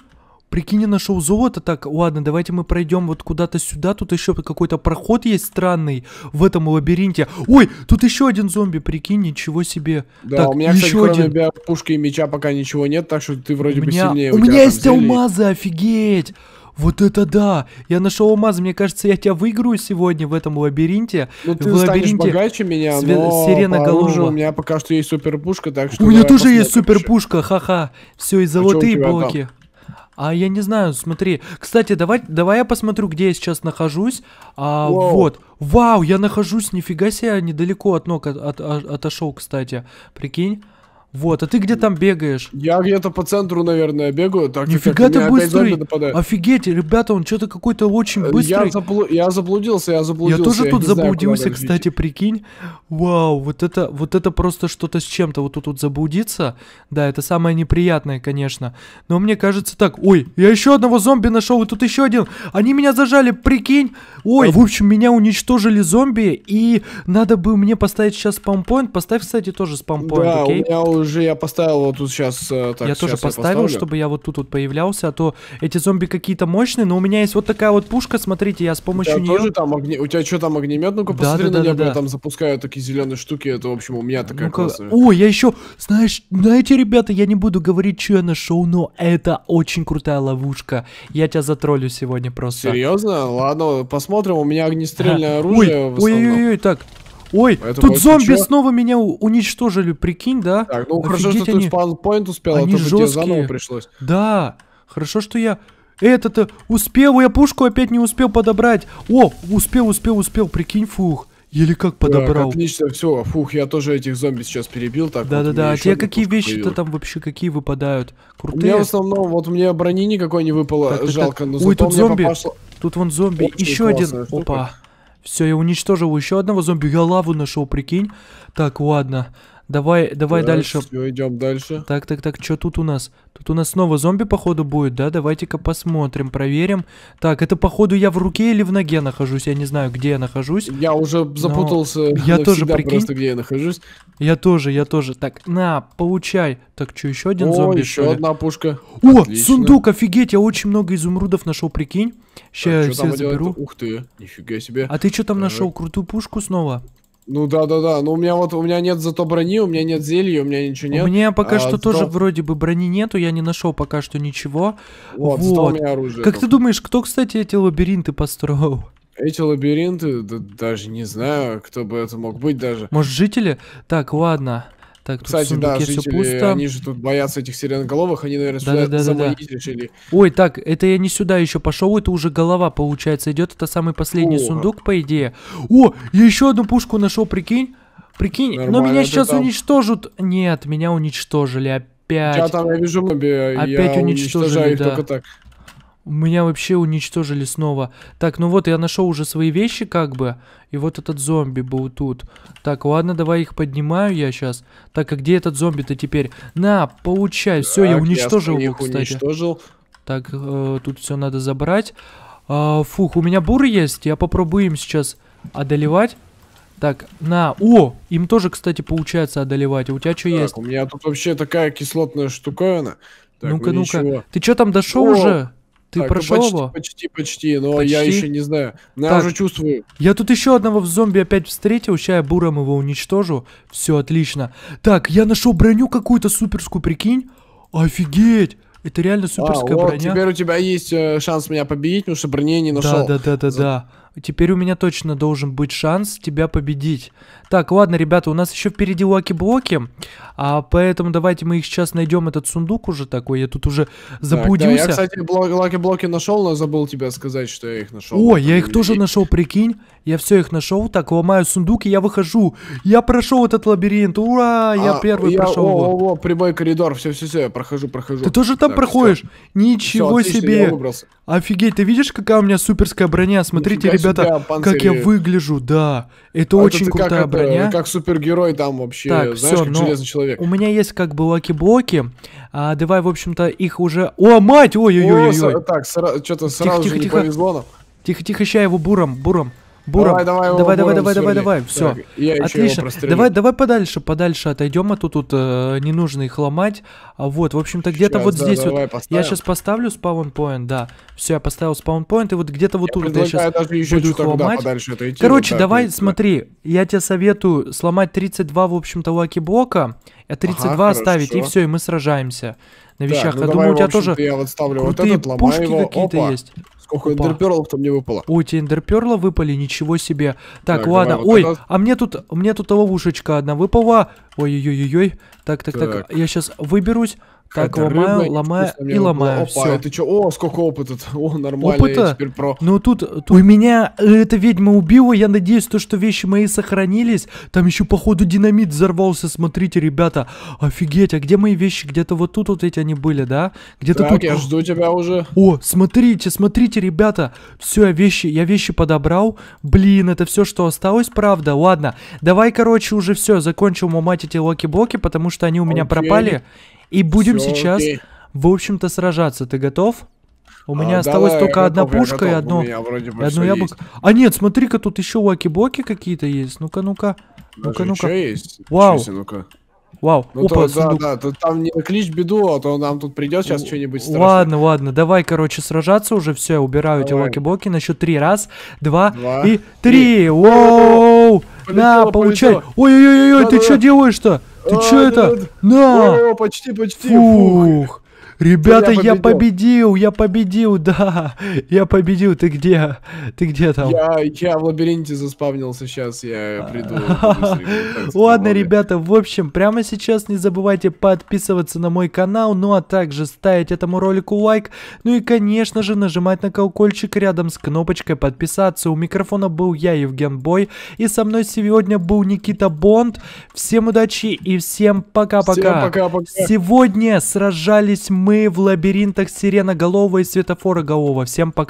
Прикинь, я нашел золото. Так, ладно, давайте мы пройдем вот куда-то сюда. Тут еще какой-то проход есть странный в этом лабиринте. Ой, тут еще один зомби, прикинь, ничего себе. Да, так, у меня, еще кстати, один.
кроме пушки и меча пока ничего нет, так что ты вроде у меня... бы сильнее. У, у меня есть зелье.
алмазы, офигеть! Вот это да! Я нашел алмаз, мне кажется, я тебя выиграю сегодня в этом лабиринте. Ну ты в лабиринте богаче меня, све- но сирена по оружию у меня
пока что есть суперпушка, так что... У меня тоже есть
суперпушка, ха-ха. Все, и а золотые а блоки. Там? А я не знаю, смотри. Кстати, давай, давай я посмотрю, где я сейчас нахожусь. А, Воу. Вот. Вау, я нахожусь, нифига себе, недалеко от ног от, от, отошел, кстати. Прикинь. Вот, а ты где там бегаешь?
Я где-то по центру, наверное, бегаю. Так Нифига ты быстрый! Офигеть, ребята, он что-то какой-то
очень быстрый. Я,
запл... я заблудился, я заблудился. Я тоже я тут заблудился, знаю, кстати,
прикинь. Вау, вот это, вот это просто что-то с чем-то. Вот тут вот заблудиться, да, это самое неприятное, конечно. Но мне кажется так, ой, я еще одного зомби нашел, и тут еще один. Они меня зажали, прикинь. Ой, а в общем, меня уничтожили зомби, и надо бы мне поставить
сейчас спампоинт. Поставь, кстати, тоже спампоинт, да, окей? У меня уже я поставил вот тут сейчас. Э, так, я сейчас тоже поставил, я чтобы
я вот тут вот появлялся, а то эти зомби какие-то мощные, но у меня есть вот такая вот
пушка, смотрите, я
с помощью у нее...
Тоже там огне... У тебя что там огнемет? Ну-ка да, посмотри да, на небо, да, я там запускаю такие зеленые штуки, это в общем у меня такая ну классная. О, я
еще, знаешь, знаете, ребята, я не буду говорить, что я нашел, но это очень крутая ловушка. Я тебя затроллю сегодня просто.
Серьезно? Ладно, посмотрим, у меня огнестрельное оружие. Ой, ой, ой, ой, так, Ой, Поэтому тут зомби ничего.
снова меня уничтожили, прикинь, да? Так, ну Офигеть хорошо, что они... ты спаунпоинт успел, а они а то жесткие. тебе заново
пришлось. Да,
хорошо, что я... Это-то успел, я пушку опять не успел подобрать. О, успел, успел, успел, прикинь, фух. Еле как подобрал. Так,
отлично, все, фух, я тоже этих зомби сейчас перебил. Так, да, да, да. А тебе какие вещи-то там вообще какие выпадают? Крутые. У меня в основном, вот мне брони никакой не выпало, так, жалко, так, так. но Ой, зато тут зомби. Попасло... Тут
вон зомби. Очень Еще один. Штука. Опа. Все, я уничтожил еще одного зомби. Я лаву нашел, прикинь. Так, ладно. Давай, давай так, дальше. Все, идем дальше. Так, так, так, что тут у нас? Тут у нас снова зомби, походу, будет, да? Давайте-ка посмотрим, проверим. Так, это, походу, я в руке или в ноге нахожусь? Я не знаю, где я нахожусь.
Я уже запутался. Я тоже, прикинь. Просто,
где я нахожусь. Я тоже, я тоже. Так, на, получай. Так, что, еще один О, зомби? еще одна
пушка. О, Отлично. сундук,
офигеть, я очень много изумрудов нашел, прикинь. Сейчас я заберу.
Ух ты, нифига себе. А ты что там нашел? Крутую пушку снова? Ну да, да, да. Но ну у меня вот у меня нет зато брони, у меня нет зелья, у меня ничего нет. У меня пока а, что зато... тоже вроде бы брони
нету, я не нашел пока что ничего.
Вот, вот. у меня оружие. Как только. ты
думаешь, кто, кстати, эти лабиринты построил?
Эти лабиринты, да, даже не знаю, кто бы это мог быть даже. Может,
жители? Так, ладно. Так, тут Кстати, да, жители, пусто. они
же тут боятся этих сиреноголовых, они, наверное, да, сюда да, да, заманить да. решили.
Ой, так, это я не сюда еще пошел, это уже голова, получается, идет. Это самый последний О. сундук, по идее. О, я еще одну пушку нашел, прикинь.
Прикинь, Нормально, но меня сейчас там... уничтожат.
Нет, меня уничтожили опять. Я там,
я вижу, моби, опять я уничтожили, уничтожаю да. только так.
Меня вообще уничтожили снова. Так, ну вот, я нашел уже свои вещи, как бы. И вот этот зомби был тут. Так, ладно, давай их поднимаю я сейчас. Так, а где этот зомби-то теперь? На, получай. Все, я уничтожил я его, кстати. Уничтожил. Так, э, тут все надо забрать. Э, фух, у меня буры есть. Я попробую им сейчас одолевать. Так, на... О!
Им тоже, кстати, получается одолевать. у тебя что есть? у меня тут вообще такая кислотная штуковина. ну-ка, ну ну-ка. Ты что там дошел уже? Ты так, ну, прошел почти, его? Почти, почти, но почти? я еще не знаю. Я так, уже чувствую.
Я тут еще одного в зомби опять встретил, сейчас я буром его уничтожу. Все отлично. Так, я нашел броню какую-то суперскую, прикинь. Офигеть! Это реально а, суперская а, вот, броня. Теперь у
тебя есть э, шанс меня победить, потому что брони не нашел. Да,
да, да, да, За... да. Теперь у меня точно должен быть шанс тебя победить. Так, ладно, ребята, у нас еще впереди лаки-блоки. А поэтому давайте мы их сейчас найдем, этот сундук уже такой. Я тут уже заблудился. Так, да, я,
кстати, блок, лаки-блоки нашел, но забыл тебе сказать, что я их нашел. О, я их тоже
нашел, прикинь. Я все их нашел. Так, ломаю сундук и я выхожу. Я прошел этот лабиринт. Ура! Я а, первый я, прошел. О, его.
о, о, прямой коридор. Все, все, все, я прохожу, прохожу. Ты тоже там так, проходишь? Все. Ничего все, отлично, себе!
Офигеть, ты видишь, какая у меня суперская броня? Смотрите, ребята, как я выгляжу, да. Это а очень это крутая как броня. Это, как
супергерой там вообще, так, знаешь, все, как железный
человек. У меня есть как бы лаки-блоки. А, давай, в общем-то, их уже... О, мать! Ой-ой-ой! ой.
Так, что-то сразу тихо, же тихо, не тихо. повезло нам.
Тихо-тихо, ща его буром, буром. Бура, давай, давай, давай, давай, давай, давай, давай, все, так, отлично. Давай, давай подальше, подальше отойдем, а то тут э, не нужно их ломать. А вот, в общем-то где-то вот да, здесь давай, вот. Поставим. Я сейчас поставлю спаун-поинт. да. Все, я поставил спаун-поинт и вот где-то вот я тут я сейчас даже еще буду их ломать. Идти, Короче, вот давай, и, смотри, я тебе советую сломать 32, в общем-то, лаки блока, 32 а ага, оставить хорошо. и все, и мы сражаемся на вещах. Так, ну, я думаю, у тебя тоже я вот ставлю вот этот, ломаю какие-то есть.
Сколько эндерперлов там мне
выпало? Ой, тебе эндерперла выпали, ничего себе. Так, так ладно. Давай, вот Ой, это... а мне тут, мне тут ловушечка одна выпала. Ой-ой-ой-ой. Так, так, так, так. Я сейчас выберусь. Так, это ломаю, рыба, ломаю и ломаю. Опа, все. это
что? О, сколько опыта. О, нормально, опыта? я теперь про. Ну тут, тут...
У меня э, эта ведьма убила, я надеюсь, то, что вещи мои сохранились. Там еще, походу, динамит взорвался. Смотрите, ребята, офигеть, а где мои вещи? Где-то вот тут вот эти они были, да? Где-то так, тут. я жду тебя уже. О, смотрите, смотрите, ребята. Все, я вещи, я вещи подобрал. Блин, это все, что осталось, правда? Ладно, давай, короче, уже все, закончил ломать эти локи-блоки, потому что они у меня Окей. пропали. И будем Всё, сейчас, окей. в общем-то, сражаться. Ты готов? У а, меня а, осталось давай, только готов, одна пушка готов, и одно, и одно яблоко. Есть. А нет, смотри-ка, тут еще лаки-боки какие-то есть. Ну-ка, ну-ка. Ну-ка, ну-ка. Вау. Себе, ну -ка.
Вау, ну, опа, то, сундук. Да, да, тут там не клич беду, а то нам тут придет сейчас что-нибудь страшное. Ладно,
ладно, давай, короче, сражаться уже, все, я убираю давай. эти лаки-боки, на счет три, раз, два, два и три, воу, на, получай, ой-ой-ой, ты что делаешь-то? Ты а, чё это? На!
О, почти, почти. Фух.
Ребята, я победил. я победил, я победил, да, я победил. Ты где? Ты где там?
Я, я в лабиринте заспавнился, сейчас я приду.
Ладно, ребята, в общем, прямо сейчас не забывайте подписываться на мой канал, ну а также ставить этому ролику лайк, ну и, конечно же, нажимать на колокольчик рядом с кнопочкой подписаться. У микрофона был я, Евген Бой, и со мной сегодня был Никита Бонд. Всем удачи и всем пока-пока. Сегодня сражались мы мы в лабиринтах сиреноголового и светофора голова. Всем пока.